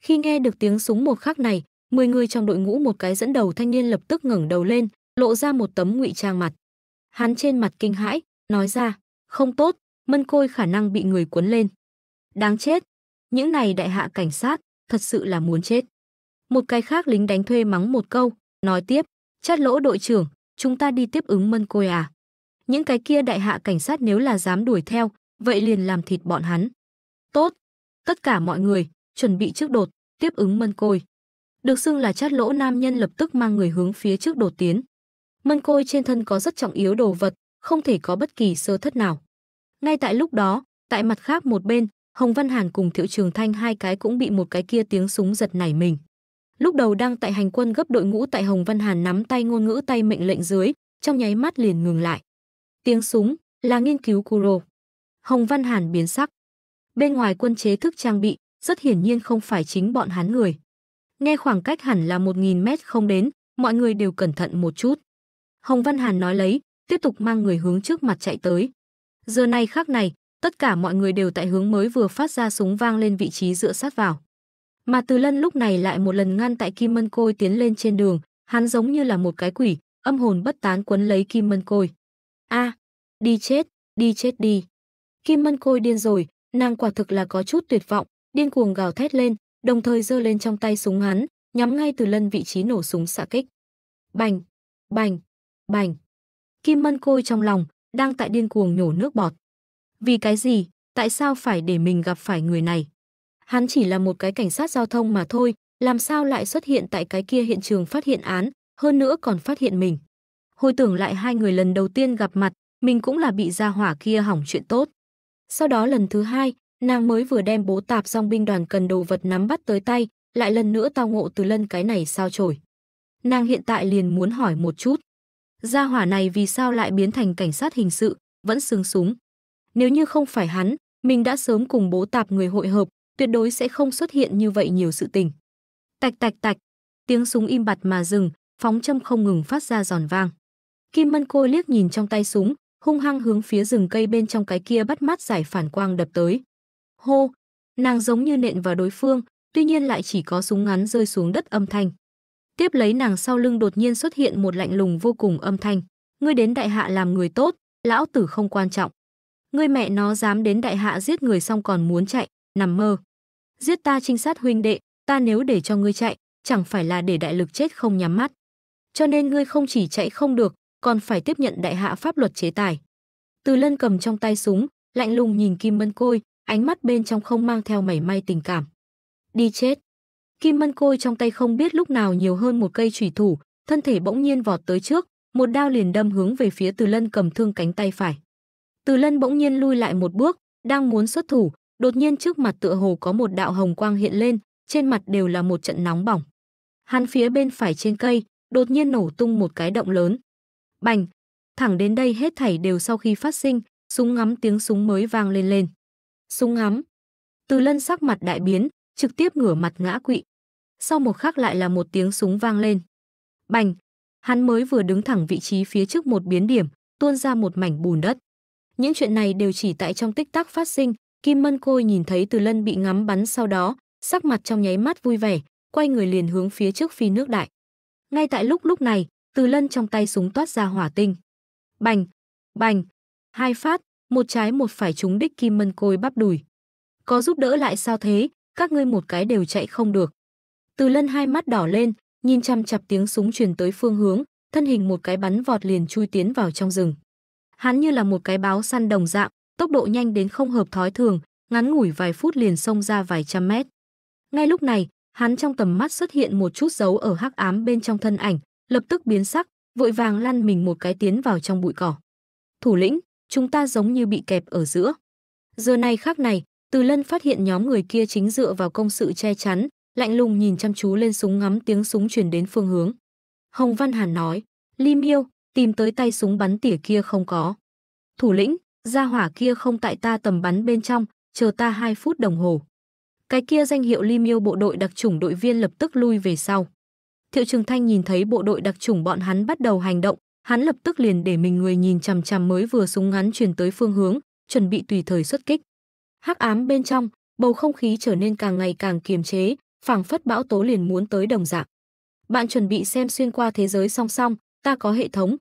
Khi nghe được tiếng súng một khắc này, 10 người trong đội ngũ một cái dẫn đầu thanh niên lập tức ngẩng đầu lên, lộ ra một tấm ngụy trang mặt. Hắn trên mặt kinh hãi, nói ra, không tốt, mân côi khả năng bị người cuốn lên. Đáng chết, những này đại hạ cảnh sát, thật sự là muốn chết. Một cái khác lính đánh thuê mắng một câu, nói tiếp, chát lỗ đội trưởng, chúng ta đi tiếp ứng mân côi à? Những cái kia đại hạ cảnh sát nếu là dám đuổi theo, vậy liền làm thịt bọn hắn. Tốt, tất cả mọi người, chuẩn bị trước đột, tiếp ứng mân côi. Được xưng là chát lỗ nam nhân lập tức mang người hướng phía trước đột tiến. Mân côi trên thân có rất trọng yếu đồ vật, không thể có bất kỳ sơ thất nào. Ngay tại lúc đó, tại mặt khác một bên, Hồng Văn Hàn cùng Thiệu Trường Thanh hai cái cũng bị một cái kia tiếng súng giật nảy mình lúc đầu đang tại hành quân gấp đội ngũ tại Hồng Văn Hàn nắm tay ngôn ngữ tay mệnh lệnh dưới, trong nháy mắt liền ngừng lại. Tiếng súng là nghiên cứu Kuro. Hồng Văn Hàn biến sắc. Bên ngoài quân chế thức trang bị, rất hiển nhiên không phải chính bọn hắn người. Nghe khoảng cách hẳn là 1000 mét không đến, mọi người đều cẩn thận một chút. Hồng Văn Hàn nói lấy, tiếp tục mang người hướng trước mặt chạy tới. Giờ này khác này, tất cả mọi người đều tại hướng mới vừa phát ra súng vang lên vị trí dựa sát vào. Mà Từ Lân lúc này lại một lần ngăn tại Kim Mân Côi tiến lên trên đường, hắn giống như là một cái quỷ, âm hồn bất tán quấn lấy Kim Mân Côi. A, đi chết, đi chết đi. Kim Mân Côi điên rồi, nàng quả thực là có chút tuyệt vọng, điên cuồng gào thét lên, đồng thời giơ lên trong tay súng hắn, nhắm ngay Từ Lân vị trí nổ súng xạ kích. Bành, bành, bành. Kim Mân Côi trong lòng đang tại điên cuồng nhổ nước bọt. Vì cái gì? Tại sao phải để mình gặp phải người này? Hắn chỉ là một cái cảnh sát giao thông mà thôi, làm sao lại xuất hiện tại cái kia hiện trường phát hiện án, hơn nữa còn phát hiện mình. Hồi tưởng lại hai người lần đầu tiên gặp mặt, mình cũng là bị gia hỏa kia hỏng chuyện tốt. Sau đó lần thứ hai, nàng mới vừa đem bố tạp song binh đoàn cần đồ vật nắm bắt tới tay, lại lần nữa tao ngộ từ lân cái này sao chổi. Nàng hiện tại liền muốn hỏi một chút. Gia hỏa này vì sao lại biến thành cảnh sát hình sự, vẫn sướng súng. Nếu như không phải hắn, mình đã sớm cùng bố tạp người hội hợp, tuyệt đối sẽ không xuất hiện như vậy nhiều sự tình. Tạch tạch tạch, tiếng súng im bặt mà dừng, phóng châm không ngừng phát ra giòn vang. Kim Mân Cô liếc nhìn trong tay súng, hung hăng hướng phía rừng cây bên trong cái kia bắt mắt giải phản quang đập tới. Hô, nàng giống như nện vào đối phương, tuy nhiên lại chỉ có súng ngắn rơi xuống đất âm thanh. Tiếp lấy nàng sau lưng đột nhiên xuất hiện một lạnh lùng vô cùng âm thanh. Ngươi đến đại hạ làm người tốt, lão tử không quan trọng. Ngươi mẹ nó dám đến đại hạ giết người xong còn muốn chạy, nằm mơ. Giết ta trinh sát huynh đệ, ta nếu để cho ngươi chạy, chẳng phải là để đại lực chết không nhắm mắt. Cho nên ngươi không chỉ chạy không được, còn phải tiếp nhận đại hạ pháp luật chế tài. Từ Lân cầm trong tay súng, lạnh lùng nhìn Kim Mân Côi, ánh mắt bên trong không mang theo mảy may tình cảm. Đi chết. Kim Mân Côi trong tay không biết lúc nào nhiều hơn một cây chủy thủ, thân thể bỗng nhiên vọt tới trước, một đao liền đâm hướng về phía Từ Lân cầm thương cánh tay phải. Từ Lân bỗng nhiên lui lại một bước, đang muốn xuất thủ, Đột nhiên trước mặt tựa hồ có một đạo hồng quang hiện lên, trên mặt đều là một trận nóng bỏng. Hắn phía bên phải trên cây, đột nhiên nổ tung một cái động lớn. Bành! Thẳng đến đây hết thảy đều sau khi phát sinh, súng ngắm tiếng súng mới vang lên lên. Súng ngắm! Từ lân sắc mặt đại biến, trực tiếp ngửa mặt ngã quỵ. Sau một khắc lại là một tiếng súng vang lên. Bành! Hắn mới vừa đứng thẳng vị trí phía trước một biến điểm, tuôn ra một mảnh bùn đất. Những chuyện này đều chỉ tại trong tích tắc phát sinh, Kim Mân Khôi nhìn thấy Từ Lân bị ngắm bắn sau đó, sắc mặt trong nháy mắt vui vẻ, quay người liền hướng phía trước phi nước đại. Ngay tại lúc lúc này, Từ Lân trong tay súng toát ra hỏa tinh. Bành, bành, hai phát, một trái một phải trúng đích Kim Mân Khôi bắp đùi. Có giúp đỡ lại sao thế, các ngươi một cái đều chạy không được. Từ Lân hai mắt đỏ lên, nhìn chăm chặp tiếng súng truyền tới phương hướng, thân hình một cái bắn vọt liền chui tiến vào trong rừng. Hắn như là một cái báo săn đồng dạng, tốc độ nhanh đến không hợp thói thường, ngắn ngủi vài phút liền xông ra vài trăm mét. Ngay lúc này, hắn trong tầm mắt xuất hiện một chút dấu ở hắc ám bên trong thân ảnh, lập tức biến sắc, vội vàng lăn mình một cái tiến vào trong bụi cỏ. Thủ lĩnh, chúng ta giống như bị kẹp ở giữa. Giờ này khác này, Từ Lân phát hiện nhóm người kia chính dựa vào công sự che chắn, lạnh lùng nhìn chăm chú lên súng ngắm tiếng súng truyền đến phương hướng. Hồng Văn Hàn nói, Lim yêu, tìm tới tay súng bắn tỉa kia không có. Thủ lĩnh, Gia hỏa kia không tại ta tầm bắn bên trong, chờ ta 2 phút đồng hồ. Cái kia danh hiệu Ly Miêu bộ đội đặc chủng đội viên lập tức lui về sau. Thiệu Trường Thanh nhìn thấy bộ đội đặc chủng bọn hắn bắt đầu hành động, hắn lập tức liền để mình người nhìn chằm chằm mới vừa súng ngắn truyền tới phương hướng, chuẩn bị tùy thời xuất kích. Hắc ám bên trong, bầu không khí trở nên càng ngày càng kiềm chế, phảng phất bão tố liền muốn tới đồng dạng. Bạn chuẩn bị xem xuyên qua thế giới song song, ta có hệ thống.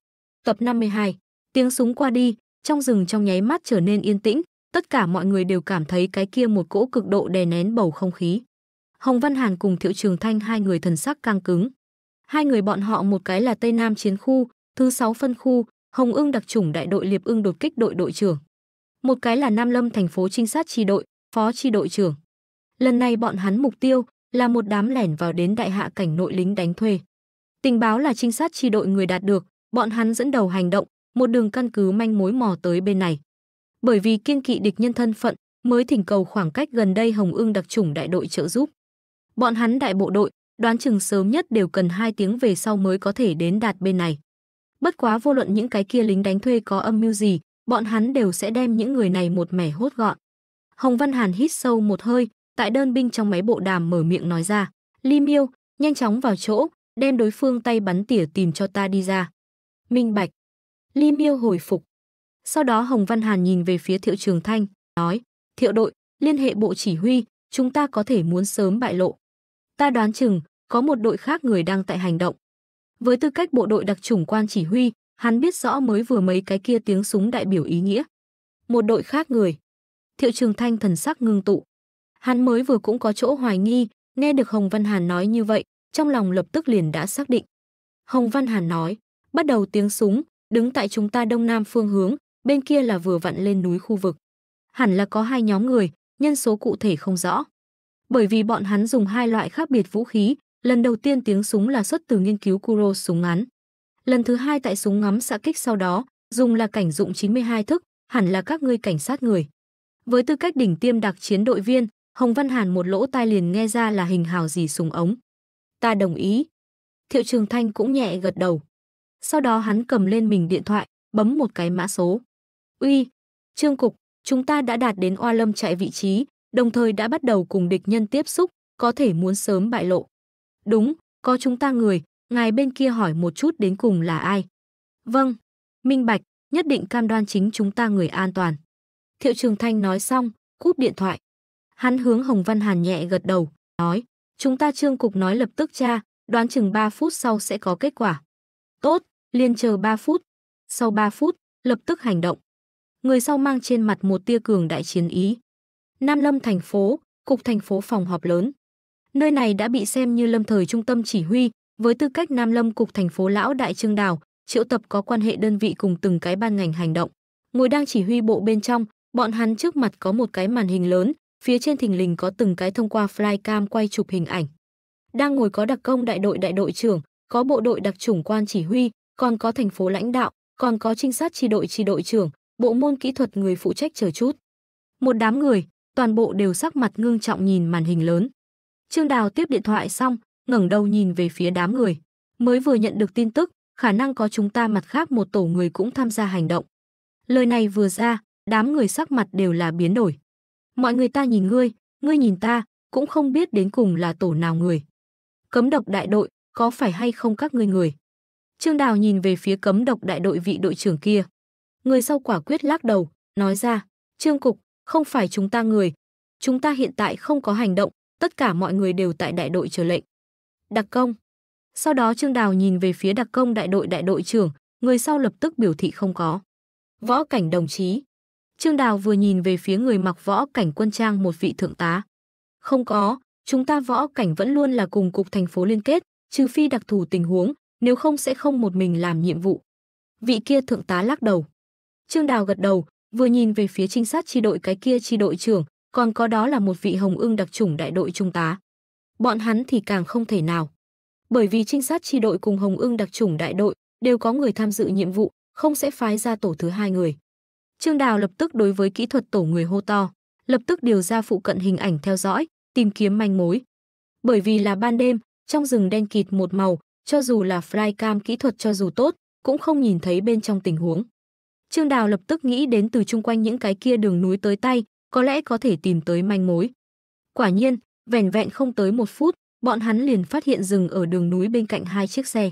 Tập 52. Tiếng súng qua đi, trong rừng trong nháy mắt trở nên yên tĩnh, tất cả mọi người đều cảm thấy cái kia một cỗ cực độ đè nén bầu không khí. Hồng Văn Hàn cùng Thiệu Trường Thanh hai người thần sắc căng cứng. Hai người bọn họ một cái là Tây Nam chiến khu, thứ 6 phân khu, Hồng Ưng đặc chủng đại đội Liệp Ưng đột kích đội đội trưởng. Một cái là Nam Lâm thành phố trinh sát chi đội, phó chi đội trưởng. Lần này bọn hắn mục tiêu là một đám lẻn vào đến đại hạ cảnh nội lính đánh thuê. Tình báo là trinh sát chi đội người đạt được, bọn hắn dẫn đầu hành động, một đường căn cứ manh mối mò tới bên này. Bởi vì kiên kỵ địch nhân thân phận, mới thỉnh cầu khoảng cách gần đây Hồng Ưng đặc chủng đại đội trợ giúp. Bọn hắn đại bộ đội, đoán chừng sớm nhất đều cần hai tiếng về sau mới có thể đến đạt bên này. Bất quá vô luận những cái kia lính đánh thuê có âm mưu gì, bọn hắn đều sẽ đem những người này một mẻ hốt gọn. Hồng Văn Hàn hít sâu một hơi, tại đơn binh trong máy bộ đàm mở miệng nói ra, "Li Miêu, nhanh chóng vào chỗ, đem đối phương tay bắn tỉa tìm cho ta đi ra." Minh Bạch. Li Miêu hồi phục. Sau đó Hồng Văn Hàn nhìn về phía Thiệu Trường Thanh, nói, Thiệu đội, liên hệ bộ chỉ huy, chúng ta có thể muốn sớm bại lộ. Ta đoán chừng, có một đội khác người đang tại hành động. Với tư cách bộ đội đặc chủng quan chỉ huy, hắn biết rõ mới vừa mấy cái kia tiếng súng đại biểu ý nghĩa. Một đội khác người. Thiệu Trường Thanh thần sắc ngưng tụ. Hắn mới vừa cũng có chỗ hoài nghi, nghe được Hồng Văn Hàn nói như vậy, trong lòng lập tức liền đã xác định. Hồng Văn Hàn nói, bắt đầu tiếng súng, đứng tại chúng ta đông nam phương hướng, bên kia là vừa vặn lên núi khu vực. Hẳn là có hai nhóm người, nhân số cụ thể không rõ. Bởi vì bọn hắn dùng hai loại khác biệt vũ khí, lần đầu tiên tiếng súng là xuất từ nghiên cứu Kuro súng ngắn. Lần thứ hai tại súng ngắm xạ kích sau đó, dùng là cảnh dụng 92 thức, hẳn là các ngươi cảnh sát người. Với tư cách đỉnh tiêm đặc chiến đội viên, Hồng Văn Hàn một lỗ tai liền nghe ra là hình hào gì súng ống. Ta đồng ý. Thiệu Trường Thanh cũng nhẹ gật đầu. Sau đó hắn cầm lên mình điện thoại, bấm một cái mã số. Uy, Trương Cục, chúng ta đã đạt đến Oa Lâm trại vị trí, đồng thời đã bắt đầu cùng địch nhân tiếp xúc, có thể muốn sớm bại lộ. Đúng, có chúng ta người, ngài bên kia hỏi một chút đến cùng là ai. Vâng, minh bạch, nhất định cam đoan chính chúng ta người an toàn. Thiệu Trường Thanh nói xong, cúp điện thoại. Hắn hướng Hồng Văn Hàn nhẹ gật đầu, nói, chúng ta trương cục nói lập tức tra, đoán chừng 3 phút sau sẽ có kết quả. Tốt, Liên chờ 3 phút. Sau 3 phút, lập tức hành động. Người sau mang trên mặt một tia cường đại chiến ý. Nam Lâm thành phố, cục thành phố phòng họp lớn. Nơi này đã bị xem như lâm thời trung tâm chỉ huy, với tư cách Nam Lâm cục thành phố lão đại trương đào triệu tập có quan hệ đơn vị cùng từng cái ban ngành hành động. Ngồi đang chỉ huy bộ bên trong, bọn hắn trước mặt có một cái màn hình lớn, phía trên thình lình có từng cái thông qua flycam quay chụp hình ảnh. Đang ngồi có đặc công đại đội đại đội trưởng, có bộ đội đặc chủng quan chỉ huy, còn có thành phố lãnh đạo, còn có trinh sát tri đội tri đội trưởng, bộ môn kỹ thuật người phụ trách chờ chút. Một đám người, toàn bộ đều sắc mặt ngưng trọng nhìn màn hình lớn. Trương Đào tiếp điện thoại xong, ngẩng đầu nhìn về phía đám người. Mới vừa nhận được tin tức, khả năng có chúng ta mặt khác một tổ người cũng tham gia hành động. Lời này vừa ra, đám người sắc mặt đều là biến đổi. Mọi người ta nhìn ngươi, ngươi nhìn ta, cũng không biết đến cùng là tổ nào người. Cấm độc đại đội, có phải hay không các ngươi người? Trương Đào nhìn về phía cấm độc đại đội vị đội trưởng kia. Người sau quả quyết lắc đầu, nói ra, Trương Cục, không phải chúng ta người. Chúng ta hiện tại không có hành động, tất cả mọi người đều tại đại đội chờ lệnh. Đặc công. Sau đó Trương Đào nhìn về phía đặc công đại đội đại đội trưởng, người sau lập tức biểu thị không có. Võ cảnh đồng chí. Trương Đào vừa nhìn về phía người mặc võ cảnh quân trang một vị thượng tá. Không có, chúng ta võ cảnh vẫn luôn là cùng cục thành phố liên kết, trừ phi đặc thù tình huống, nếu không sẽ không một mình làm nhiệm vụ. Vị kia thượng tá lắc đầu. Trương Đào gật đầu, vừa nhìn về phía trinh sát chi đội cái kia chi đội trưởng, còn có đó là một vị hồng ưng đặc chủng đại đội trung tá. Bọn hắn thì càng không thể nào. Bởi vì trinh sát chi đội cùng hồng ưng đặc chủng đại đội đều có người tham dự nhiệm vụ, không sẽ phái ra tổ thứ hai người. Trương Đào lập tức đối với kỹ thuật tổ người hô to, lập tức điều ra phụ cận hình ảnh theo dõi, tìm kiếm manh mối. Bởi vì là ban đêm, trong rừng đen kịt một màu, cho dù là flycam kỹ thuật cho dù tốt, cũng không nhìn thấy bên trong tình huống. Trương Đào lập tức nghĩ đến từ chung quanh những cái kia đường núi tới tay, có lẽ có thể tìm tới manh mối. Quả nhiên, vẻn vẹn không tới một phút, bọn hắn liền phát hiện rừng ở đường núi bên cạnh hai chiếc xe.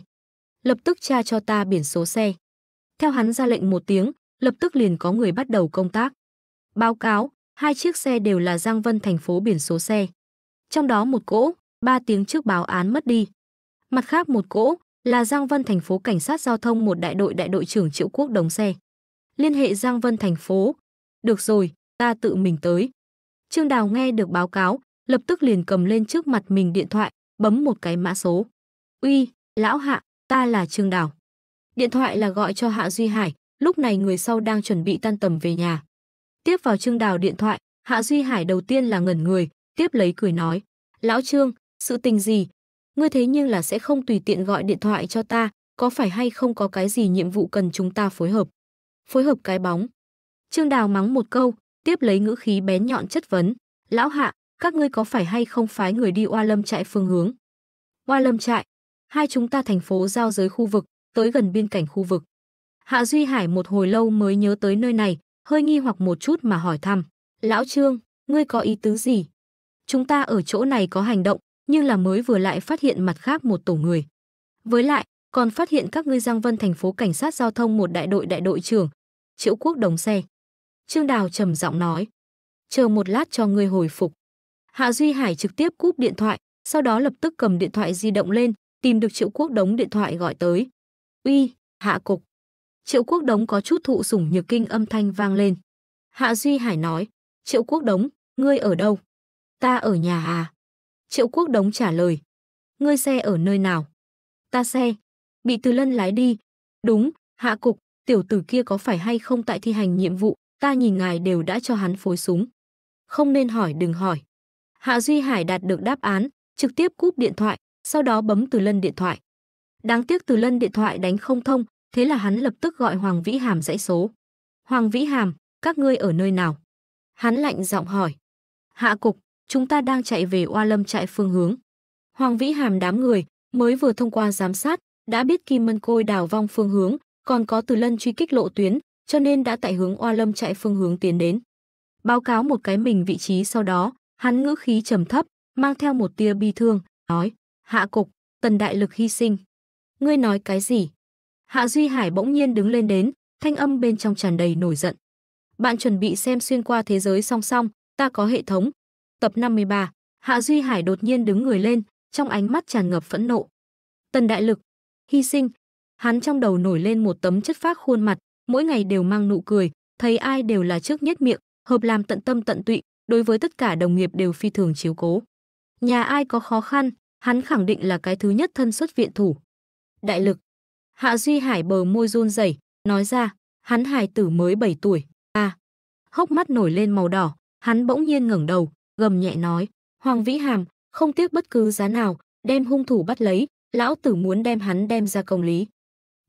Lập tức tra cho ta biển số xe. Theo hắn ra lệnh một tiếng, lập tức liền có người bắt đầu công tác. Báo cáo, hai chiếc xe đều là Giang Vân thành phố biển số xe. Trong đó một cỗ, ba tiếng trước báo án mất đi, mặt khác một cỗ là Giang Vân thành phố cảnh sát giao thông một đại đội đại đội trưởng Triệu Quốc đóng xe. Liên hệ Giang Vân thành phố. Được rồi, ta tự mình tới. Trương Đào nghe được báo cáo, lập tức liền cầm lên trước mặt mình điện thoại, bấm một cái mã số. "Uy, lão hạ, ta là Trương Đào." Điện thoại là gọi cho Hạ Duy Hải, lúc này người sau đang chuẩn bị tan tầm về nhà. Tiếp vào Trương Đào điện thoại, Hạ Duy Hải đầu tiên là ngẩn người, tiếp lấy cười nói: "Lão Trương, sự tình gì, ngươi thế nhưng là sẽ không tùy tiện gọi điện thoại cho ta, có phải hay không có cái gì nhiệm vụ cần chúng ta phối hợp? Phối hợp cái bóng. Trương Đào mắng một câu, tiếp lấy ngữ khí bén nhọn chất vấn. Lão hạ, các ngươi có phải hay không phái người đi oa lâm trại phương hướng? Oa lâm trại, hai chúng ta thành phố giao giới khu vực, tới gần biên cảnh khu vực. Hạ Duy Hải một hồi lâu mới nhớ tới nơi này, hơi nghi hoặc một chút mà hỏi thăm. Lão Trương, ngươi có ý tứ gì? Chúng ta ở chỗ này có hành động, nhưng là mới vừa lại phát hiện mặt khác một tổ người. Với lại, còn phát hiện các ngươi Giang Vân thành phố cảnh sát giao thông một đại đội đại đội trưởng, Triệu Quốc đồng xe. Trương Đào trầm giọng nói, chờ một lát cho ngươi hồi phục. Hạ Duy Hải trực tiếp cúp điện thoại, sau đó lập tức cầm điện thoại di động lên, tìm được Triệu Quốc Đống điện thoại gọi tới. "Uy, Hạ cục." Triệu Quốc Đống có chút thụ sủng nhược kinh âm thanh vang lên. Hạ Duy Hải nói, "Triệu Quốc Đống, ngươi ở đâu?" "Ta ở nhà à?" Triệu Quốc Đống trả lời. Ngươi xe ở nơi nào? Ta xe. Bị Từ Lân lái đi. Đúng, hạ cục, tiểu tử kia có phải hay không tại thi hành nhiệm vụ, ta nhìn ngài đều đã cho hắn phối súng. Không nên hỏi đừng hỏi. Hạ Duy Hải đạt được đáp án, trực tiếp cúp điện thoại, sau đó bấm Từ Lân điện thoại. Đáng tiếc Từ Lân điện thoại đánh không thông, thế là hắn lập tức gọi Hoàng Vĩ Hàm dãy số. Hoàng Vĩ Hàm, các ngươi ở nơi nào? Hắn lạnh giọng hỏi. Hạ cục, chúng ta đang chạy về Oa Lâm trại phương hướng. Hoàng Vĩ Hàm đám người mới vừa thông qua giám sát, đã biết Kim Mân Côi đảo vong phương hướng, còn có Từ Lân truy kích lộ tuyến, cho nên đã tại hướng Oa Lâm chạy phương hướng tiến đến. Báo cáo một cái mình vị trí sau đó, hắn ngữ khí trầm thấp, mang theo một tia bi thương, nói: "Hạ cục, Tần Đại Lực hy sinh." "Ngươi nói cái gì?" Hạ Duy Hải bỗng nhiên đứng lên đến, thanh âm bên trong tràn đầy nổi giận. "Bạn chuẩn bị xem xuyên qua thế giới song song, ta có hệ thống, Tập 53, Hạ Duy Hải đột nhiên đứng người lên, trong ánh mắt tràn ngập phẫn nộ. Tần Đại Lực, hy sinh. Hắn trong đầu nổi lên một tấm chất phác khuôn mặt, mỗi ngày đều mang nụ cười, thấy ai đều là trước nhất miệng, hợp làm tận tâm tận tụy, đối với tất cả đồng nghiệp đều phi thường chiếu cố. Nhà ai có khó khăn, hắn khẳng định là cái thứ nhất thân xuất viện thủ. Đại lực. Hạ Duy Hải bờ môi run rẩy, nói ra, hắn hài tử mới 7 tuổi. À. Hốc mắt nổi lên màu đỏ, hắn bỗng nhiên ngẩng đầu, gầm nhẹ nói, Hoàng Vĩ Hàm, không tiếc bất cứ giá nào, đem hung thủ bắt lấy, lão tử muốn đem hắn đem ra công lý.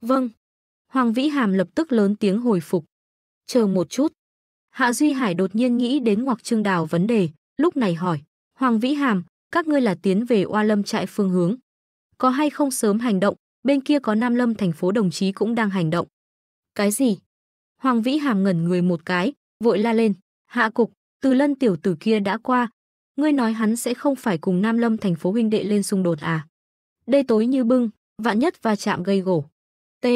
Vâng. Hoàng Vĩ Hàm lập tức lớn tiếng hồi phục. Chờ một chút. Hạ Duy Hải đột nhiên nghĩ đến Ngoặc Trương Đào vấn đề, lúc này hỏi, Hoàng Vĩ Hàm, các ngươi là tiến về Oa Lâm trại phương hướng. Có hay không sớm hành động, bên kia có Nam Lâm thành phố đồng chí cũng đang hành động. Cái gì? Hoàng Vĩ Hàm ngẩn người một cái, vội la lên, hạ cục, từ lân tiểu tử kia đã qua, ngươi nói hắn sẽ không phải cùng Nam Lâm thành phố huynh đệ lên xung đột à? Đây tối như bưng, vạn nhất va chạm gây gổ. T.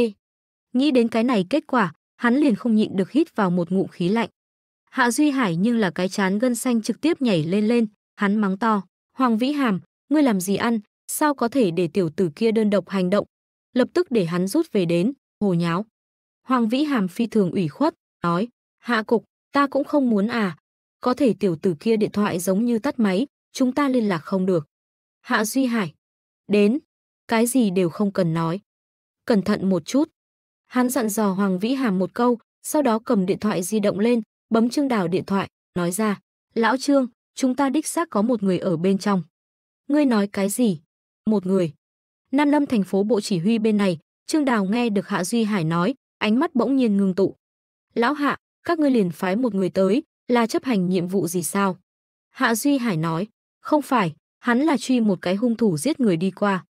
Nghĩ đến cái này kết quả, hắn liền không nhịn được hít vào một ngụm khí lạnh. Hạ Duy Hải nhưng là cái chán gân xanh trực tiếp nhảy lên lên, hắn mắng to. Hoàng Vĩ Hàm, ngươi làm gì ăn, sao có thể để tiểu tử kia đơn độc hành động? Lập tức để hắn rút về đến, hồ nháo. Hoàng Vĩ Hàm phi thường ủy khuất, nói, hạ cục, ta cũng không muốn à, có thể tiểu tử kia điện thoại giống như tắt máy, chúng ta liên lạc không được. Hạ Duy Hải, đến, cái gì đều không cần nói. Cẩn thận một chút. Hắn dặn dò Hoàng Vĩ Hàm một câu, sau đó cầm điện thoại di động lên, bấm Trương Đào điện thoại, nói ra, Lão Trương, chúng ta đích xác có một người ở bên trong. Ngươi nói cái gì? Một người. Nam Lâm thành phố bộ chỉ huy bên này, Trương Đào nghe được Hạ Duy Hải nói, ánh mắt bỗng nhiên ngừng tụ. Lão Hạ, các ngươi liền phái một người tới, là chấp hành nhiệm vụ gì sao? Hạ Duy Hải nói, không phải, hắn là truy một cái hung thủ giết người đi qua.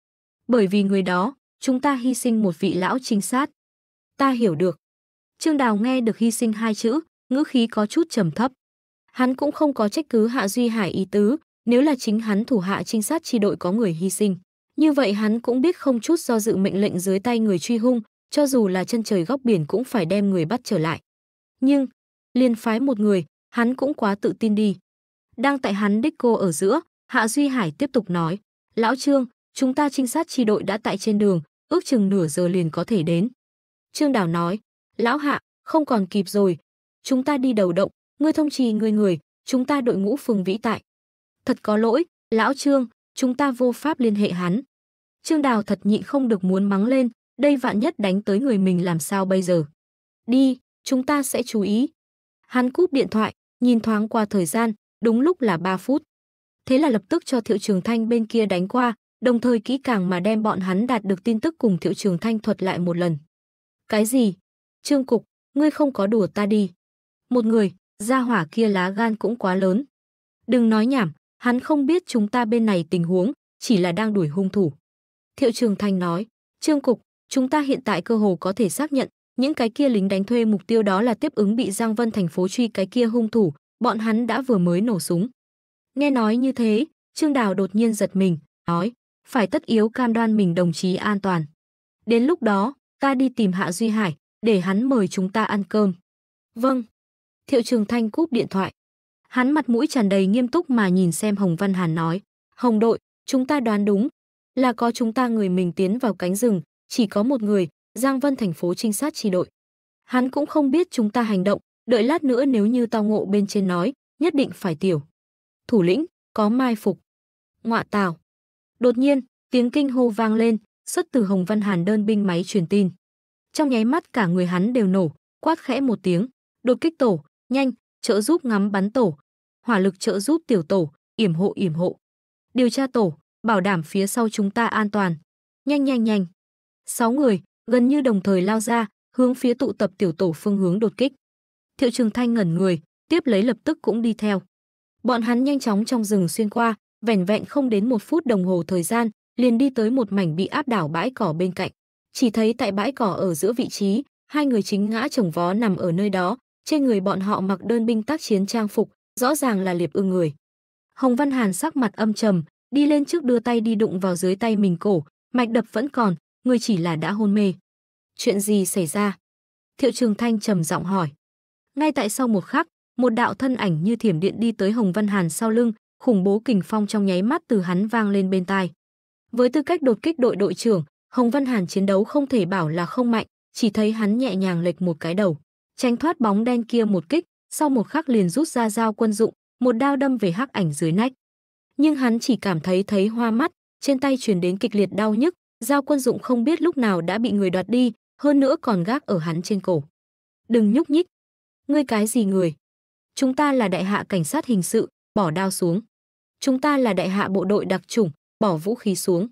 Bởi vì người đó, chúng ta hy sinh một vị lão trinh sát. Ta hiểu được. Trương Đào nghe được hy sinh hai chữ, ngữ khí có chút trầm thấp. Hắn cũng không có trách cứ Hạ Duy Hải ý tứ, nếu là chính hắn thủ hạ trinh sát chi đội có người hy sinh. Như vậy hắn cũng biết không chút do dự mệnh lệnh dưới tay người truy hung, cho dù là chân trời góc biển cũng phải đem người bắt trở lại. Nhưng, liền phái một người, Hắn cũng quá tự tin đi. Đang tại hắn đích cô ở giữa, Hạ Duy Hải tiếp tục nói. Lão Trương, chúng ta trinh sát chi đội đã tại trên đường, ước chừng nửa giờ liền có thể đến. Trương Đào nói, lão Hạ, không còn kịp rồi. Chúng ta đi đầu động, ngươi thông trì người người, chúng ta đội ngũ phường vĩ tại. Thật có lỗi, lão Trương, chúng ta vô pháp liên hệ hắn. Trương Đào thật nhịn không được muốn mắng lên, đây vạn nhất đánh tới người mình làm sao bây giờ. Đi, chúng ta sẽ chú ý. Hắn cúp điện thoại, nhìn thoáng qua thời gian, đúng lúc là 3 phút. Thế là lập tức cho Thiệu Trường Thanh bên kia đánh qua, đồng thời kỹ càng mà đem bọn hắn đạt được tin tức cùng Thiệu Trường Thanh thuật lại một lần. Cái gì? Trương Cục, ngươi không có đùa ta đi. Một người, gia hỏa kia lá gan cũng quá lớn. Đừng nói nhảm, hắn không biết chúng ta bên này tình huống, chỉ là đang đuổi hung thủ. Thiệu Trường Thanh nói, Trương Cục, chúng ta hiện tại cơ hồ có thể xác nhận những cái kia lính đánh thuê mục tiêu đó là tiếp ứng bị Giang Vân thành phố truy cái kia hung thủ, bọn hắn đã vừa mới nổ súng. Nghe nói như thế, Trương Đào đột nhiên giật mình, nói, phải tất yếu cam đoan mình đồng chí an toàn. Đến lúc đó, ta đi tìm Hạ Duy Hải, để hắn mời chúng ta ăn cơm. Vâng. Thiệu Trường Thanh cúp điện thoại. Hắn mặt mũi tràn đầy nghiêm túc mà nhìn xem Hồng Văn Hàn nói, Hồng đội, chúng ta đoán đúng, là có chúng ta người mình tiến vào cánh rừng, chỉ có một người, Giang Vân thành phố trinh sát chỉ đội. Hắn cũng không biết chúng ta hành động, đợi lát nữa nếu như tao ngộ bên trên nói, nhất định phải tiểu. Thủ lĩnh, có mai phục. Ngọa tào. Đột nhiên, tiếng kinh hô vang lên, xuất từ Hồng Văn Hàn đơn binh máy truyền tin. Trong nháy mắt cả người hắn đều nổ, quát khẽ một tiếng, đột kích tổ, nhanh, trợ giúp ngắm bắn tổ, hỏa lực trợ giúp tiểu tổ, yểm hộ yểm hộ. Điều tra tổ, bảo đảm phía sau chúng ta an toàn. Nhanh nhanh nhanh. Sáu người, gần như đồng thời lao ra, hướng phía tụ tập tiểu tổ phương hướng đột kích. Thiệu Trường Thanh ngẩn người, tiếp lấy lập tức cũng đi theo. Bọn hắn nhanh chóng trong rừng xuyên qua, vẻn vẹn không đến một phút đồng hồ thời gian, liền đi tới một mảnh bị áp đảo bãi cỏ bên cạnh. Chỉ thấy tại bãi cỏ ở giữa vị trí, hai người chính ngã chồng vó nằm ở nơi đó, trên người bọn họ mặc đơn binh tác chiến trang phục, rõ ràng là liệp ưng người. Hồng Văn Hàn sắc mặt âm trầm, đi lên trước đưa tay đi đụng vào dưới tay mình cổ, mạch đập vẫn còn, ngươi chỉ là đã hôn mê. Chuyện gì xảy ra? Thiệu Trường Thanh trầm giọng hỏi. Ngay tại sau một khắc, một đạo thân ảnh như thiểm điện đi tới Hồng Văn Hàn sau lưng, khủng bố kình phong trong nháy mắt từ hắn vang lên bên tai. Với tư cách đột kích đội đội trưởng, Hồng Văn Hàn chiến đấu không thể bảo là không mạnh, chỉ thấy hắn nhẹ nhàng lệch một cái đầu, tránh thoát bóng đen kia một kích, sau một khắc liền rút ra dao quân dụng, một đao đâm về hắc ảnh dưới nách. Nhưng hắn chỉ cảm thấy thấy hoa mắt, trên tay truyền đến kịch liệt đau nhức, dao quân dụng không biết lúc nào đã bị người đoạt đi, hơn nữa còn gác ở hắn trên cổ. Đừng nhúc nhích. Ngươi cái gì người? Chúng ta là đại hạ cảnh sát hình sự, bỏ đao xuống. Chúng ta là đại hạ bộ đội đặc chủng, bỏ vũ khí xuống.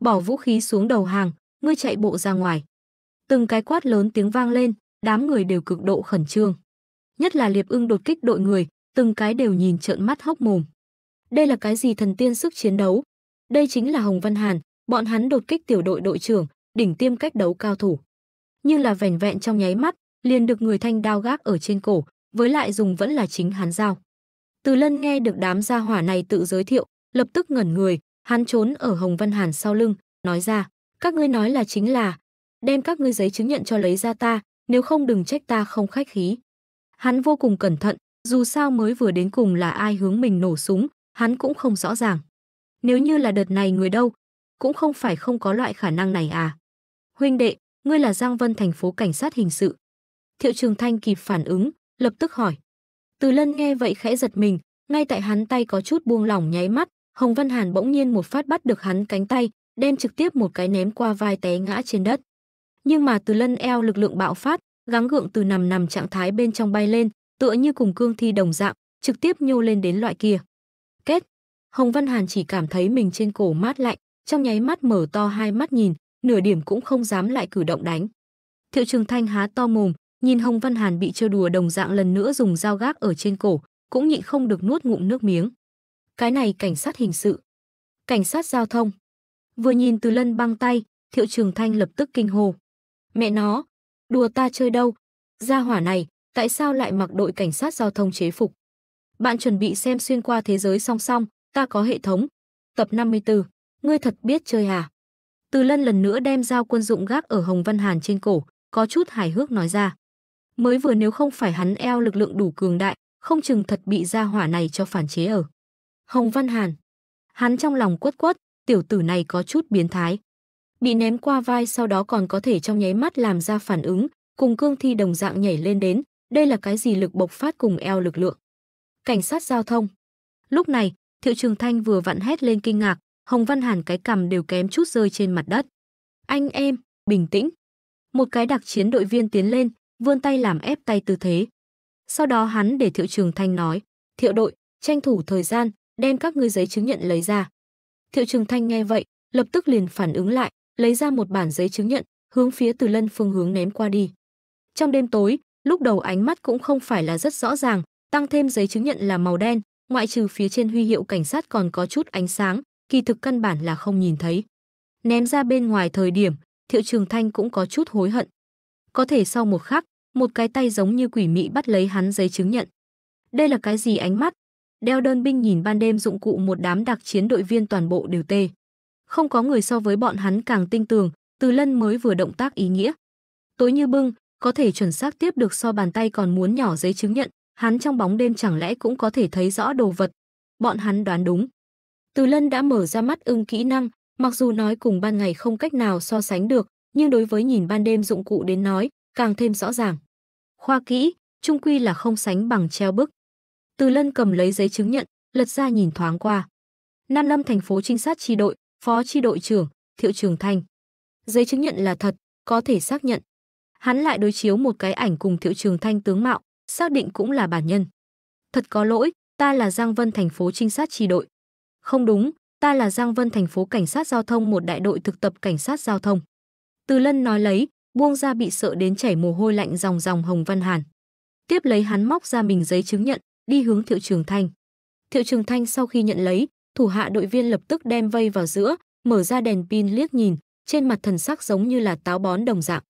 Bỏ vũ khí xuống đầu hàng, ngươi chạy bộ ra ngoài. Từng cái quát lớn tiếng vang lên, đám người đều cực độ khẩn trương. Nhất là Liệp Ưng đột kích đội người, từng cái đều nhìn trợn mắt hốc mồm. Đây là cái gì thần tiên sức chiến đấu? Đây chính là Hồng Văn Hàn, bọn hắn đột kích tiểu đội đội trưởng, đỉnh tiêm cách đấu cao thủ. Nhưng là vẻn vẹn trong nháy mắt, liền được người thanh đao gác ở trên cổ, với lại dùng vẫn là chính hắn giao. Từ Lân nghe được đám gia hỏa này tự giới thiệu, lập tức ngẩn người, hắn trốn ở Hồng Văn Hàn sau lưng, nói ra, các ngươi nói là chính là, đem các ngươi giấy chứng nhận cho lấy ra ta, nếu không đừng trách ta không khách khí. Hắn vô cùng cẩn thận, dù sao mới vừa đến cùng là ai hướng mình nổ súng, hắn cũng không rõ ràng. Nếu như là đợt này người đâu, cũng không phải không có loại khả năng này à. Huynh đệ, ngươi là Giang Vân thành phố cảnh sát hình sự. Thiệu Trường Thanh kịp phản ứng, lập tức hỏi. Từ Lân nghe vậy khẽ giật mình, ngay tại hắn tay có chút buông lỏng nháy mắt, Hồng Văn Hàn bỗng nhiên một phát bắt được hắn cánh tay, đem trực tiếp một cái ném qua vai té ngã trên đất. Nhưng mà Từ Lân eo lực lượng bạo phát, gắng gượng từ nằm nằm trạng thái bên trong bay lên, tựa như cùng cương thi đồng dạng, trực tiếp nhô lên đến loại kia. Kết, Hồng Văn Hàn chỉ cảm thấy mình trên cổ mát lạnh, trong nháy mắt mở to hai mắt nhìn, nửa điểm cũng không dám lại cử động đánh. Thiệu Trường Thanh há to mồm, nhìn Hồng Văn Hàn bị trêu đùa đồng dạng lần nữa dùng dao gác ở trên cổ, cũng nhịn không được nuốt ngụm nước miếng. Cái này cảnh sát hình sự, cảnh sát giao thông. Vừa nhìn Từ Lân băng tay, Thiệu Trường Thanh lập tức kinh hô. Mẹ nó, đùa ta chơi đâu? Gia hỏa này, tại sao lại mặc đội cảnh sát giao thông chế phục? Bạn chuẩn bị xem xuyên qua thế giới song song, ta có hệ thống. Tập 54 ngươi thật biết chơi à? Từ lân lần nữa đem dao quân dụng gác ở Hồng Văn Hàn trên cổ, có chút hài hước nói ra. Mới vừa nếu không phải hắn eo lực lượng đủ cường đại, không chừng thật bị gia hỏa này cho phản chế ở. Hồng Văn Hàn. Hắn trong lòng quất quất, tiểu tử này có chút biến thái. Bị ném qua vai sau đó còn có thể trong nháy mắt làm ra phản ứng, cùng cương thi đồng dạng nhảy lên đến, đây là cái gì lực bộc phát cùng eo lực lượng. Cảnh sát giao thông. Lúc này, Thiệu Trường Thanh vừa vặn hét lên kinh ngạc, Hồng Văn Hàn cái cằm đều kém chút rơi trên mặt đất. Anh em, bình tĩnh. Một cái đặc chiến đội viên tiến lên, vươn tay làm ép tay tư thế. Sau đó hắn để Thiệu Trường Thanh nói, Thiệu đội, tranh thủ thời gian, đem các ngươi giấy chứng nhận lấy ra. Thiệu Trường Thanh nghe vậy, lập tức liền phản ứng lại, lấy ra một bản giấy chứng nhận, hướng phía Từ Lân phương hướng ném qua đi. Trong đêm tối, lúc đầu ánh mắt cũng không phải là rất rõ ràng, tăng thêm giấy chứng nhận là màu đen, ngoại trừ phía trên huy hiệu cảnh sát còn có chút ánh sáng, kỳ thực căn bản là không nhìn thấy. Ném ra bên ngoài thời điểm, Thiệu Trường Thanh cũng có chút hối hận. Có thể sau một khắc, một cái tay giống như quỷ mị bắt lấy hắn giấy chứng nhận. Đây là cái gì ánh mắt? Đeo đơn binh nhìn ban đêm dụng cụ một đám đặc chiến đội viên toàn bộ đều tê. Không có người so với bọn hắn càng tinh tường, Từ Lân mới vừa động tác ý nghĩa. Tối như bưng, có thể chuẩn xác tiếp được so bàn tay còn muốn nhỏ giấy chứng nhận, hắn trong bóng đêm chẳng lẽ cũng có thể thấy rõ đồ vật. Bọn hắn đoán đúng. Từ Lân đã mở ra mắt ưng kỹ năng, mặc dù nói cùng ban ngày không cách nào so sánh được, nhưng đối với nhìn ban đêm dụng cụ đến nói, càng thêm rõ ràng. Khoa kỹ, trung quy là không sánh bằng treo bức. Từ Lân cầm lấy giấy chứng nhận, lật ra nhìn thoáng qua. Nam Lâm thành phố trinh sát tri đội, phó tri đội trưởng, Thiệu Trường Thanh. Giấy chứng nhận là thật, có thể xác nhận. Hắn lại đối chiếu một cái ảnh cùng Thiệu Trường Thanh tướng mạo, xác định cũng là bản nhân. Thật có lỗi, ta là Giang Vân thành phố trinh sát tri đội. Không đúng, ta là Giang Vân thành phố cảnh sát giao thông một đại đội thực tập cảnh sát giao thông. Từ Lân nói lấy, buông ra bị sợ đến chảy mồ hôi lạnh dòng dòng Hồng Văn Hàn. Tiếp lấy hắn móc ra mình giấy chứng nhận, đi hướng Thiệu Trường Thanh. Thiệu Trường Thanh sau khi nhận lấy, thủ hạ đội viên lập tức đem vây vào giữa, mở ra đèn pin liếc nhìn, trên mặt thần sắc giống như là táo bón đồng dạng.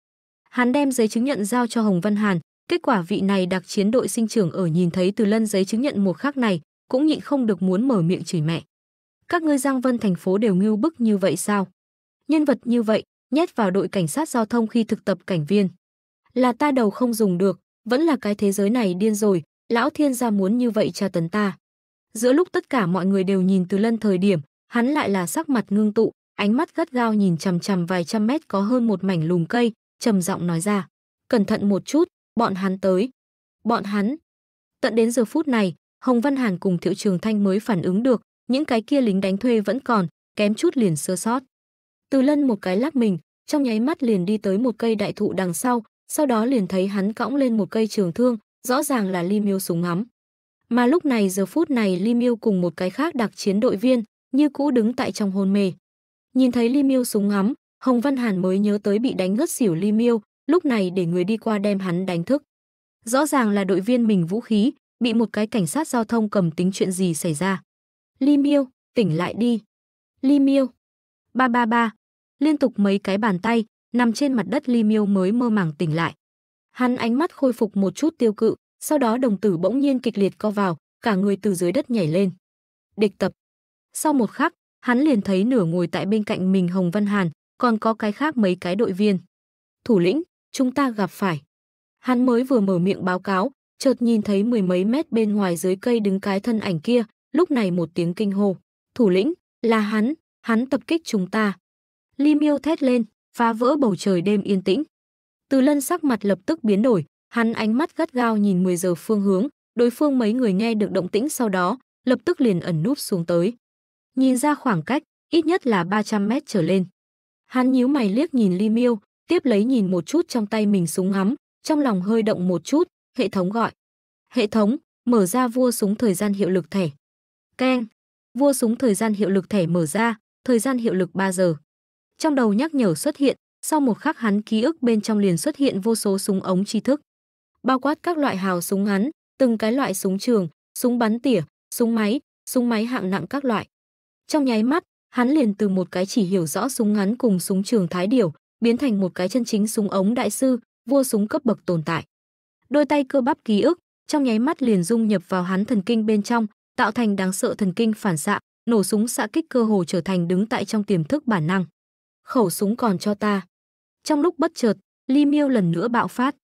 Hắn đem giấy chứng nhận giao cho Hồng Văn Hàn, kết quả vị này đặc chiến đội sinh trưởng ở nhìn thấy Từ Lân giấy chứng nhận một khác này, cũng nhịn không được muốn mở miệng chửi mẹ các ngươi Giang Vân thành phố đều ngưu bức như vậy sao? Nhân vật như vậy, nhét vào đội cảnh sát giao thông khi thực tập cảnh viên. Là ta đầu không dùng được, vẫn là cái thế giới này điên rồi, lão thiên gia muốn như vậy tra tấn ta. Giữa lúc tất cả mọi người đều nhìn Từ Lân thời điểm, hắn lại là sắc mặt ngưng tụ, ánh mắt gắt gao nhìn chằm chằm vài trăm mét có hơn một mảnh lùm cây, trầm giọng nói ra: "Cẩn thận một chút, bọn hắn tới." Bọn hắn. Tận đến giờ phút này, Hồng Văn Hàn cùng Thiệu Trường Thanh mới phản ứng được, những cái kia lính đánh thuê vẫn còn, kém chút liền sơ sót. Từ Lân một cái lắc mình, trong nháy mắt liền đi tới một cây đại thụ đằng sau, sau đó liền thấy hắn cõng lên một cây trường thương, rõ ràng là Lim Yêu súng ngắm. Mà lúc này giờ phút này Lim Yêu cùng một cái khác đặc chiến đội viên, như cũ đứng tại trong hôn mê. Nhìn thấy Lim Yêu súng ngắm, Hồng Văn Hàn mới nhớ tới bị đánh ngất xỉu Lim Yêu, lúc này để người đi qua đem hắn đánh thức. Rõ ràng là đội viên mình vũ khí, bị một cái cảnh sát giao thông cầm tính chuyện gì xảy ra. Li Miêu, tỉnh lại đi. Li Miêu. Ba ba ba. Liên tục mấy cái bàn tay, nằm trên mặt đất Li Miêu mới mơ màng tỉnh lại. Hắn ánh mắt khôi phục một chút tiêu cự, sau đó đồng tử bỗng nhiên kịch liệt co vào, cả người từ dưới đất nhảy lên. Địch tập. Sau một khắc, hắn liền thấy nửa ngồi tại bên cạnh mình Hồng Văn Hàn, còn có cái khác mấy cái đội viên. Thủ lĩnh, chúng ta gặp phải. Hắn mới vừa mở miệng báo cáo, chợt nhìn thấy mười mấy mét bên ngoài dưới cây đứng cái thân ảnh kia, Lúc này một tiếng kinh hô, thủ lĩnh, là hắn, hắn tập kích chúng ta. Li Miêu thét lên, phá vỡ bầu trời đêm yên tĩnh. Từ Lân sắc mặt lập tức biến đổi, hắn ánh mắt gắt gao nhìn 10 giờ phương hướng, đối phương mấy người nghe được động tĩnh sau đó, lập tức liền ẩn núp xuống tới. Nhìn ra khoảng cách, ít nhất là 300 mét trở lên. Hắn nhíu mày liếc nhìn Li Miêu, tiếp lấy nhìn một chút trong tay mình súng ngắm, trong lòng hơi động một chút, hệ thống gọi. Hệ thống, mở ra vua súng thời gian hiệu lực thẻ. Keng. Vua súng thời gian hiệu lực thẻ mở ra, thời gian hiệu lực 3 giờ. Trong đầu nhắc nhở xuất hiện, sau một khắc hắn ký ức bên trong liền xuất hiện vô số súng ống tri thức. Bao quát các loại hào súng ngắn, từng cái loại súng trường, súng bắn tỉa, súng máy, súng máy hạng nặng các loại. Trong nháy mắt, hắn liền từ một cái chỉ hiểu rõ súng ngắn cùng súng trường thái điểu, biến thành một cái chân chính súng ống đại sư, vua súng cấp bậc tồn tại. Đôi tay cơ bắp ký ức, trong nháy mắt liền dung nhập vào hắn thần kinh bên trong, tạo thành đáng sợ thần kinh phản xạ, nổ súng xạ kích cơ hồ trở thành đứng tại trong tiềm thức bản năng. Khẩu súng còn cho ta. Trong lúc bất chợt, Li Miêu lần nữa bạo phát.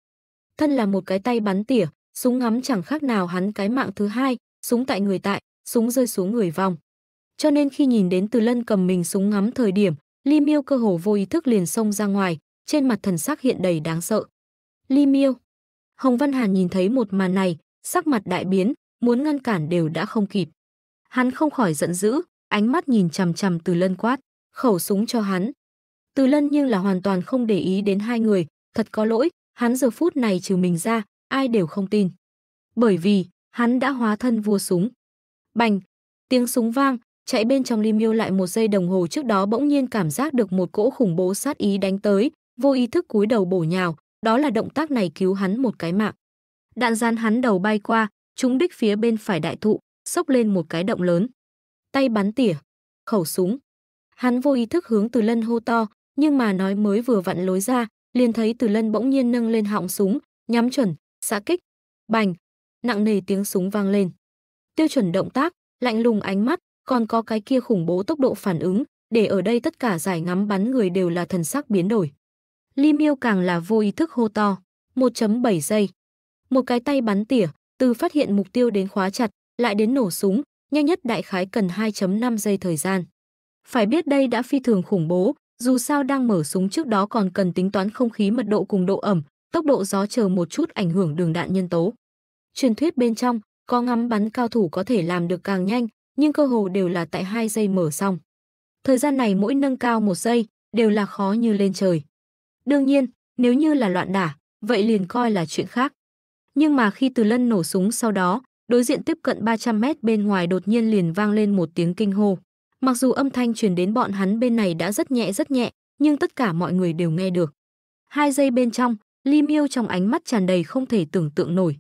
Thân là một cái tay bắn tỉa, súng ngắm chẳng khác nào hắn cái mạng thứ hai, súng tại người tại, súng rơi xuống người vòng. Cho nên khi nhìn đến Từ Lân cầm mình súng ngắm thời điểm, Li Miêu cơ hồ vô ý thức liền xông ra ngoài, trên mặt thần sắc hiện đầy đáng sợ. Li Miêu. Hồng Văn Hàn nhìn thấy một màn này, sắc mặt đại biến, muốn ngăn cản đều đã không kịp. Hắn không khỏi giận dữ, ánh mắt nhìn chằm chằm Từ Lân quát, khẩu súng cho hắn. Từ Lân nhưng là hoàn toàn không để ý đến hai người, thật có lỗi, hắn giờ phút này trừ mình ra, ai đều không tin. Bởi vì, hắn đã hóa thân vua súng. Bành, tiếng súng vang, chạy bên trong Lim Miêu lại một giây đồng hồ trước đó bỗng nhiên cảm giác được một cỗ khủng bố sát ý đánh tới, vô ý thức cúi đầu bổ nhào, đó là động tác này cứu hắn một cái mạng. Đạn gian hắn đầu bay qua, chúng đích phía bên phải đại thụ, sốc lên một cái động lớn. Tay bắn tỉa, khẩu súng. Hắn vô ý thức hướng Từ Lân hô to, nhưng mà nói mới vừa vặn lối ra, liền thấy Từ Lân bỗng nhiên nâng lên họng súng, nhắm chuẩn, xạ kích. Bành, nặng nề tiếng súng vang lên. Tiêu chuẩn động tác, lạnh lùng ánh mắt, còn có cái kia khủng bố tốc độ phản ứng, để ở đây tất cả giải ngắm bắn người đều là thần sắc biến đổi. Lim miêu càng là vô ý thức hô to, 1.7 giây. Một cái tay bắn tỉa, từ phát hiện mục tiêu đến khóa chặt, lại đến nổ súng, nhanh nhất đại khái cần 2.5 giây thời gian. Phải biết đây đã phi thường khủng bố, dù sao đang mở súng trước đó còn cần tính toán không khí mật độ cùng độ ẩm, tốc độ gió chờ một chút ảnh hưởng đường đạn nhân tố. Truyền thuyết bên trong, có ngắm bắn cao thủ có thể làm được càng nhanh, nhưng cơ hồ đều là tại 2 giây mở xong. Thời gian này mỗi nâng cao một giây, đều là khó như lên trời. Đương nhiên, nếu như là loạn đả, vậy liền coi là chuyện khác. Nhưng mà khi Từ Lân nổ súng sau đó, đối diện tiếp cận 300 mét bên ngoài đột nhiên liền vang lên một tiếng kinh hô. Mặc dù âm thanh truyền đến bọn hắn bên này đã rất nhẹ rất nhẹ, nhưng tất cả mọi người đều nghe được. Hai giây bên trong, Li Miêu trong ánh mắt tràn đầy không thể tưởng tượng nổi.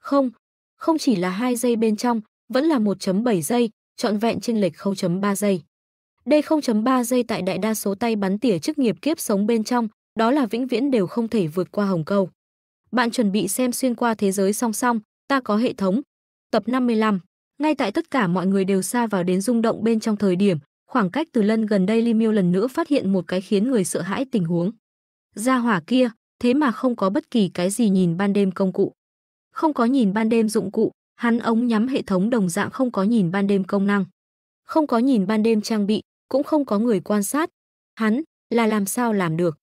Không, không chỉ là hai giây bên trong, vẫn là 1.7 giây, trọn vẹn trên lệch 0.3 giây. Đây 0.3 giây tại đại đa số tay bắn tỉa chức nghiệp kiếp sống bên trong, đó là vĩnh viễn đều không thể vượt qua hồng câu. Bạn chuẩn bị xem xuyên qua thế giới song song, ta có hệ thống. Tập 55. Ngay tại tất cả mọi người đều xa vào đến rung động bên trong thời điểm, khoảng cách từ lân gần đây limiu lần nữa phát hiện một cái khiến người sợ hãi tình huống. ra hỏa kia, thế mà không có bất kỳ cái gì nhìn ban đêm công cụ. Không có nhìn ban đêm dụng cụ, hắn ống nhắm hệ thống đồng dạng không có nhìn ban đêm công năng. Không có nhìn ban đêm trang bị, cũng không có người quan sát. Hắn là làm sao làm được?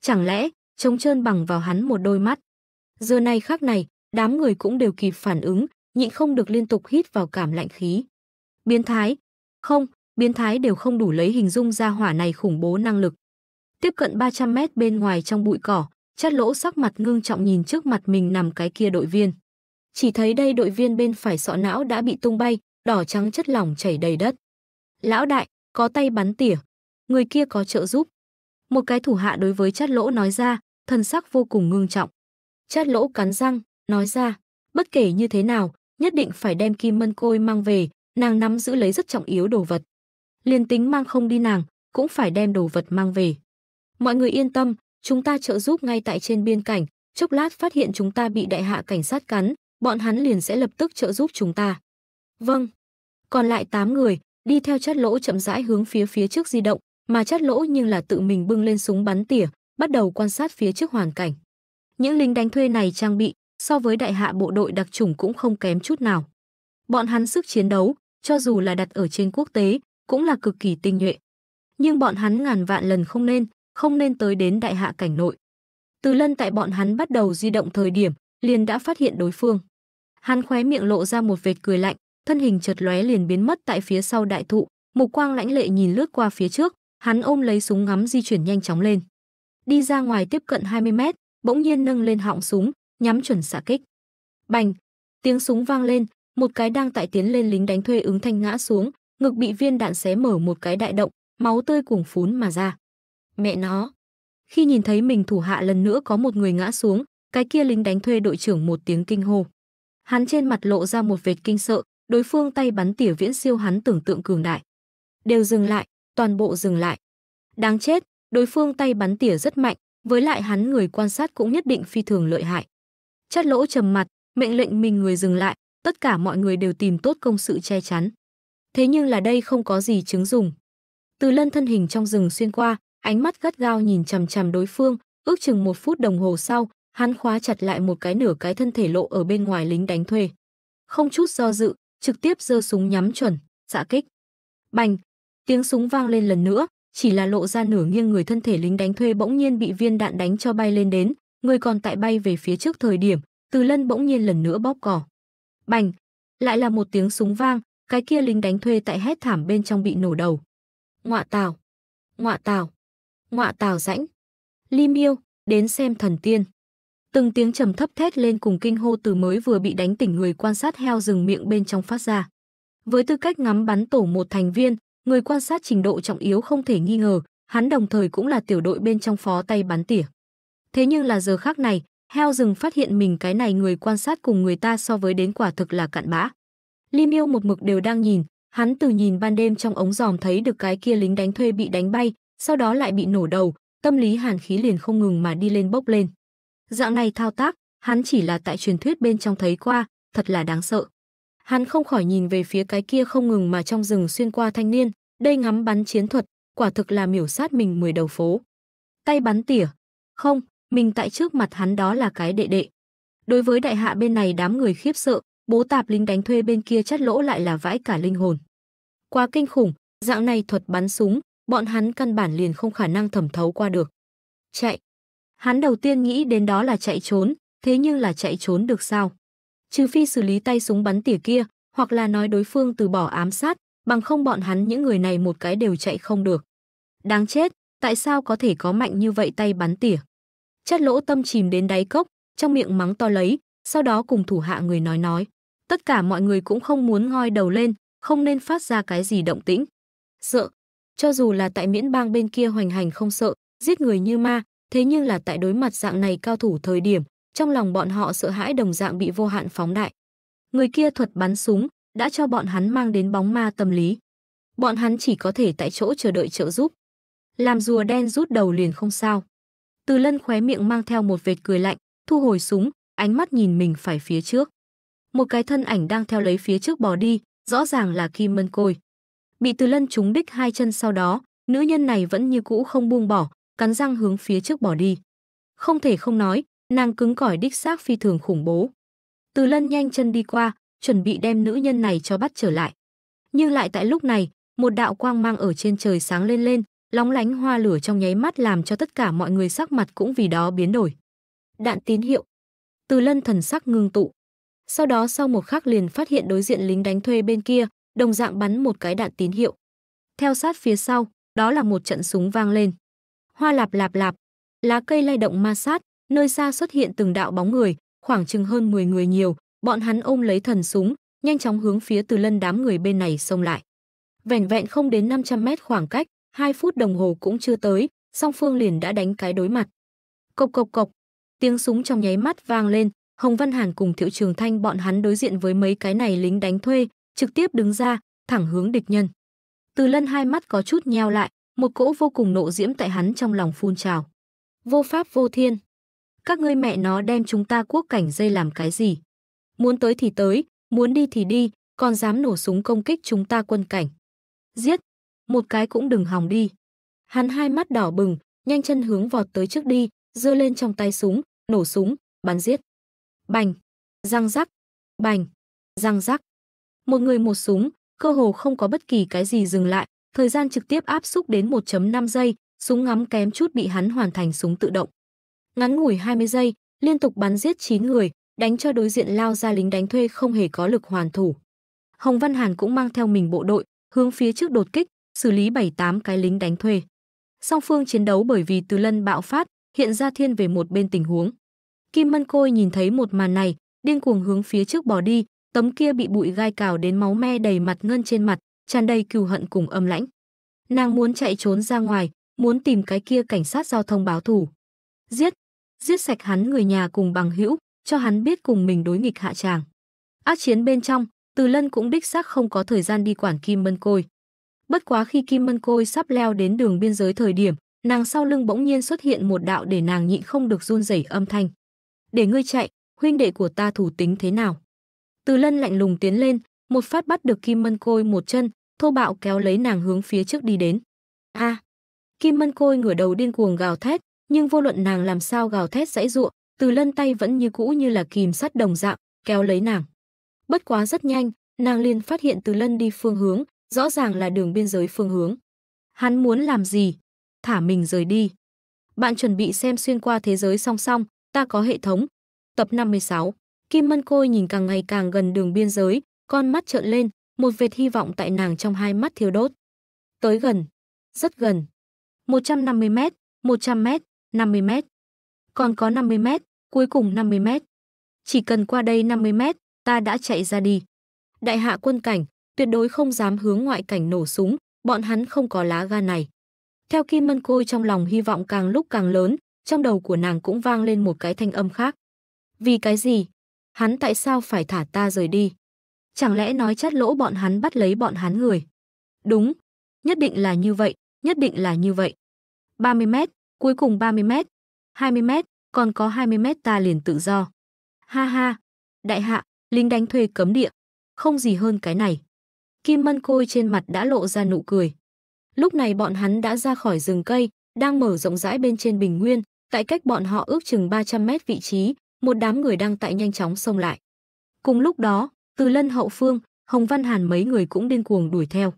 Chẳng lẽ, trống trơn bằng vào hắn một đôi mắt, Giờ này khác này, đám người cũng đều kịp phản ứng, nhịn không được liên tục hít vào cảm lạnh khí. Biến thái? Không, biến thái đều không đủ lấy hình dung ra hỏa này khủng bố năng lực. Tiếp cận 300 mét bên ngoài trong bụi cỏ, chát lỗ sắc mặt ngưng trọng nhìn trước mặt mình nằm cái kia đội viên. Chỉ thấy đây đội viên bên phải sọ não đã bị tung bay, đỏ trắng chất lỏng chảy đầy đất. Lão đại, có tay bắn tỉa, người kia có trợ giúp. Một cái thủ hạ đối với chát lỗ nói ra, thân sắc vô cùng ngưng trọng. Chát lỗ cắn răng, nói ra, bất kể như thế nào, nhất định phải đem Kim Mân Côi mang về, nàng nắm giữ lấy rất trọng yếu đồ vật. Liên tính mang không đi nàng, cũng phải đem đồ vật mang về. Mọi người yên tâm, chúng ta trợ giúp ngay tại trên biên cảnh, chốc lát phát hiện chúng ta bị đại hạ cảnh sát cắn, bọn hắn liền sẽ lập tức trợ giúp chúng ta. Vâng. Còn lại 8 người, đi theo chát lỗ chậm rãi hướng phía phía trước di động, mà chát lỗ nhưng là tự mình bưng lên súng bắn tỉa, bắt đầu quan sát phía trước hoàn cảnh. Những lính đánh thuê này trang bị so với đại hạ bộ đội đặc chủng cũng không kém chút nào. Bọn hắn sức chiến đấu, cho dù là đặt ở trên quốc tế, cũng là cực kỳ tinh nhuệ. Nhưng bọn hắn ngàn vạn lần không nên, không nên tới đến đại hạ cảnh nội. Từ lân tại bọn hắn bắt đầu di động thời điểm, liền đã phát hiện đối phương. Hắn khóe miệng lộ ra một vệt cười lạnh, thân hình chợt lóe liền biến mất tại phía sau đại thụ, mục quang lãnh lệ nhìn lướt qua phía trước, hắn ôm lấy súng ngắm di chuyển nhanh chóng lên. Đi ra ngoài tiếp cận 20 mét, bỗng nhiên nâng lên họng súng, nhắm chuẩn xạ kích. Bành, tiếng súng vang lên, một cái đang tại tiến lên lính đánh thuê ứng thanh ngã xuống, ngực bị viên đạn xé mở một cái đại động, máu tươi cuồng phún mà ra. Mẹ nó. Khi nhìn thấy mình thủ hạ lần nữa có một người ngã xuống, cái kia lính đánh thuê đội trưởng một tiếng kinh hô. Hắn trên mặt lộ ra một vệt kinh sợ, đối phương tay bắn tỉa viễn siêu hắn tưởng tượng cường đại. Đều dừng lại, toàn bộ dừng lại. Đáng chết, đối phương tay bắn tỉa rất mạnh, với lại hắn người quan sát cũng nhất định phi thường lợi hại. Chát lỗ trầm mặt, mệnh lệnh mình người dừng lại, tất cả mọi người đều tìm tốt công sự che chắn. Thế nhưng là đây không có gì chứng dùng. Từ lân thân hình trong rừng xuyên qua, ánh mắt gắt gao nhìn chằm chằm đối phương, ước chừng một phút đồng hồ sau, hắn khóa chặt lại một cái nửa cái thân thể lộ ở bên ngoài lính đánh thuê. Không chút do dự, trực tiếp giơ súng nhắm chuẩn, xạ kích. Bành, tiếng súng vang lên lần nữa, chỉ là lộ ra nửa nghiêng người thân thể lính đánh thuê bỗng nhiên bị viên đạn đánh cho bay lên đến, người còn tại bay về phía trước thời điểm, Từ Lân bỗng nhiên lần nữa bóp cò Bành, lại là một tiếng súng vang, cái kia lính đánh thuê tại hét thảm bên trong bị nổ đầu. Ngọa tào, ngọa tào, ngọa tào rãnh. Lim Yêu, đến xem thần tiên. Từng tiếng trầm thấp thét lên cùng kinh hô từ mới vừa bị đánh tỉnh người quan sát heo rừng miệng bên trong phát ra. Với tư cách ngắm bắn tổ một thành viên, người quan sát trình độ trọng yếu không thể nghi ngờ, hắn đồng thời cũng là tiểu đội bên trong phó tay bắn tỉa. Thế nhưng là giờ khác này, heo rừng phát hiện mình cái này người quan sát cùng người ta so với đến quả thực là cặn bã. Lim yêu một mực đều đang nhìn, hắn từ nhìn ban đêm trong ống giòm thấy được cái kia lính đánh thuê bị đánh bay, sau đó lại bị nổ đầu, tâm lý hàn khí liền không ngừng mà đi lên bốc lên. Dạng này thao tác, hắn chỉ là tại truyền thuyết bên trong thấy qua, thật là đáng sợ. Hắn không khỏi nhìn về phía cái kia không ngừng mà trong rừng xuyên qua thanh niên, đây ngắm bắn chiến thuật, quả thực là miểu sát mình mười đầu phố. Tay bắn tỉa. Không, mình tại trước mặt hắn đó là cái đệ đệ. Đối với đại hạ bên này đám người khiếp sợ, bố tạp lính đánh thuê bên kia chắt lỗ lại là vãi cả linh hồn. Quá kinh khủng, dạng này thuật bắn súng, bọn hắn căn bản liền không khả năng thẩm thấu qua được. Chạy. Hắn đầu tiên nghĩ đến đó là chạy trốn, thế nhưng là chạy trốn được sao? trừ phi xử lý tay súng bắn tỉa kia, hoặc là nói đối phương từ bỏ ám sát, bằng không bọn hắn những người này một cái đều chạy không được. Đáng chết, tại sao có thể có mạnh như vậy tay bắn tỉa? Chất lỗ tâm chìm đến đáy cốc, trong miệng mắng to lấy, sau đó cùng thủ hạ người nói nói. Tất cả mọi người cũng không muốn ngoi đầu lên, không nên phát ra cái gì động tĩnh. Sợ, cho dù là tại miễn bang bên kia hoành hành không sợ, giết người như ma, thế nhưng là tại đối mặt dạng này cao thủ thời điểm, trong lòng bọn họ sợ hãi đồng dạng bị vô hạn phóng đại. Người kia thuật bắn súng đã cho bọn hắn mang đến bóng ma tâm lý. Bọn hắn chỉ có thể tại chỗ chờ đợi trợ giúp. Làm rùa đen rút đầu liền không sao. Từ Lân khóe miệng mang theo một vệt cười lạnh, thu hồi súng, ánh mắt nhìn mình phải phía trước. Một cái thân ảnh đang theo lấy phía trước bỏ đi, rõ ràng là Kim Mân Côi. Bị Từ Lân trúng đích hai chân sau đó, nữ nhân này vẫn như cũ không buông bỏ, cắn răng hướng phía trước bỏ đi. Không thể không nói, nàng cứng cỏi đích xác phi thường khủng bố. Từ Lân nhanh chân đi qua, chuẩn bị đem nữ nhân này cho bắt trở lại. Nhưng lại tại lúc này, một đạo quang mang ở trên trời sáng lên lên, lóng lánh hoa lửa trong nháy mắt làm cho tất cả mọi người sắc mặt cũng vì đó biến đổi. Đạn tín hiệu. Từ Lân thần sắc ngưng tụ. Sau đó sau một khắc liền phát hiện đối diện lính đánh thuê bên kia, đồng dạng bắn một cái đạn tín hiệu. Theo sát phía sau, đó là một trận súng vang lên. Hoa lạp lạp lạp, lá cây lay động ma sát, nơi xa xuất hiện từng đạo bóng người, khoảng chừng hơn 10 người nhiều, bọn hắn ôm lấy thần súng, nhanh chóng hướng phía từ lân đám người bên này xông lại. Vẹn vẹn không đến 500 mét khoảng cách, 2 phút đồng hồ cũng chưa tới, song phương liền đã đánh cái đối mặt. Cộc cộc cộc, tiếng súng trong nháy mắt vang lên, Hồng Văn Hàn cùng Thiệu Trường Thanh bọn hắn đối diện với mấy cái này lính đánh thuê, trực tiếp đứng ra, thẳng hướng địch nhân. Từ Lân hai mắt có chút nheo lại, một cỗ vô cùng nộ diễm tại hắn trong lòng phun trào. Vô pháp vô thiên các ngươi mẹ nó đem chúng ta quốc cảnh dây làm cái gì? Muốn tới thì tới, muốn đi thì đi, còn dám nổ súng công kích chúng ta quân cảnh. Giết, một cái cũng đừng hòng đi. Hắn hai mắt đỏ bừng, nhanh chân hướng vọt tới trước đi, giơ lên trong tay súng, nổ súng, bắn giết. Bành, răng rắc, bành, răng rắc. Một người một súng, cơ hồ không có bất kỳ cái gì dừng lại, thời gian trực tiếp áp xúc đến 1.5 giây, súng ngắm kém chút bị hắn hoàn thành súng tự động. Ngắn ngủi 20 giây, liên tục bắn giết 9 người, đánh cho đối diện lao ra lính đánh thuê không hề có lực hoàn thủ. Hồng Văn Hàn cũng mang theo mình bộ đội, hướng phía trước đột kích, xử lý 7-8 cái lính đánh thuê. Song phương chiến đấu bởi vì Từ Lân bạo phát, hiện ra thiên về một bên tình huống. Kim Mân Côi nhìn thấy một màn này, điên cuồng hướng phía trước bỏ đi, tấm kia bị bụi gai cào đến máu me đầy mặt ngân trên mặt, tràn đầy cừu hận cùng âm lãnh. Nàng muốn chạy trốn ra ngoài, muốn tìm cái kia cảnh sát giao thông báo thù. Giết, giết sạch hắn người nhà cùng bằng hữu, cho hắn biết cùng mình đối nghịch hạ tràng. Ác chiến bên trong, Từ Lân cũng đích xác không có thời gian đi quản Kim Mân Côi. Bất quá khi Kim Mân Côi sắp leo đến đường biên giới thời điểm, nàng sau lưng bỗng nhiên xuất hiện một đạo để nàng nhịn không được run rẩy âm thanh. "Để ngươi chạy, huynh đệ của ta thủ tính thế nào?" Từ Lân lạnh lùng tiến lên, một phát bắt được Kim Mân Côi một chân, thô bạo kéo lấy nàng hướng phía trước đi đến. "A!" Kim Mân Côi ngửa đầu điên cuồng gào thét, nhưng vô luận nàng làm sao gào thét dãy giụa, Từ Lân tay vẫn như cũ như là kìm sắt đồng dạng, kéo lấy nàng. Bất quá rất nhanh, nàng liền phát hiện Từ Lân đi phương hướng, rõ ràng là đường biên giới phương hướng. Hắn muốn làm gì? Thả mình rời đi. Bạn chuẩn bị xem xuyên qua thế giới song song, ta có hệ thống. Tập 56. Kim Mân Côi nhìn càng ngày càng gần đường biên giới, con mắt trợn lên, một vệt hy vọng tại nàng trong hai mắt thiêu đốt. Tới gần, rất gần. 150 mét, 100 mét, 50 mét. Còn có 50 mét, cuối cùng 50 mét. Chỉ cần qua đây 50 mét, ta đã chạy ra đi. Đại hạ quân cảnh, tuyệt đối không dám hướng ngoại cảnh nổ súng, bọn hắn không có lá gan này. Theo Kim Mân Côi trong lòng hy vọng càng lúc càng lớn, trong đầu của nàng cũng vang lên một cái thanh âm khác. Vì cái gì? Hắn tại sao phải thả ta rời đi? Chẳng lẽ nói chát lỗ bọn hắn bắt lấy bọn hắn người? Đúng, nhất định là như vậy, nhất định là như vậy. 30 mét, Cuối cùng 30 mét, 20 mét, còn có 20 mét ta liền tự do. Ha ha, đại hạ, lính đánh thuê cấm địa, không gì hơn cái này. Kim Mân Côi trên mặt đã lộ ra nụ cười. Lúc này bọn hắn đã ra khỏi rừng cây, đang mở rộng rãi bên trên bình nguyên, tại cách bọn họ ước chừng 300 mét vị trí, một đám người đang tại nhanh chóng xông lại. Cùng lúc đó, từ lân hậu phương, Hồng Văn Hàn mấy người cũng điên cuồng đuổi theo.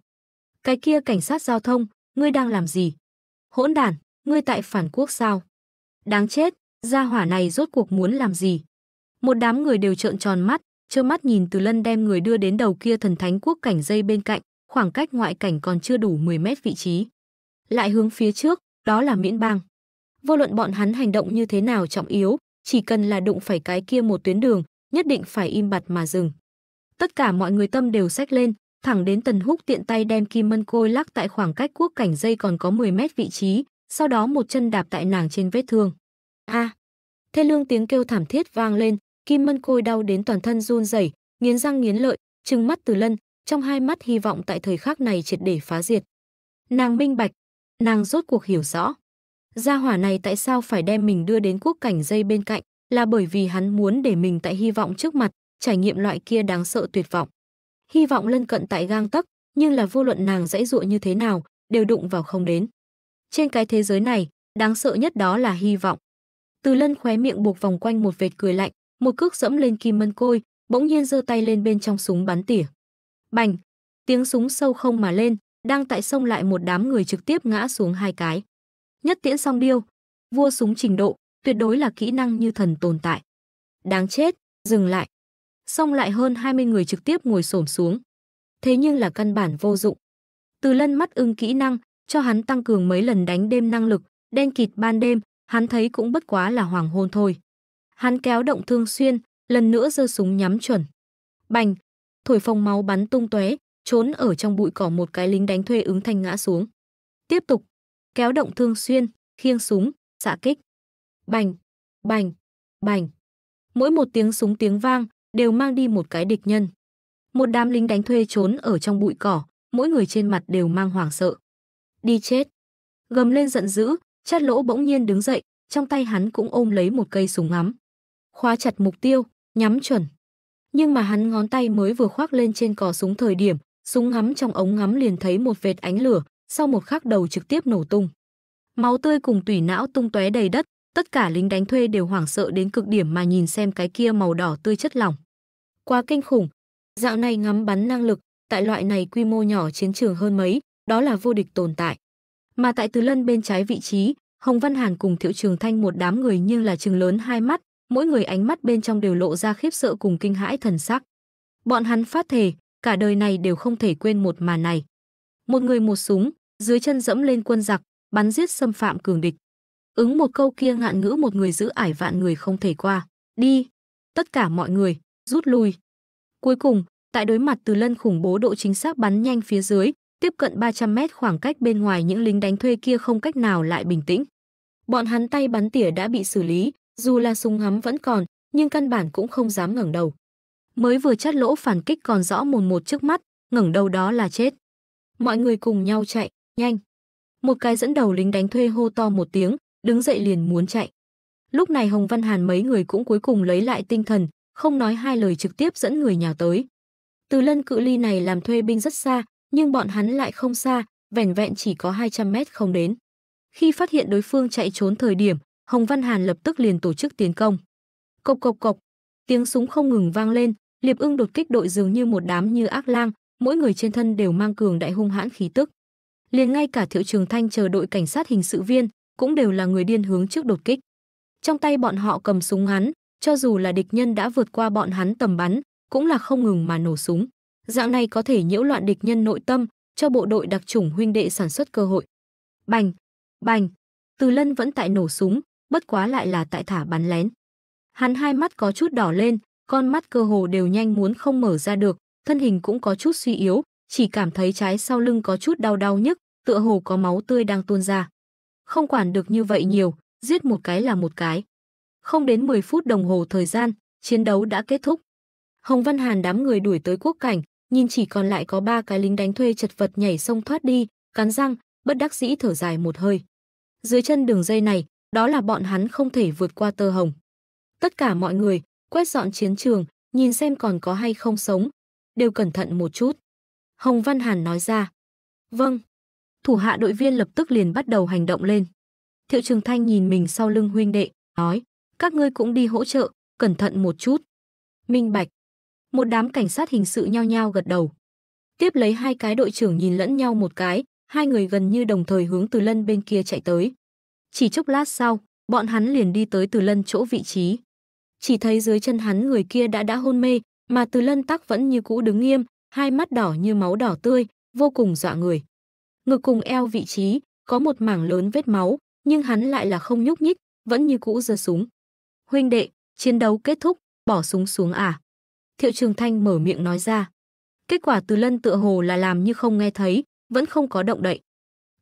Cái kia cảnh sát giao thông, ngươi đang làm gì? Hỗn đàn ngươi tại phản quốc sao? Đáng chết, gia hỏa này rốt cuộc muốn làm gì? Một đám người đều trợn tròn mắt, trơ mắt nhìn Từ Lân đem người đưa đến đầu kia thần thánh quốc cảnh dây bên cạnh, khoảng cách ngoại cảnh còn chưa đủ 10 mét vị trí. Lại hướng phía trước, đó là miễn bang. Vô luận bọn hắn hành động như thế nào trọng yếu, chỉ cần là đụng phải cái kia một tuyến đường, nhất định phải im bặt mà dừng. Tất cả mọi người tâm đều sách lên, thẳng đến Tần Húc tiện tay đem Kim Mân Côi lắc tại khoảng cách quốc cảnh dây còn có 10 mét vị trí, sau đó một chân đạp tại nàng trên vết thương. A! Thê lương tiếng kêu thảm thiết vang lên, Kim Mân Côi đau đến toàn thân run rẩy, nghiến răng nghiến lợi, trừng mắt Từ Lân, trong hai mắt hy vọng tại thời khắc này triệt để phá diệt. Nàng minh bạch, nàng rốt cuộc hiểu rõ. Gia hỏa này tại sao phải đem mình đưa đến quốc cảnh dây bên cạnh, là bởi vì hắn muốn để mình tại hy vọng trước mặt, trải nghiệm loại kia đáng sợ tuyệt vọng. Hy vọng lân cận tại gang tấc, nhưng là vô luận nàng dãy dụa như thế nào, đều đụng vào không đến. Trên cái thế giới này, đáng sợ nhất đó là hy vọng. Từ Lân khóe miệng buộc vòng quanh một vệt cười lạnh, một cước dẫm lên Kim Mân Côi, bỗng nhiên giơ tay lên bên trong súng bắn tỉa. Bành! Tiếng súng sâu không mà lên, đang tại sông lại một đám người trực tiếp ngã xuống hai cái. Nhất tiễn song điêu, vua súng trình độ, tuyệt đối là kỹ năng như thần tồn tại. Đáng chết, dừng lại. Xong lại hơn 20 người trực tiếp ngồi xổm xuống. Thế nhưng là căn bản vô dụng. Từ lân mắt ưng kỹ năng, cho hắn tăng cường mấy lần đánh đêm năng lực, đen kịt ban đêm, hắn thấy cũng bất quá là hoàng hôn thôi. Hắn kéo động thương xuyên, lần nữa giơ súng nhắm chuẩn. Bành, thổi phồng máu bắn tung tóe, trốn ở trong bụi cỏ một cái lính đánh thuê ứng thanh ngã xuống. Tiếp tục, kéo động thương xuyên, khiêng súng, xạ kích. Bành, bành, bành. Mỗi một tiếng súng tiếng vang đều mang đi một cái địch nhân. Một đám lính đánh thuê trốn ở trong bụi cỏ, mỗi người trên mặt đều mang hoảng sợ đi chết. Gầm lên giận dữ, chát lỗ bỗng nhiên đứng dậy, trong tay hắn cũng ôm lấy một cây súng ngắm. Khóa chặt mục tiêu, nhắm chuẩn. Nhưng mà hắn ngón tay mới vừa khoác lên trên cò súng thời điểm, súng ngắm trong ống ngắm liền thấy một vệt ánh lửa, sau một khắc đầu trực tiếp nổ tung. Máu tươi cùng tủy não tung tóe đầy đất, tất cả lính đánh thuê đều hoảng sợ đến cực điểm mà nhìn xem cái kia màu đỏ tươi chất lỏng. Quá kinh khủng, dạo này ngắm bắn năng lực, tại loại này quy mô nhỏ chiến trường hơn mấy, đó là vô địch tồn tại. Mà tại Từ Lân bên trái vị trí, Hồng Văn Hàn cùng Thiệu Trường Thanh một đám người nhưng là trừng lớn hai mắt, mỗi người ánh mắt bên trong đều lộ ra khiếp sợ cùng kinh hãi thần sắc. Bọn hắn phát thề, cả đời này đều không thể quên một màn này. Một người một súng, dưới chân dẫm lên quân giặc, bắn giết xâm phạm cường địch. Ứng một câu kia ngạn ngữ một người giữ ải vạn người không thể qua, đi, tất cả mọi người, rút lui. Cuối cùng, tại đối mặt từ lân khủng bố độ chính xác bắn nhanh phía dưới, Tiếp cận 300 mét khoảng cách bên ngoài những lính đánh thuê kia không cách nào lại bình tĩnh. Bọn hắn tay bắn tỉa đã bị xử lý, dù là súng hắm vẫn còn, nhưng căn bản cũng không dám ngẩng đầu. Mới vừa chát lỗ phản kích còn rõ mồn một trước mắt, ngẩng đầu đó là chết. Mọi người cùng nhau chạy, nhanh. Một cái dẫn đầu lính đánh thuê hô to một tiếng, đứng dậy liền muốn chạy. Lúc này Hồng Văn Hàn mấy người cũng cuối cùng lấy lại tinh thần, không nói hai lời trực tiếp dẫn người nhào tới. Từ lân cự ly này làm thuê binh rất xa, nhưng bọn hắn lại không xa, vẻn vẹn chỉ có 200 mét không đến. Khi phát hiện đối phương chạy trốn thời điểm, Hồng Văn Hàn lập tức liền tổ chức tiến công. Cộc cộc cộc, tiếng súng không ngừng vang lên, Liệp Ưng đột kích đội dường như một đám như ác lang, mỗi người trên thân đều mang cường đại hung hãn khí tức. Liền ngay cả Thiệu Trường Thanh chờ đội cảnh sát hình sự viên cũng đều là người điên hướng trước đột kích. Trong tay bọn họ cầm súng hắn, cho dù là địch nhân đã vượt qua bọn hắn tầm bắn, cũng là không ngừng mà nổ súng. Dạng này có thể nhiễu loạn địch nhân nội tâm, cho bộ đội đặc chủng huynh đệ sản xuất cơ hội. Bành, bành, Từ Lân vẫn tại nổ súng, bất quá lại là tại thả bắn lén. Hắn hai mắt có chút đỏ lên, con mắt cơ hồ đều nhanh muốn không mở ra được, thân hình cũng có chút suy yếu, chỉ cảm thấy trái sau lưng có chút đau đau nhức, tựa hồ có máu tươi đang tuôn ra. Không quản được như vậy nhiều, giết một cái là một cái. Không đến 10 phút đồng hồ thời gian, chiến đấu đã kết thúc. Hồng Văn Hàn đám người đuổi tới quốc cảnh, nhìn chỉ còn lại có ba cái lính đánh thuê chật vật nhảy sông thoát đi, cắn răng, bất đắc dĩ thở dài một hơi. Dưới chân đường dây này, đó là bọn hắn không thể vượt qua tơ hồng. Tất cả mọi người, quét dọn chiến trường, nhìn xem còn có hay không sống, đều cẩn thận một chút. Hồng Văn Hàn nói ra. Vâng. Thủ hạ đội viên lập tức liền bắt đầu hành động lên. Thiệu Trường Thanh nhìn mình sau lưng huynh đệ, nói, các ngươi cũng đi hỗ trợ, cẩn thận một chút. Minh Bạch một đám cảnh sát hình sự nhao nhao gật đầu. Tiếp lấy hai cái đội trưởng nhìn lẫn nhau một cái, hai người gần như đồng thời hướng Từ Lân bên kia chạy tới. Chỉ chốc lát sau, bọn hắn liền đi tới Từ Lân chỗ vị trí. Chỉ thấy dưới chân hắn người kia đã đã hôn mê, mà Từ Lân tắc vẫn như cũ đứng nghiêm, hai mắt đỏ như máu đỏ tươi, vô cùng dọa người. Ngực cùng eo vị trí, có một mảng lớn vết máu, nhưng hắn lại là không nhúc nhích, vẫn như cũ giơ súng. Huynh đệ, chiến đấu kết thúc, bỏ súng xuống à? Thiệu Trường Thanh mở miệng nói ra. Kết quả Từ Lân tựa hồ là làm như không nghe thấy, vẫn không có động đậy.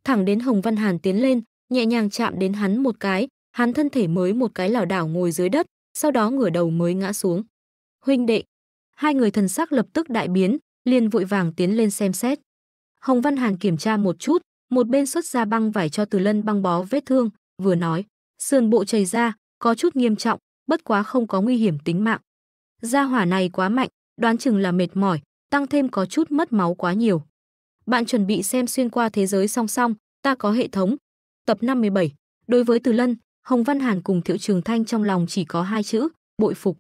Thẳng đến Hồng Văn Hàn tiến lên, nhẹ nhàng chạm đến hắn một cái, hắn thân thể mới một cái lảo đảo ngồi dưới đất, sau đó ngửa đầu mới ngã xuống. Huynh đệ, hai người thần sắc lập tức đại biến, liền vội vàng tiến lên xem xét. Hồng Văn Hàn kiểm tra một chút, một bên xuất ra băng vải cho Từ Lân băng bó vết thương, vừa nói, sườn bộ chảy ra, có chút nghiêm trọng, bất quá không có nguy hiểm tính mạng. Gia hỏa này quá mạnh, đoán chừng là mệt mỏi, tăng thêm có chút mất máu quá nhiều. Bạn chuẩn bị xem xuyên qua thế giới song song, ta có hệ thống. Tập 57. Đối với Từ Lân, Hồng Văn Hàn cùng Thiệu Trường Thanh trong lòng chỉ có hai chữ, bội phục.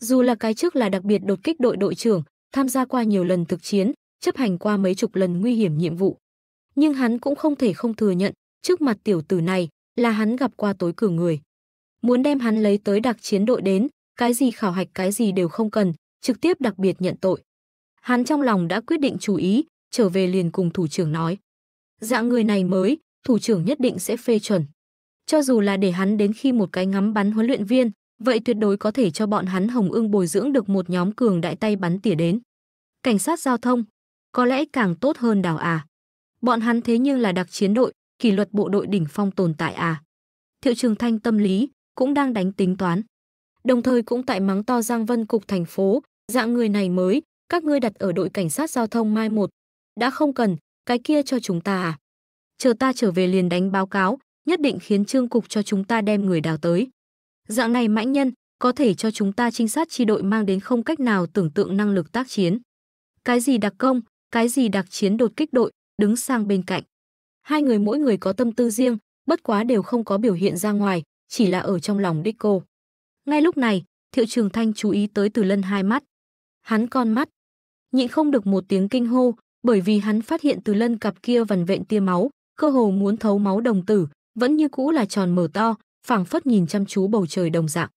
Dù là cái trước là đặc biệt đột kích đội đội trưởng, tham gia qua nhiều lần thực chiến, chấp hành qua mấy chục lần nguy hiểm nhiệm vụ. Nhưng hắn cũng không thể không thừa nhận, trước mặt tiểu tử này là hắn gặp qua tối cường người. Muốn đem hắn lấy tới đặc chiến đội đến, cái gì khảo hạch cái gì đều không cần, trực tiếp đặc biệt nhận tội. Hắn trong lòng đã quyết định chú ý, trở về liền cùng thủ trưởng nói. Dạng người này mới, thủ trưởng nhất định sẽ phê chuẩn. Cho dù là để hắn đến khi một cái ngắm bắn huấn luyện viên, vậy tuyệt đối có thể cho bọn hắn Hồng Ưng bồi dưỡng được một nhóm cường đại tay bắn tỉa đến. Cảnh sát giao thông, có lẽ càng tốt hơn đào à. Bọn hắn thế nhưng là đặc chiến đội, kỷ luật bộ đội đỉnh phong tồn tại à. Thiệu trường thanh tâm lý, cũng đang đánh tính toán đồng thời cũng tại mắng to Giang Vân cục thành phố, dạng người này mới, các ngươi đặt ở đội cảnh sát giao thông mai một. Đã không cần, cái kia cho chúng ta à? Chờ ta trở về liền đánh báo cáo, nhất định khiến trương cục cho chúng ta đem người đào tới. Dạng này mãnh nhân, có thể cho chúng ta trinh sát chi đội mang đến không cách nào tưởng tượng năng lực tác chiến. Cái gì đặc công, cái gì đặc chiến đột kích đội, đứng sang bên cạnh. Hai người mỗi người có tâm tư riêng, bất quá đều không có biểu hiện ra ngoài, chỉ là ở trong lòng đích cô ngay lúc này, Thiệu Trường Thanh chú ý tới Từ Lân hai mắt. Hắn con mắt, nhịn không được một tiếng kinh hô, bởi vì hắn phát hiện Từ Lân cặp kia vằn vện tia máu, cơ hồ muốn thấu máu đồng tử, vẫn như cũ là tròn mở to, phảng phất nhìn chăm chú bầu trời đồng dạng.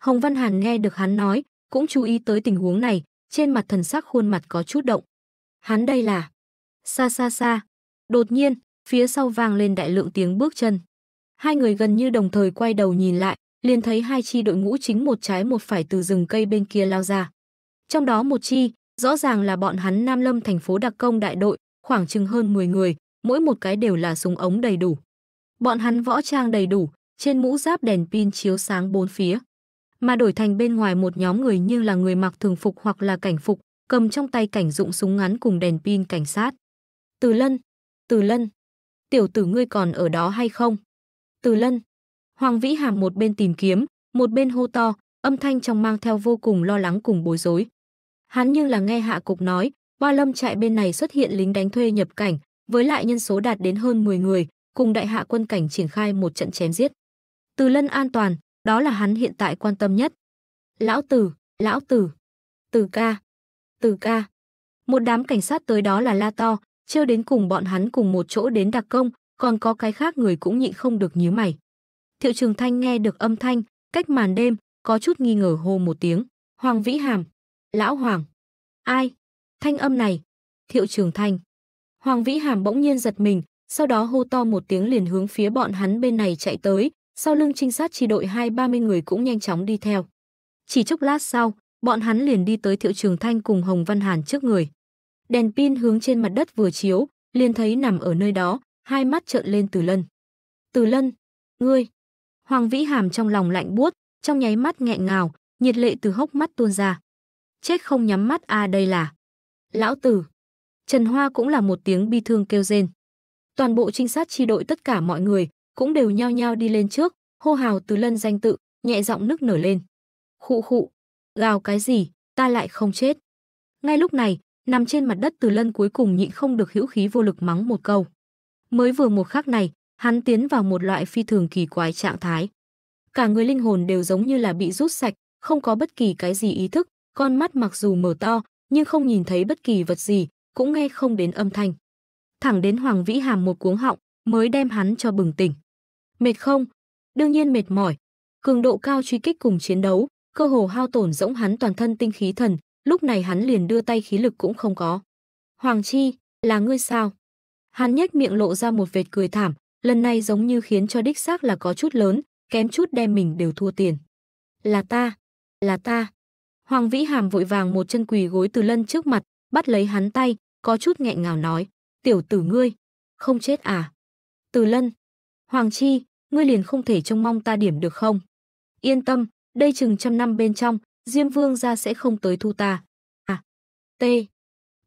Hồng Văn Hàn nghe được hắn nói, cũng chú ý tới tình huống này, trên mặt thần sắc khuôn mặt có chút động. Hắn đây là... Xa xa xa. Đột nhiên, phía sau vang lên đại lượng tiếng bước chân. Hai người gần như đồng thời quay đầu nhìn lại, liền thấy hai chi đội ngũ chính một trái một phải từ rừng cây bên kia lao ra. Trong đó một chi, rõ ràng là bọn hắn Nam Lâm thành phố đặc công đại đội, khoảng chừng hơn 10 người, mỗi một cái đều là súng ống đầy đủ. Bọn hắn võ trang đầy đủ, trên mũ giáp đèn pin chiếu sáng bốn phía. Mà đổi thành bên ngoài một nhóm người như là người mặc thường phục hoặc là cảnh phục, cầm trong tay cảnh dụng súng ngắn cùng đèn pin cảnh sát. Từ Lân, Từ Lân, tiểu tử ngươi còn ở đó hay không? Từ Lân, Hoàng Vĩ Hàm một bên tìm kiếm, một bên hô to, âm thanh trong mang theo vô cùng lo lắng cùng bối rối. Hắn như là nghe hạ cục nói, Hoa Lâm trại bên này xuất hiện lính đánh thuê nhập cảnh, với lại nhân số đạt đến hơn 10 người, cùng đại hạ quân cảnh triển khai một trận chém giết. Từ Lân an toàn, đó là hắn hiện tại quan tâm nhất. Lão Tử, lão Tử, Từ ca, Từ ca. Một đám cảnh sát tới đó là la to, trêu đến cùng bọn hắn cùng một chỗ đến đặc công, còn có cái khác người cũng nhịn không được nhíu mày. Thiệu Trường Thanh nghe được âm thanh, cách màn đêm, có chút nghi ngờ hô một tiếng. Hoàng Vĩ Hàm. Lão Hoàng. Ai? Thanh âm này. Thiệu Trường Thanh. Hoàng Vĩ Hàm bỗng nhiên giật mình, sau đó hô to một tiếng liền hướng phía bọn hắn bên này chạy tới, sau lưng trinh sát chi đội hai ba mươi người cũng nhanh chóng đi theo. Chỉ chốc lát sau, bọn hắn liền đi tới Thiệu Trường Thanh cùng Hồng Văn Hàn trước người. Đèn pin hướng trên mặt đất vừa chiếu, liền thấy nằm ở nơi đó, hai mắt trợn lên Từ Lân. Từ Lân, ngươi, Hoàng Vĩ Hàm trong lòng lạnh buốt, trong nháy mắt nghẹn ngào, nhiệt lệ từ hốc mắt tuôn ra. Chết không nhắm mắt a à đây là. Lão tử. Trần Hoa cũng là một tiếng bi thương kêu rên. Toàn bộ trinh sát chi đội tất cả mọi người cũng đều nhao nhao đi lên trước, hô hào từ lân danh tự, nhẹ giọng nức nở lên. Khụ khụ, gào cái gì, ta lại không chết. Ngay lúc này, nằm trên mặt đất từ lân cuối cùng nhịn không được hữu khí vô lực mắng một câu. Mới vừa một khắc này, hắn tiến vào một loại phi thường kỳ quái trạng thái. Cả người linh hồn đều giống như là bị rút sạch, không có bất kỳ cái gì ý thức, con mắt mặc dù mở to, nhưng không nhìn thấy bất kỳ vật gì, cũng nghe không đến âm thanh. Thẳng đến Hoàng Vĩ Hàm một cuống họng, mới đem hắn cho bừng tỉnh. Mệt không? Đương nhiên mệt mỏi. Cường độ cao truy kích cùng chiến đấu, cơ hồ hao tổn rỗng hắn toàn thân tinh khí thần, lúc này hắn liền đưa tay khí lực cũng không có. Hoàng Chi, là ngươi sao? Hắn nhếch miệng lộ ra một vệt cười thảm, Lần này giống như khiến cho đích xác là có chút lớn, kém chút đem mình đều thua tiền. Là ta, là ta. Hoàng Vĩ Hàm vội vàng một chân quỳ gối từ lân trước mặt, bắt lấy hắn tay, có chút nghẹn ngào nói, tiểu tử ngươi, không chết à. Từ lân, Hoàng Chi, ngươi liền không thể trông mong ta điểm được không? Yên tâm, đây chừng trăm năm bên trong, Diêm Vương gia sẽ không tới thu ta. À, T.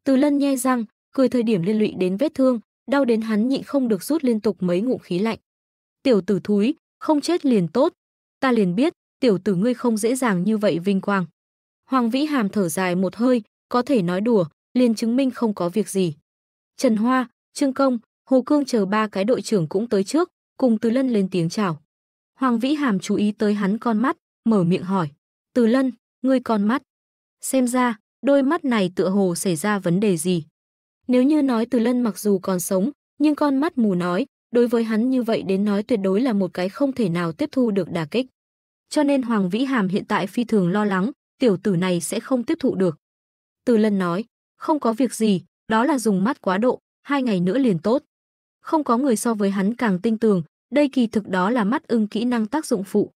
Từ lân nhe răng, cười thời điểm liên lụy đến vết thương, đau đến hắn nhịn không được rút liên tục mấy ngụm khí lạnh. Tiểu tử thúi, không chết liền tốt. Ta liền biết, tiểu tử ngươi không dễ dàng như vậy vinh quang. Hoàng Vĩ Hàm thở dài một hơi, có thể nói đùa, liền chứng minh không có việc gì. Trần Hoa, Trương Công, Hồ Cương chờ ba cái đội trưởng cũng tới trước, cùng Từ Lân lên tiếng chào. Hoàng Vĩ Hàm chú ý tới hắn con mắt, mở miệng hỏi. Từ Lân, ngươi con mắt. Xem ra, đôi mắt này tựa hồ xảy ra vấn đề gì. Nếu như nói Từ Lân mặc dù còn sống, nhưng con mắt mù nói, đối với hắn như vậy đến nói tuyệt đối là một cái không thể nào tiếp thu được đả kích. Cho nên Hoàng Vĩ Hàm hiện tại phi thường lo lắng, tiểu tử này sẽ không tiếp thụ được. Từ Lân nói, không có việc gì, đó là dùng mắt quá độ, hai ngày nữa liền tốt. Không có người so với hắn càng tinh tường, đây kỳ thực đó là mắt ưng kỹ năng tác dụng phụ.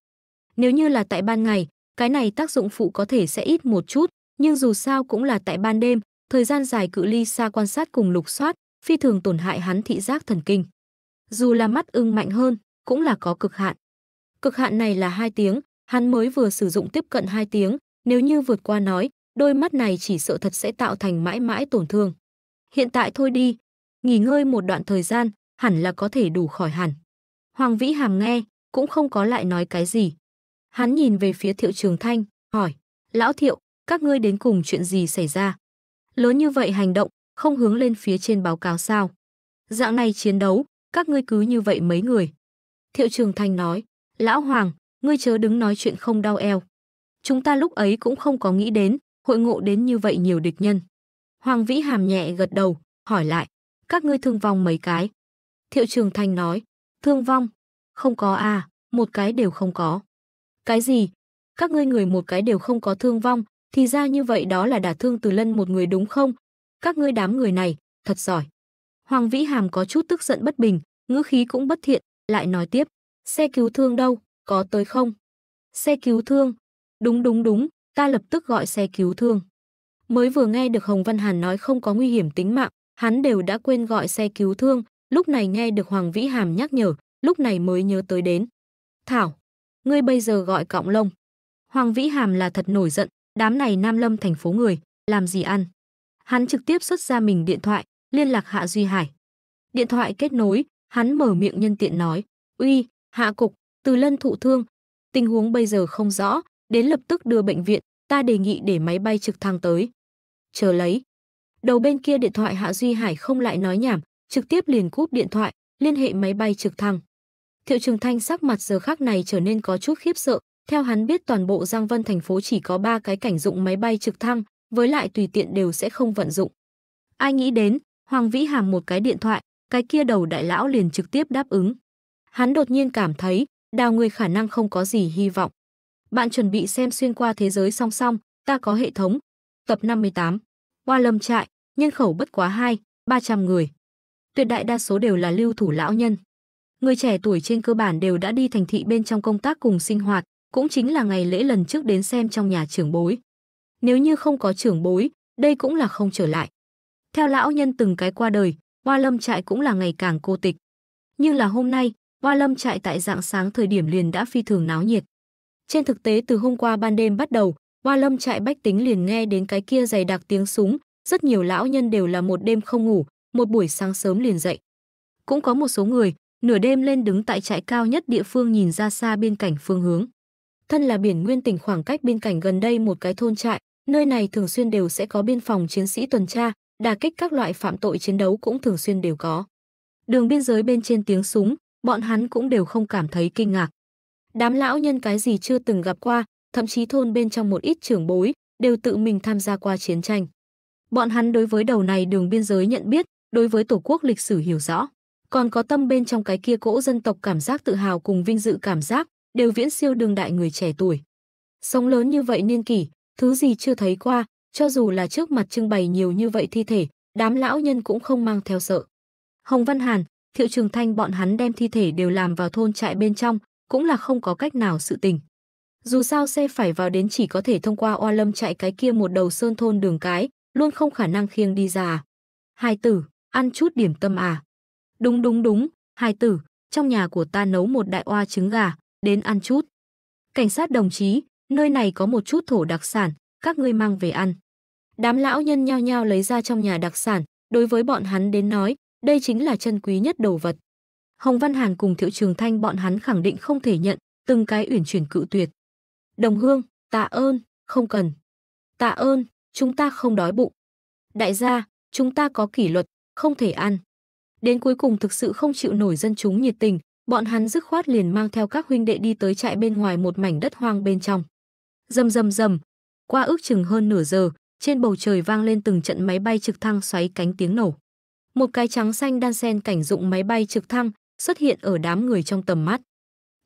Nếu như là tại ban ngày, cái này tác dụng phụ có thể sẽ ít một chút, nhưng dù sao cũng là tại ban đêm, thời gian dài cự ly xa quan sát cùng lục soát, phi thường tổn hại hắn thị giác thần kinh. Dù là mắt ưng mạnh hơn, cũng là có cực hạn. Cực hạn này là 2 tiếng, hắn mới vừa sử dụng tiếp cận 2 tiếng, nếu như vượt qua nói, đôi mắt này chỉ sợ thật sẽ tạo thành mãi mãi tổn thương. Hiện tại thôi đi, nghỉ ngơi một đoạn thời gian, hẳn là có thể đủ khỏi hẳn. Hoàng Vĩ Hàm nghe, cũng không có lại nói cái gì. Hắn nhìn về phía Thiệu Trường Thanh, hỏi, Lão Thiệu, các ngươi đến cùng chuyện gì xảy ra? Lớn như vậy hành động, không hướng lên phía trên báo cáo sao? Dạng này chiến đấu, các ngươi cứ như vậy mấy người. Thiệu Trường Thanh nói, Lão Hoàng, ngươi chớ đứng nói chuyện không đau eo. Chúng ta lúc ấy cũng không có nghĩ đến, hội ngộ đến như vậy nhiều địch nhân. Hoàng Vĩ Hàm nhẹ gật đầu, hỏi lại, các ngươi thương vong mấy cái? Thiệu Trường Thanh nói, thương vong? Không có à, một cái đều không có. Cái gì? Các ngươi người một cái đều không có thương vong, thì ra như vậy đó là đả thương Từ Lân một người đúng không? Các ngươi đám người này, thật giỏi. Hoàng Vĩ Hàm có chút tức giận bất bình, ngữ khí cũng bất thiện, lại nói tiếp. Xe cứu thương đâu, có tới không? Xe cứu thương. Đúng đúng đúng, ta lập tức gọi xe cứu thương. Mới vừa nghe được Hồng Văn Hàn nói không có nguy hiểm tính mạng, hắn đều đã quên gọi xe cứu thương, lúc này nghe được Hoàng Vĩ Hàm nhắc nhở, lúc này mới nhớ tới đến. Thảo, ngươi bây giờ gọi cọng lông. Hoàng Vĩ Hàm là thật nổi giận, Đám này Nam Lâm thành phố người, làm gì ăn? Hắn trực tiếp xuất ra mình điện thoại, liên lạc Hạ Duy Hải. Điện thoại kết nối, hắn mở miệng nhân tiện nói, uy, hạ cục, từ lân thụ thương. Tình huống bây giờ không rõ, đến lập tức đưa bệnh viện, ta đề nghị để máy bay trực thăng tới. Chờ lấy. Đầu bên kia điện thoại Hạ Duy Hải không lại nói nhảm, trực tiếp liền cúp điện thoại, liên hệ máy bay trực thăng. Thiệu Trường Thanh sắc mặt giờ khắc này trở nên có chút khiếp sợ, theo hắn biết toàn bộ Giang Vân thành phố chỉ có 3 cái cảnh dụng máy bay trực thăng, với lại tùy tiện đều sẽ không vận dụng. Ai nghĩ đến, Hoàng Vĩ Hàm một cái điện thoại, cái kia đầu đại lão liền trực tiếp đáp ứng. Hắn đột nhiên cảm thấy, đào người khả năng không có gì hy vọng. Bạn chuẩn bị xem xuyên qua thế giới song song, ta có hệ thống. Tập 58. Hoa Lâm trại, nhân khẩu bất quá 2, 300 người. Tuyệt đại đa số đều là lưu thủ lão nhân. Người trẻ tuổi trên cơ bản đều đã đi thành thị bên trong công tác cùng sinh hoạt, cũng chính là ngày lễ lần trước đến xem trong nhà trưởng bối. Nếu như không có trưởng bối, đây cũng là không trở lại. Theo lão nhân từng cái qua đời, Hoa Lâm trại cũng là ngày càng cô tịch. Nhưng là hôm nay, Hoa Lâm trại tại dạng sáng thời điểm liền đã phi thường náo nhiệt. Trên thực tế từ hôm qua ban đêm bắt đầu, Hoa Lâm trại bách tính liền nghe đến cái kia dày đặc tiếng súng, rất nhiều lão nhân đều là một đêm không ngủ, một buổi sáng sớm liền dậy. Cũng có một số người, nửa đêm lên đứng tại trại cao nhất địa phương nhìn ra xa bên cảnh phương hướng thân là biển nguyên tỉnh khoảng cách biên cảnh gần đây một cái thôn trại, nơi này thường xuyên đều sẽ có biên phòng chiến sĩ tuần tra, đà kích các loại phạm tội chiến đấu cũng thường xuyên đều có. Đường biên giới bên trên tiếng súng, bọn hắn cũng đều không cảm thấy kinh ngạc. Đám lão nhân cái gì chưa từng gặp qua, thậm chí thôn bên trong một ít trưởng bối, đều tự mình tham gia qua chiến tranh. Bọn hắn đối với đầu này đường biên giới nhận biết, đối với tổ quốc lịch sử hiểu rõ, còn có tâm bên trong cái kia cỗ dân tộc cảm giác tự hào cùng vinh dự cảm giác, đều viễn siêu đường đại người trẻ tuổi. Sống lớn như vậy niên kỷ, thứ gì chưa thấy qua, cho dù là trước mặt trưng bày nhiều như vậy thi thể, đám lão nhân cũng không mang theo sợ. Hồng Văn Hàn, Thiệu Trường Thanh bọn hắn đem thi thể đều làm vào thôn trại bên trong, cũng là không có cách nào sự tình. Dù sao xe phải vào đến chỉ có thể thông qua oa lâm chạy cái kia một đầu sơn thôn đường cái, luôn không khả năng khiêng đi ra à. Hai tử, ăn chút điểm tâm à. Đúng đúng đúng, hai tử, trong nhà của ta nấu một đại oa trứng gà, đến ăn chút. Cảnh sát đồng chí, nơi này có một chút thổ đặc sản, các ngươi mang về ăn. Đám lão nhân nhao nhao lấy ra trong nhà đặc sản, đối với bọn hắn đến nói, đây chính là chân quý nhất đồ vật. Hồng Văn Hàn cùng Thiệu Trường Thanh bọn hắn khẳng định không thể nhận, từng cái uyển chuyển cự tuyệt. Đồng Hương, tạ ơn, không cần. Tạ ơn, chúng ta không đói bụng. Đại gia, chúng ta có kỷ luật, không thể ăn. Đến cuối cùng thực sự không chịu nổi dân chúng nhiệt tình, bọn hắn dứt khoát liền mang theo các huynh đệ đi tới trại bên ngoài một mảnh đất hoang bên trong. Rầm rầm rầm, qua ước chừng hơn nửa giờ, trên bầu trời vang lên từng trận máy bay trực thăng xoáy cánh tiếng nổ. Một cái trắng xanh đan sen cảnh dụng máy bay trực thăng xuất hiện ở đám người trong tầm mắt.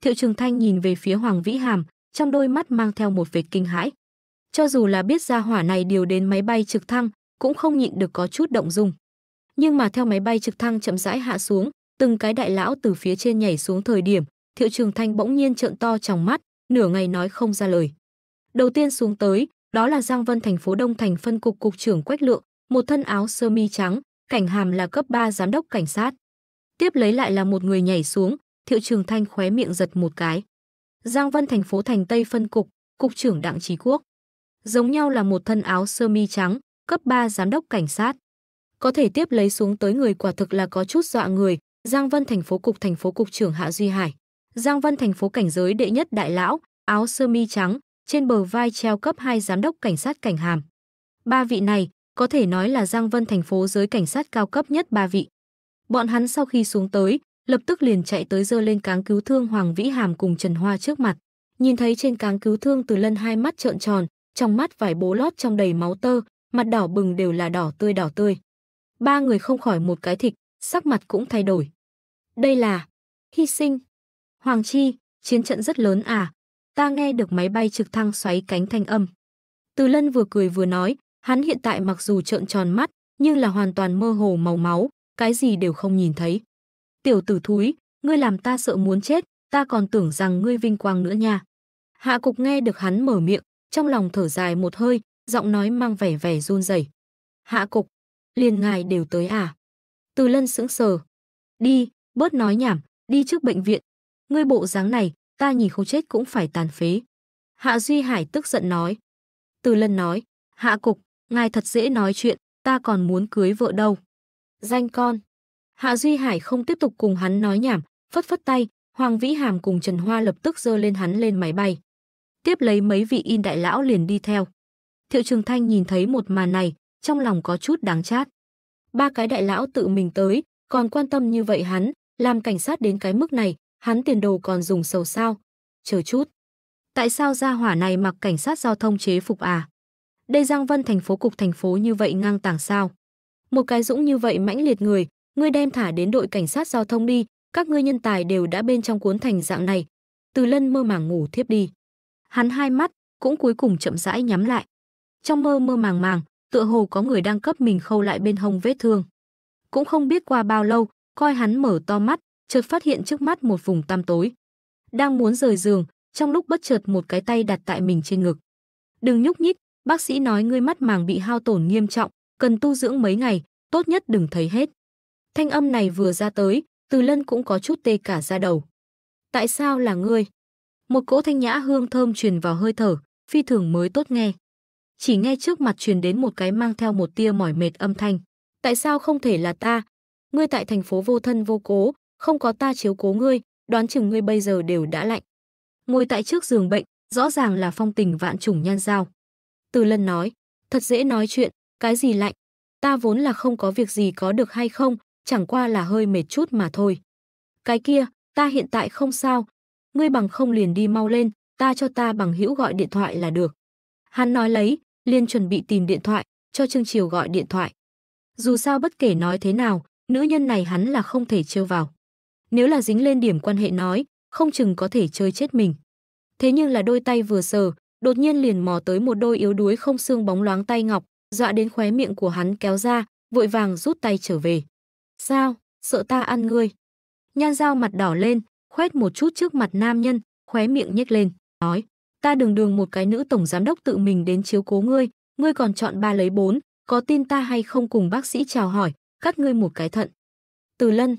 Thiệu Trường Thanh nhìn về phía Hoàng Vĩ Hàm, trong đôi mắt mang theo một vệt kinh hãi. Cho dù là biết ra hỏa này điều đến máy bay trực thăng, cũng không nhịn được có chút động dung. Nhưng mà theo máy bay trực thăng chậm rãi hạ xuống, từng cái đại lão từ phía trên nhảy xuống thời điểm, Thiệu Trường Thanh bỗng nhiên trợn to trong mắt, nửa ngày nói không ra lời. Đầu tiên xuống tới, đó là Giang Vân thành phố Đông thành phân cục cục trưởng Quách Lượng, một thân áo sơ mi trắng, cảnh hàm là cấp 3 giám đốc cảnh sát. Tiếp lấy lại là một người nhảy xuống, Thiệu Trường Thanh khóe miệng giật một cái. Giang Vân thành phố Thành Tây phân cục, cục trưởng Đặng Trí Quốc. Giống nhau là một thân áo sơ mi trắng, cấp 3 giám đốc cảnh sát. Có thể tiếp lấy xuống tới người quả thực là có chút dọa người, Giang Vân thành phố cục thành phố cục trưởng Hạ Duy Hải. Giang Vân thành phố cảnh giới đệ nhất đại lão, áo sơ mi trắng, trên bờ vai treo cấp 2 giám đốc cảnh sát cảnh hàm. Ba vị này có thể nói là Giang Vân thành phố giới cảnh sát cao cấp nhất ba vị. Bọn hắn sau khi xuống tới, lập tức liền chạy tới dơ lên cáng cứu thương Hoàng Vĩ Hàm cùng Trần Hoa trước mặt. Nhìn thấy trên cáng cứu thương Từ Lân hai mắt trợn tròn, trong mắt vải bố lót trong đầy máu tơ, mặt đỏ bừng đều là đỏ tươi đỏ tươi. Ba người không khỏi một cái thịt, sắc mặt cũng thay đổi. Đây là hy sinh. Hoàng Chi, chiến trận rất lớn à? Ta nghe được máy bay trực thăng xoáy cánh thanh âm. Từ Lân vừa cười vừa nói, hắn hiện tại mặc dù trợn tròn mắt, nhưng là hoàn toàn mơ hồ màu máu, cái gì đều không nhìn thấy. Tiểu tử thúi, ngươi làm ta sợ muốn chết, ta còn tưởng rằng ngươi vinh quang nữa nha. Hạ cục nghe được hắn mở miệng, trong lòng thở dài một hơi, giọng nói mang vẻ vẻ run rẩy. Hạ cục, liền ngài đều tới à? Từ lân sững sờ. Đi, Bớt nói nhảm, đi trước bệnh viện. Ngươi bộ dáng này, ta nhìn không chết cũng phải tàn phế. Hạ Duy Hải tức giận nói. Từ lần nói, Hạ Cục, ngài thật dễ nói chuyện, ta còn muốn cưới vợ đâu. Danh con. Hạ Duy Hải không tiếp tục cùng hắn nói nhảm, phất phất tay, Hoàng Vĩ Hàm cùng Trần Hoa lập tức dơ lên hắn lên máy bay. Tiếp lấy mấy vị in đại lão liền đi theo. Thiệu Trường Thanh nhìn thấy một màn này, trong lòng có chút đáng chát. Ba cái đại lão tự mình tới, còn quan tâm như vậy hắn, làm cảnh sát đến cái mức này, hắn tiền đồ còn dùng sầu sao? Chờ chút. Tại sao gia hỏa này mặc cảnh sát giao thông chế phục à? Đây Giang Vân thành phố cục thành phố như vậy ngang tàng sao? Một cái dũng như vậy mãnh liệt người, ngươi đem thả đến đội cảnh sát giao thông đi, các ngươi nhân tài đều đã bên trong cuốn thành dạng này. Từ lân mơ màng ngủ thiếp đi. Hắn hai mắt, cũng cuối cùng chậm rãi nhắm lại. Trong mơ mơ màng màng, tựa hồ có người đang cấp mình khâu lại bên hông vết thương. Cũng không biết qua bao lâu, coi hắn mở to mắt, chợt phát hiện trước mắt một vùng tăm tối. Đang muốn rời giường, trong lúc bất chợt một cái tay đặt tại mình trên ngực. Đừng nhúc nhích, bác sĩ nói ngươi mắt màng bị hao tổn nghiêm trọng, cần tu dưỡng mấy ngày, tốt nhất đừng thấy hết. Thanh âm này vừa ra tới, Từ Lân cũng có chút tê cả da đầu. Tại sao là ngươi? Một cỗ thanh nhã hương thơm truyền vào hơi thở, phi thường mới tốt nghe. Chỉ nghe trước mặt truyền đến một cái mang theo một tia mỏi mệt âm thanh. Tại sao không thể là ta, ngươi tại thành phố vô thân vô cố, không có ta chiếu cố ngươi, đoán chừng ngươi bây giờ đều đã lạnh. Ngồi tại trước giường bệnh, rõ ràng là phong tình vạn trùng nhan giao. Từ lân nói, thật dễ nói chuyện, cái gì lạnh, ta vốn là không có việc gì có được hay không, chẳng qua là hơi mệt chút mà thôi. Cái kia, ta hiện tại không sao, ngươi bằng không liền đi mau lên, ta cho ta bằng hữu gọi điện thoại là được. Hắn nói lấy, liền chuẩn bị tìm điện thoại, cho Trương Triều gọi điện thoại. Dù sao bất kể nói thế nào, nữ nhân này hắn là không thể trêu vào. Nếu là dính lên điểm quan hệ nói, không chừng có thể chơi chết mình. Thế nhưng là đôi tay vừa sờ, đột nhiên liền mò tới một đôi yếu đuối không xương bóng loáng tay ngọc, dọa đến khóe miệng của hắn kéo ra, vội vàng rút tay trở về. Sao, sợ ta ăn ngươi? Nhan dao mặt đỏ lên, khoét một chút trước mặt nam nhân, khóe miệng nhếch lên, nói, ta đường đường một cái nữ tổng giám đốc tự mình đến chiếu cố ngươi, ngươi còn chọn ba lấy bốn, có tin ta hay không cùng bác sĩ chào hỏi, các ngươi một cái thận. Từ lân,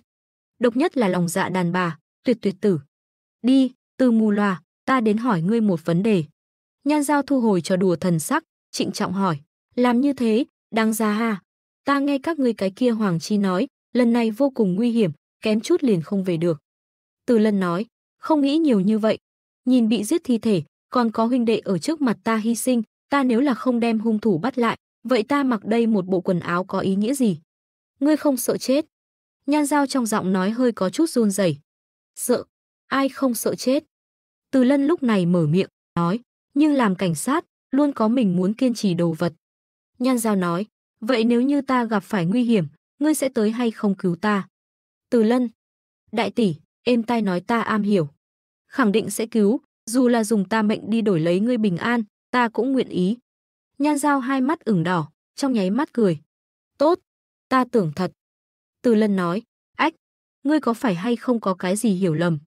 độc nhất là lòng dạ đàn bà, tuyệt tuyệt tử. Đi, từ mù loà, ta đến hỏi ngươi một vấn đề. Nhan giao thu hồi cho đùa thần sắc, trịnh trọng hỏi, làm như thế, đáng ra ha. À? Ta nghe các ngươi cái kia Hoàng Chi nói, lần này vô cùng nguy hiểm, kém chút liền không về được. Từ lân nói, không nghĩ nhiều như vậy. Nhìn bị giết thi thể, còn có huynh đệ ở trước mặt ta hy sinh, ta nếu là không đem hung thủ bắt lại, vậy ta mặc đây một bộ quần áo có ý nghĩa gì? Ngươi không sợ chết. Nhan dao trong giọng nói hơi có chút run rẩy. Sợ? Ai không sợ chết? Từ lân lúc này mở miệng, nói. Nhưng làm cảnh sát, luôn có mình muốn kiên trì đồ vật. Nhan dao nói. Vậy nếu như ta gặp phải nguy hiểm, ngươi sẽ tới hay không cứu ta? Từ lân. Đại tỷ, êm tai nói ta am hiểu. Khẳng định sẽ cứu, dù là dùng ta mệnh đi đổi lấy ngươi bình an, ta cũng nguyện ý. Nhan dao hai mắt ửng đỏ, trong nháy mắt cười. Tốt, ta tưởng thật. Từ lân nói, ách, ngươi có phải hay không có cái gì hiểu lầm?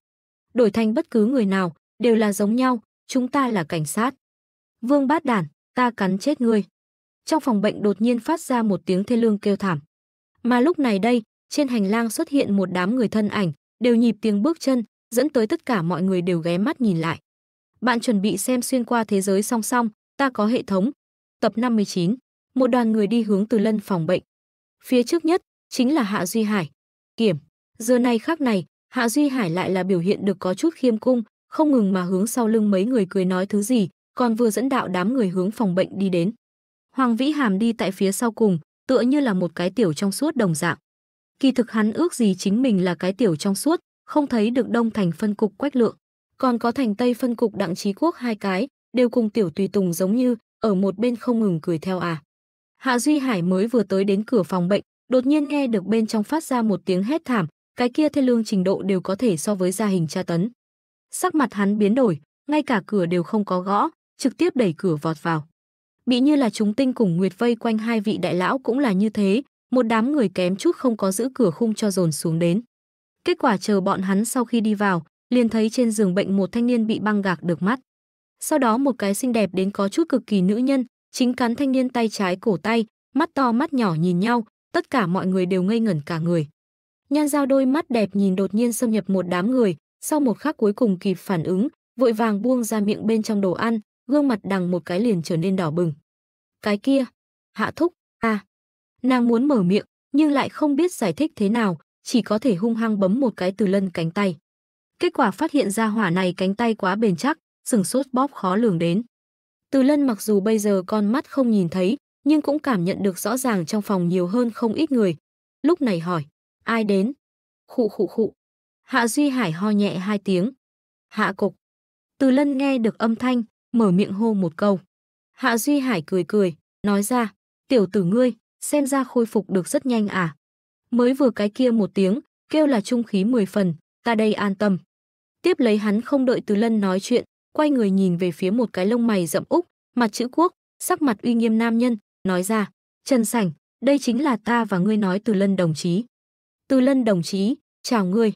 Đổi thành bất cứ người nào, đều là giống nhau, chúng ta là cảnh sát. Vương bát đản, ta cắn chết ngươi. Trong phòng bệnh đột nhiên phát ra một tiếng thê lương kêu thảm. Mà lúc này đây, trên hành lang xuất hiện một đám người thân ảnh, đều nhịp tiếng bước chân, dẫn tới tất cả mọi người đều ghé mắt nhìn lại. Bạn chuẩn bị xem xuyên qua thế giới song song, ta có hệ thống. Tập 59. Một đoàn người đi hướng từ lân phòng bệnh. Phía trước nhất chính là Hạ Duy Hải. Kiểm, giờ này khác này, Hạ Duy Hải lại là biểu hiện được có chút khiêm cung, không ngừng mà hướng sau lưng mấy người cười nói thứ gì, còn vừa dẫn đạo đám người hướng phòng bệnh đi đến. Hoàng Vĩ Hàm đi tại phía sau cùng, tựa như là một cái tiểu trong suốt đồng dạng. Kỳ thực hắn ước gì chính mình là cái tiểu trong suốt, không thấy được Đông Thành phân cục Quách Lượng, còn có Thành Tây phân cục Đặng Trí Quốc hai cái, đều cùng tiểu tùy tùng giống như, ở một bên không ngừng cười theo à. Hạ Duy Hải mới vừa tới đến cửa phòng bệnh, đột nhiên nghe được bên trong phát ra một tiếng hét thảm, cái kia thê lương trình độ đều có thể so với gia hình tra tấn. Sắc mặt hắn biến đổi, ngay cả cửa đều không có gõ, trực tiếp đẩy cửa vọt vào. Bị như là chúng tinh cùng Nguyệt vây quanh hai vị đại lão cũng là như thế, một đám người kém chút không có giữ cửa khung cho dồn xuống đến. Kết quả chờ bọn hắn sau khi đi vào, liền thấy trên giường bệnh một thanh niên bị băng gạc được mắt. Sau đó một cái xinh đẹp đến có chút cực kỳ nữ nhân, Chính cắn thanh niên tay trái cổ tay, mắt to mắt nhỏ nhìn nhau, tất cả mọi người đều ngây ngẩn cả người. Nhan Giao đôi mắt đẹp nhìn đột nhiên xâm nhập một đám người, sau một khắc cuối cùng kịp phản ứng, vội vàng buông ra miệng bên trong đồ ăn, gương mặt đằng một cái liền trở nên đỏ bừng. Cái kia, Hạ Thúc, à. Nàng muốn mở miệng, nhưng lại không biết giải thích thế nào, chỉ có thể hung hăng bấm một cái từ lân cánh tay. Kết quả phát hiện ra hỏa này cánh tay quá bền chắc, sừng sốt bóp khó lường đến. Từ Lân mặc dù bây giờ con mắt không nhìn thấy, nhưng cũng cảm nhận được rõ ràng trong phòng nhiều hơn không ít người. Lúc này hỏi, ai đến? Khụ khụ khụ. Hạ Duy Hải ho nhẹ hai tiếng. Hạ cục. Từ Lân nghe được âm thanh, mở miệng hô một câu. Hạ Duy Hải cười cười, nói ra, tiểu tử ngươi, xem ra khôi phục được rất nhanh à. Mới vừa cái kia một tiếng, kêu là trung khí mười phần, ta đây an tâm. Tiếp lấy hắn không đợi Từ Lân nói chuyện, quay người nhìn về phía một cái lông mày rậm úc, mặt chữ quốc, sắc mặt uy nghiêm nam nhân, nói ra, Trần Sảnh, đây chính là ta và ngươi nói từ lân đồng chí. Từ lân đồng chí, chào ngươi.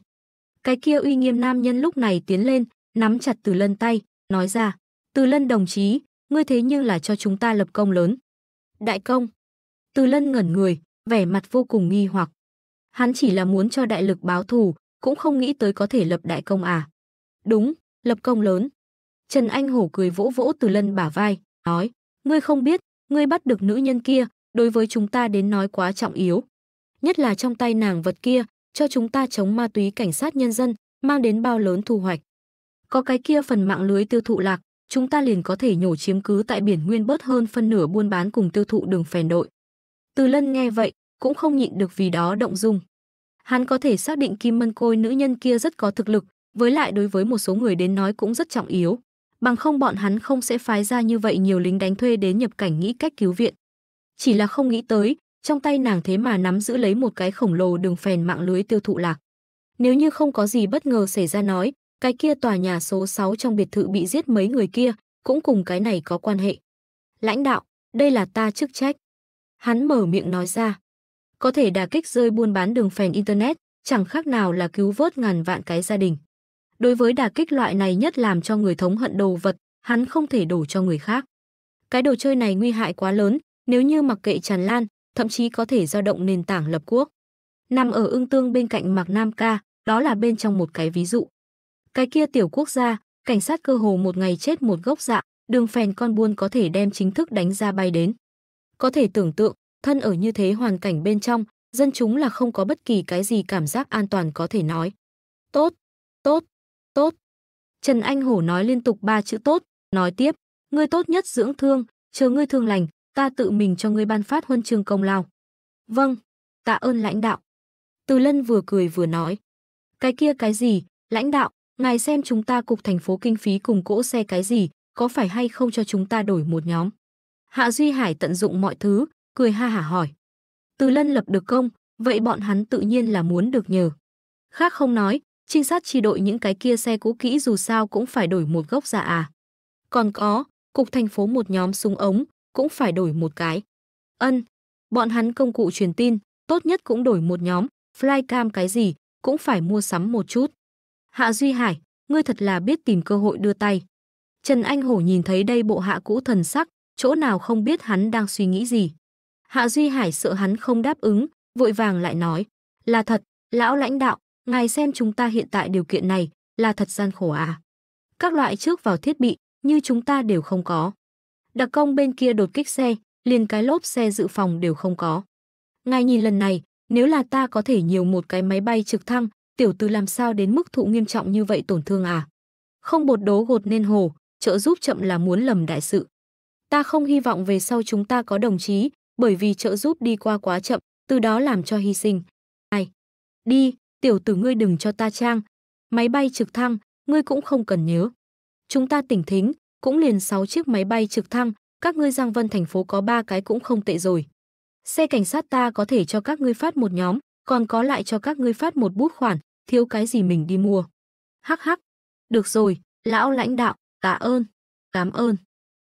Cái kia uy nghiêm nam nhân lúc này tiến lên, nắm chặt từ lân tay, nói ra, từ lân đồng chí, ngươi thế nhưng là cho chúng ta lập công lớn. Đại công. Từ lân ngẩn người, vẻ mặt vô cùng nghi hoặc. Hắn chỉ là muốn cho đại lực báo thù, cũng không nghĩ tới có thể lập đại công à. Đúng, lập công lớn. Trần Anh Hổ cười vỗ vỗ Từ Lân bả vai, nói, ngươi không biết, ngươi bắt được nữ nhân kia, đối với chúng ta đến nói quá trọng yếu. Nhất là trong tay nàng vật kia, cho chúng ta chống ma túy cảnh sát nhân dân, mang đến bao lớn thu hoạch. Có cái kia phần mạng lưới tiêu thụ lạc, chúng ta liền có thể nhổ chiếm cứ tại biển nguyên bớt hơn phân nửa buôn bán cùng tiêu thụ đường phèn đội. Từ lân nghe vậy, cũng không nhịn được vì đó động dung. Hắn có thể xác định Kim Mân Côi nữ nhân kia rất có thực lực, với lại đối với một số người đến nói cũng rất trọng yếu bằng không bọn hắn không sẽ phái ra như vậy nhiều lính đánh thuê đến nhập cảnh nghĩ cách cứu viện. Chỉ là không nghĩ tới, trong tay nàng thế mà nắm giữ lấy một cái khổng lồ đường phèn mạng lưới tiêu thụ lạc. Nếu như không có gì bất ngờ xảy ra nói, cái kia tòa nhà số 6 trong biệt thự bị giết mấy người kia, cũng cùng cái này có quan hệ. Lãnh đạo, đây là ta chức trách. Hắn mở miệng nói ra. Có thể đà kích rơi buôn bán đường phèn Internet, chẳng khác nào là cứu vớt ngàn vạn cái gia đình. Đối với đả kích loại này nhất làm cho người thống hận đồ vật, hắn không thể đổ cho người khác. Cái đồ chơi này nguy hại quá lớn, nếu như mặc kệ tràn lan, thậm chí có thể dao động nền tảng lập quốc. Nằm ở ương tương bên cạnh Mạc Nam Ca, đó là bên trong một cái ví dụ. Cái kia tiểu quốc gia, cảnh sát cơ hồ một ngày chết một gốc dạ, đường phèn con buôn có thể đem chính thức đánh ra bay đến. Có thể tưởng tượng, thân ở như thế hoàn cảnh bên trong, dân chúng là không có bất kỳ cái gì cảm giác an toàn có thể nói. Tốt, tốt, Tốt. Trần Anh Hổ nói liên tục ba chữ tốt, nói tiếp, ngươi tốt nhất dưỡng thương, chờ ngươi thương lành, ta tự mình cho ngươi ban phát huân chương công lao. Vâng, tạ ơn lãnh đạo. Từ Lân vừa cười vừa nói, cái kia cái gì, lãnh đạo, ngài xem chúng ta cục thành phố kinh phí cùng cỗ xe cái gì, có phải hay không cho chúng ta đổi một nhóm. Hạ Duy Hải tận dụng mọi thứ, cười ha hả hỏi. Từ Lân lập được công, vậy bọn hắn tự nhiên là muốn được nhờ. Khác không nói, trinh sát chi đội những cái kia xe cũ kỹ dù sao cũng phải đổi một gốc ra dạ à. Còn có, cục thành phố một nhóm súng ống, cũng phải đổi một cái. Ân, bọn hắn công cụ truyền tin, tốt nhất cũng đổi một nhóm, flycam cái gì, cũng phải mua sắm một chút. Hạ Duy Hải, ngươi thật là biết tìm cơ hội đưa tay. Trần Anh Hổ nhìn thấy đây bộ hạ cũ thần sắc, chỗ nào không biết hắn đang suy nghĩ gì. Hạ Duy Hải sợ hắn không đáp ứng, vội vàng lại nói, là thật, lão lãnh đạo, Ngài xem chúng ta hiện tại điều kiện này là thật gian khổ à. Các loại trước vào thiết bị như chúng ta đều không có. Đặc công bên kia đột kích xe, liền cái lốp xe dự phòng đều không có. Ngài nhìn lần này, nếu là ta có thể nhiều một cái máy bay trực thăng, tiểu tư làm sao đến mức thụ nghiêm trọng như vậy tổn thương à? Không bột đố gột nên hồ, trợ giúp chậm là muốn lầm đại sự. Ta không hy vọng về sau chúng ta có đồng chí, bởi vì trợ giúp đi qua quá chậm, từ đó làm cho hy sinh. Ai? Đi, tiểu tử ngươi đừng cho ta trang. Máy bay trực thăng, ngươi cũng không cần nhớ. Chúng ta tỉnh thính, cũng liền 6 chiếc máy bay trực thăng, các ngươi Giang Vân thành phố có 3 cái cũng không tệ rồi. Xe cảnh sát ta có thể cho các ngươi phát một nhóm, còn có lại cho các ngươi phát một bút khoản, thiếu cái gì mình đi mua. Hắc hắc, được rồi, lão lãnh đạo, tạ ơn, cảm ơn.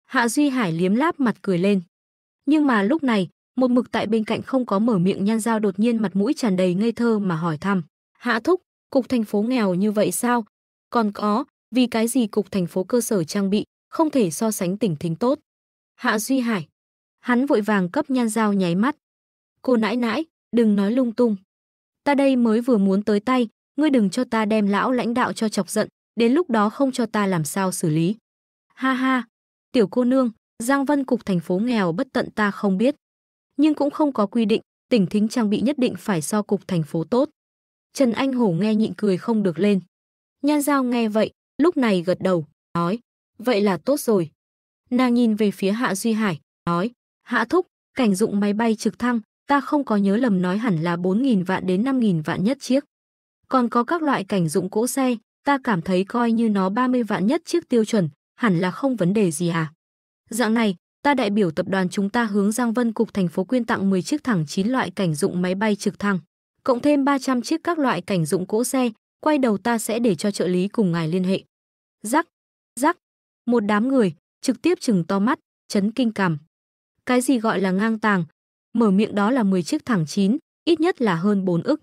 Hạ Duy Hải liếm láp mặt cười lên. Nhưng mà lúc này, một mực tại bên cạnh không có mở miệng nhan dao đột nhiên mặt mũi tràn đầy ngây thơ mà hỏi thăm. Hạ Thúc, cục thành phố nghèo như vậy sao? Còn có, vì cái gì cục thành phố cơ sở trang bị, không thể so sánh tỉnh thính tốt. Hạ Duy Hải. Hắn vội vàng cấp nhan dao nháy mắt. Cô nãi nãi, đừng nói lung tung. Ta đây mới vừa muốn tới tay, ngươi đừng cho ta đem lão lãnh đạo cho chọc giận, đến lúc đó không cho ta làm sao xử lý. Ha ha, tiểu cô nương, Giang Vân Cục thành phố nghèo bất tận ta không biết. Nhưng cũng không có quy định, tỉnh thính trang bị nhất định phải so cục thành phố tốt. Trần Anh Hổ nghe nhịn cười không được lên. Nhan Giao nghe vậy, lúc này gật đầu, nói, vậy là tốt rồi. Nàng nhìn về phía Hạ Duy Hải, nói, Hạ Thúc, cảnh dụng máy bay trực thăng, ta không có nhớ lầm nói hẳn là 4.000 vạn đến 5.000 vạn nhất chiếc. Còn có các loại cảnh dụng cỗ xe, ta cảm thấy coi như nó 30 vạn nhất chiếc tiêu chuẩn, hẳn là không vấn đề gì à. Dạng này, ta đại biểu tập đoàn chúng ta hướng Giang Vân Cục thành phố quyên tặng 10 chiếc thẳng 9 loại cảnh dụng máy bay trực thăng cộng thêm 300 chiếc các loại cảnh dụng cỗ xe, quay đầu ta sẽ để cho trợ lý cùng ngài liên hệ. Rắc, rắc, một đám người, trực tiếp chừng to mắt, chấn kinh cảm. Cái gì gọi là ngang tàng? Mở miệng đó là 10 chiếc thẳng chín, ít nhất là hơn 4 ức.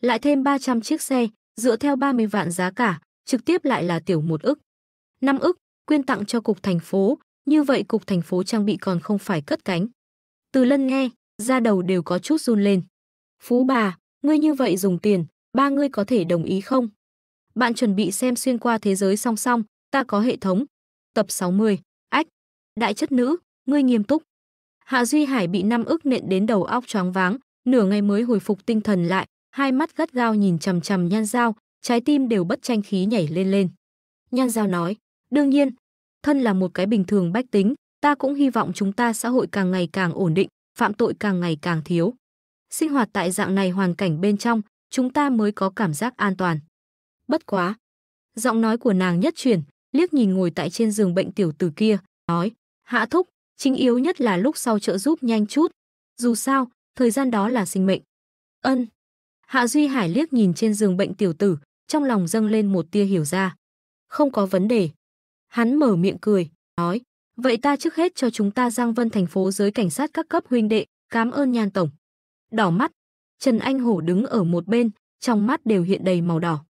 Lại thêm 300 chiếc xe, dựa theo 30 vạn giá cả, trực tiếp lại là tiểu một ức. 5 ức, quyên tặng cho cục thành phố, như vậy cục thành phố trang bị còn không phải cất cánh. Từ lân nghe, ra đầu đều có chút run lên. Phú bà, Ngươi như vậy dùng tiền, ba ngươi có thể đồng ý không? Bạn chuẩn bị xem xuyên qua thế giới song song, ta có hệ thống. Tập 60, Ách, Đại chất nữ, ngươi nghiêm túc. Hạ Duy Hải bị năm ức nện đến đầu óc choáng váng, nửa ngày mới hồi phục tinh thần lại, hai mắt gắt gao nhìn chằm chằm Nhan Giao, trái tim đều bất tranh khí nhảy lên lên. Nhan Giao nói, đương nhiên, thân là một cái bình thường bách tính, ta cũng hy vọng chúng ta xã hội càng ngày càng ổn định, phạm tội càng ngày càng thiếu. Sinh hoạt tại dạng này hoàn cảnh bên trong, chúng ta mới có cảm giác an toàn. Bất quá. Giọng nói của nàng nhất chuyển, liếc nhìn ngồi tại trên giường bệnh tiểu tử kia, nói, hạ thúc, chính yếu nhất là lúc sau trợ giúp nhanh chút. Dù sao, thời gian đó là sinh mệnh. Ân. Hạ Duy Hải liếc nhìn trên giường bệnh tiểu tử, trong lòng dâng lên một tia hiểu ra. Không có vấn đề. Hắn mở miệng cười, nói, vậy ta trước hết cho chúng ta Giang Vân thành phố giới cảnh sát các cấp huynh đệ, cảm ơn nhan tổng đỏ mắt. Trần Anh Hổ đứng ở một bên, trong mắt đều hiện đầy màu đỏ.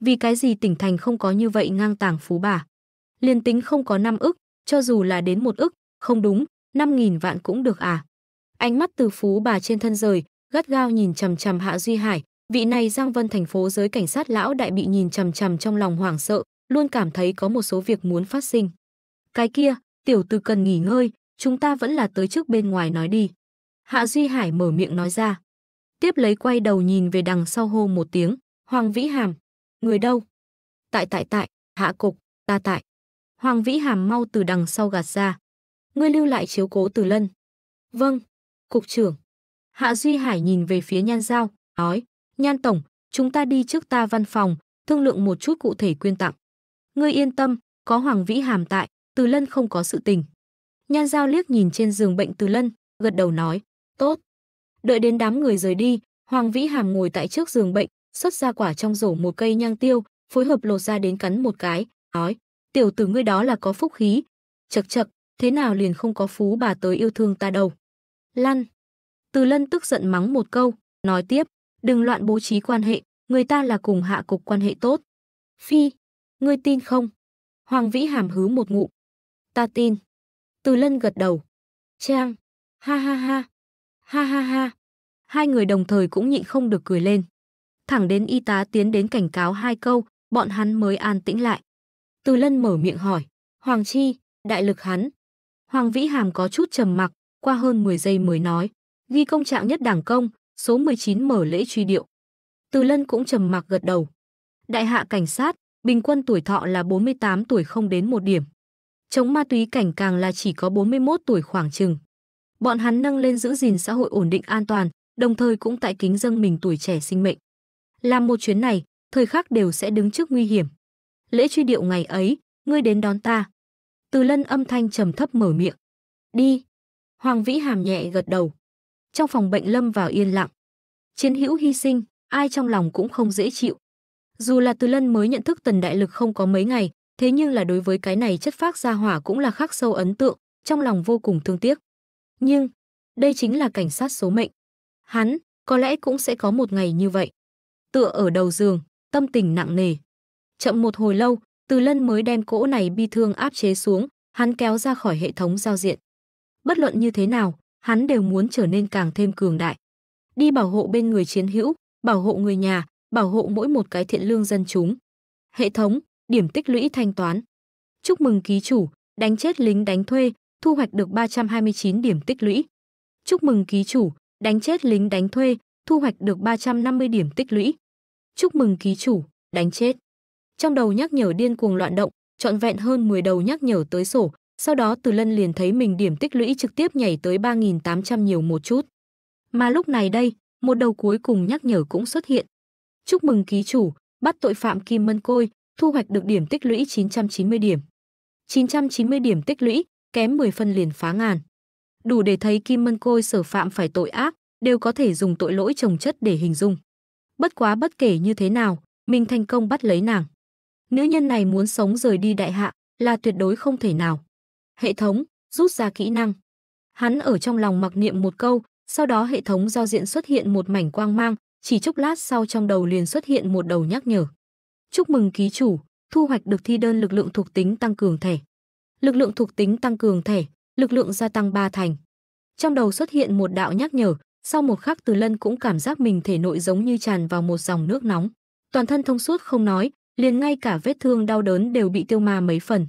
Vì cái gì tỉnh thành không có như vậy ngang tàng phú bà? Liên tính không có năm ức, cho dù là đến một ức, không đúng, năm nghìn vạn cũng được à. Ánh mắt từ phú bà trên thân rời, gắt gao nhìn chằm chằm Hạ Duy Hải, vị này Giang Vân thành phố giới cảnh sát lão đại bị nhìn chằm chằm trong lòng hoảng sợ, luôn cảm thấy có một số việc muốn phát sinh. Cái kia, tiểu tư cần nghỉ ngơi, chúng ta vẫn là tới trước bên ngoài nói đi. Hạ Duy Hải mở miệng nói ra. Tiếp lấy quay đầu nhìn về đằng sau hô một tiếng, Hoàng Vĩ Hàm, người đâu? Tại tại tại, hạ cục, ta tại. Hoàng Vĩ Hàm mau từ đằng sau gạt ra. Ngươi lưu lại chiếu cố từ lân. Vâng, cục trưởng. Hạ Duy Hải nhìn về phía Nhan Giao, nói, Nhan Tổng, chúng ta đi trước ta văn phòng, thương lượng một chút cụ thể quyên tặng. Ngươi yên tâm, có Hoàng Vĩ Hàm tại, Từ Lân không có sự tình. Nhan Giao liếc nhìn trên giường bệnh Từ Lân, gật đầu nói, Tốt. Đợi đến đám người rời đi, Hoàng Vĩ Hàm ngồi tại trước giường bệnh, xuất ra quả trong rổ một cây nhang tiêu, phối hợp lột ra đến cắn một cái, nói, tiểu tử ngươi đó là có phúc khí. Chật chật, thế nào liền không có phú bà tới yêu thương ta đâu. Lăn. Từ lân tức giận mắng một câu, nói tiếp, đừng loạn bố trí quan hệ, người ta là cùng hạ cục quan hệ tốt. Phi, ngươi tin không? Hoàng Vĩ Hàm hứ một ngụ. Ta tin. Từ lân gật đầu. Trang. Ha ha ha, Ha ha ha. Hai người đồng thời cũng nhịn không được cười lên. Thẳng đến y tá tiến đến cảnh cáo hai câu, bọn hắn mới an tĩnh lại. Từ Lân mở miệng hỏi, "Hoàng chi, đại lực hắn?" Hoàng Vĩ Hàm có chút trầm mặc, qua hơn 10 giây mới nói, "Ghi công trạng nhất đảng công, số 19 mở lễ truy điệu." Từ Lân cũng trầm mặc gật đầu. Đại hạ cảnh sát, bình quân tuổi thọ là 48 tuổi không đến một điểm. Chống ma túy cảnh càng là chỉ có 41 tuổi khoảng chừng. Bọn hắn nâng lên giữ gìn xã hội ổn định an toàn, đồng thời cũng tại kính dâng mình tuổi trẻ sinh mệnh. Làm một chuyến này, thời khắc đều sẽ đứng trước nguy hiểm. Lễ truy điệu ngày ấy, ngươi đến đón ta. Từ lân âm thanh trầm thấp mở miệng. Đi. Hoàng Vĩ hàm nhẹ gật đầu. Trong phòng bệnh lâm vào yên lặng. Chiến hữu hy sinh, ai trong lòng cũng không dễ chịu. Dù là từ lân mới nhận thức tần đại lực không có mấy ngày, thế nhưng là đối với cái này chất phác ra hỏa cũng là khắc sâu ấn tượng, trong lòng vô cùng thương tiếc. Nhưng, đây chính là cảnh sát số mệnh. Hắn, có lẽ cũng sẽ có một ngày như vậy. Tựa ở đầu giường, tâm tình nặng nề. Chậm một hồi lâu, Từ Lân mới đem cỗ này bi thương áp chế xuống, hắn kéo ra khỏi hệ thống giao diện. Bất luận như thế nào, hắn đều muốn trở nên càng thêm cường đại. Đi bảo hộ bên người chiến hữu, bảo hộ người nhà, bảo hộ mỗi một cái thiện lương dân chúng. Hệ thống, điểm tích lũy thanh toán. Chúc mừng ký chủ, đánh chết lính đánh thuê, thu hoạch được 329 điểm tích lũy. Chúc mừng ký chủ, đánh chết lính đánh thuê, thu hoạch được 350 điểm tích lũy. Chúc mừng ký chủ, đánh chết. Trong đầu nhắc nhở điên cuồng loạn động, trọn vẹn hơn 10 đầu nhắc nhở tới sổ, sau đó Từ Lân liền thấy mình điểm tích lũy trực tiếp nhảy tới 3.800 nhiều một chút. Mà lúc này đây, một đầu cuối cùng nhắc nhở cũng xuất hiện. Chúc mừng ký chủ, bắt tội phạm Kim Mân Côi, thu hoạch được điểm tích lũy 990 điểm. 990 điểm tích lũy, kém 10 phân liền phá ngàn. Đủ để thấy Kim Mân Côi sở phạm phải tội ác, đều có thể dùng tội lỗi trồng chất để hình dung. Bất quá bất kể như thế nào, mình thành công bắt lấy nàng. Nữ nhân này muốn sống rời đi đại hạ là tuyệt đối không thể nào. Hệ thống, rút ra kỹ năng. Hắn ở trong lòng mặc niệm một câu, sau đó hệ thống giao diện xuất hiện một mảnh quang mang, chỉ chốc lát sau trong đầu liền xuất hiện một đầu nhắc nhở. Chúc mừng ký chủ, thu hoạch được thi đơn lực lượng thuộc tính tăng cường thẻ lực lượng thuộc tính tăng cường thể, lực lượng gia tăng ba thành. Trong đầu xuất hiện một đạo nhắc nhở, sau một khắc Từ Lân cũng cảm giác mình thể nội giống như tràn vào một dòng nước nóng, toàn thân thông suốt không nói, liền ngay cả vết thương đau đớn đều bị tiêu ma mấy phần.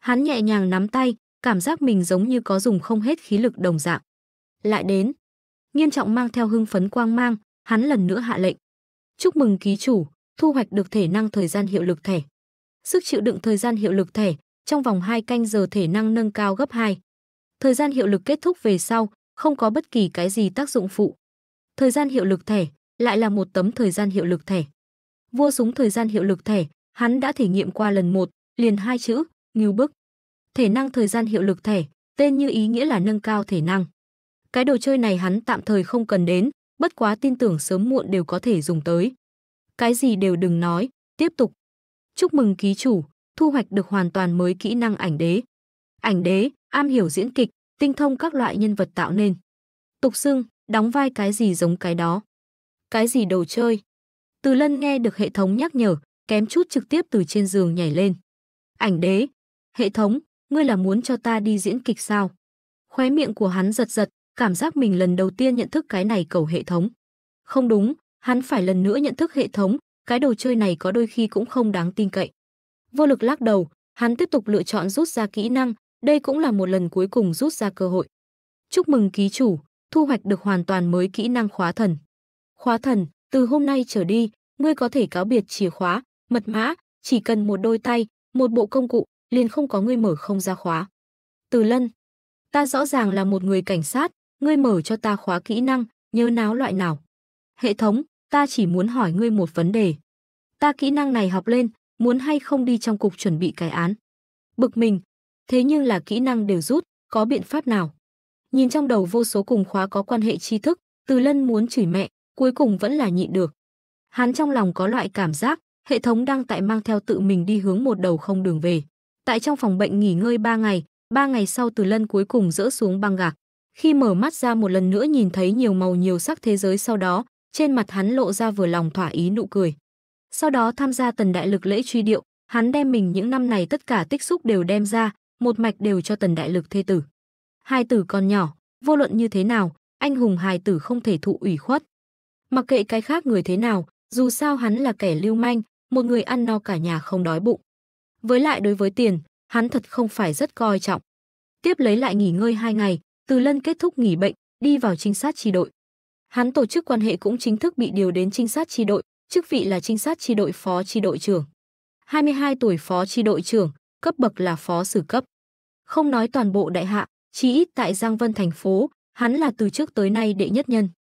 Hắn nhẹ nhàng nắm tay, cảm giác mình giống như có dùng không hết khí lực đồng dạng. Lại đến, nghiêm trọng mang theo hưng phấn quang mang, hắn lần nữa hạ lệnh. Chúc mừng ký chủ, thu hoạch được thể năng thời gian hiệu lực thể. Sức chịu đựng thời gian hiệu lực thể, trong vòng 2 canh giờ thể năng nâng cao gấp 2. Thời gian hiệu lực kết thúc về sau, không có bất kỳ cái gì tác dụng phụ. Thời gian hiệu lực thẻ lại là một tấm thời gian hiệu lực thẻ. Vua súng thời gian hiệu lực thẻ, hắn đã thể nghiệm qua lần một, liền hai chữ, ngưu bức. Thể năng thời gian hiệu lực thẻ, tên như ý nghĩa là nâng cao thể năng. Cái đồ chơi này hắn tạm thời không cần đến, bất quá tin tưởng sớm muộn đều có thể dùng tới. Cái gì đều đừng nói, tiếp tục. Chúc mừng ký chủ, thu hoạch được hoàn toàn mới kỹ năng ảnh đế. Ảnh đế, am hiểu diễn kịch, tinh thông các loại nhân vật tạo nên. Tục xưng, đóng vai cái gì giống cái đó. Cái gì đồ chơi. Từ lân nghe được hệ thống nhắc nhở, kém chút trực tiếp từ trên giường nhảy lên. Ảnh đế, hệ thống, ngươi là muốn cho ta đi diễn kịch sao? Khóe miệng của hắn giật giật, cảm giác mình lần đầu tiên nhận thức cái này cầu hệ thống. Không đúng, hắn phải lần nữa nhận thức hệ thống, cái đồ chơi này có đôi khi cũng không đáng tin cậy vô lực lắc đầu, hắn tiếp tục lựa chọn rút ra kỹ năng, đây cũng là một lần cuối cùng rút ra cơ hội. Chúc mừng ký chủ, thu hoạch được hoàn toàn mới kỹ năng khóa thần. Khóa thần, từ hôm nay trở đi, ngươi có thể cáo biệt chìa khóa, mật mã, chỉ cần một đôi tay, một bộ công cụ, liền không có ngươi mở không ra khóa. Từ Lân, ta rõ ràng là một người cảnh sát, ngươi mở cho ta khóa kỹ năng, nhớ náo loại nào. Hệ thống, ta chỉ muốn hỏi ngươi một vấn đề. Ta kỹ năng này học lên, muốn hay không đi trong cục chuẩn bị cái án. Bực mình, thế nhưng là kỹ năng đều rút, có biện pháp nào? Nhìn trong đầu vô số cùng khóa có quan hệ tri thức, Từ Lân muốn chửi mẹ, cuối cùng vẫn là nhịn được. Hắn trong lòng có loại cảm giác, hệ thống đang tại mang theo tự mình đi hướng một đầu không đường về. Tại trong phòng bệnh nghỉ ngơi 3 ngày, 3 ngày sau Từ Lân cuối cùng rỡ xuống băng gạc. Khi mở mắt ra một lần nữa nhìn thấy nhiều màu nhiều sắc thế giới sau đó, trên mặt hắn lộ ra vừa lòng thỏa ý nụ cười. Sau đó tham gia tần đại lực lễ truy điệu, hắn đem mình những năm này tất cả tích xúc đều đem ra, một mạch đều cho tần đại lực thê tử. Hai tử còn nhỏ, vô luận như thế nào, anh hùng hài tử không thể thụ ủy khuất. Mặc kệ cái khác người thế nào, dù sao hắn là kẻ lưu manh, một người ăn no cả nhà không đói bụng. Với lại đối với tiền, hắn thật không phải rất coi trọng. Tiếp lấy lại nghỉ ngơi hai ngày, Từ Lân kết thúc nghỉ bệnh, đi vào trinh sát tri đội. Hắn tổ chức quan hệ cũng chính thức bị điều đến trinh sát tri đội, chức vị là trinh sát chi đội phó chi đội trưởng. 22 tuổi phó chi đội trưởng, cấp bậc là phó sử cấp. Không nói toàn bộ đại hạ, chỉ ít tại Giang Vân thành phố, hắn là từ trước tới nay đệ nhất nhân.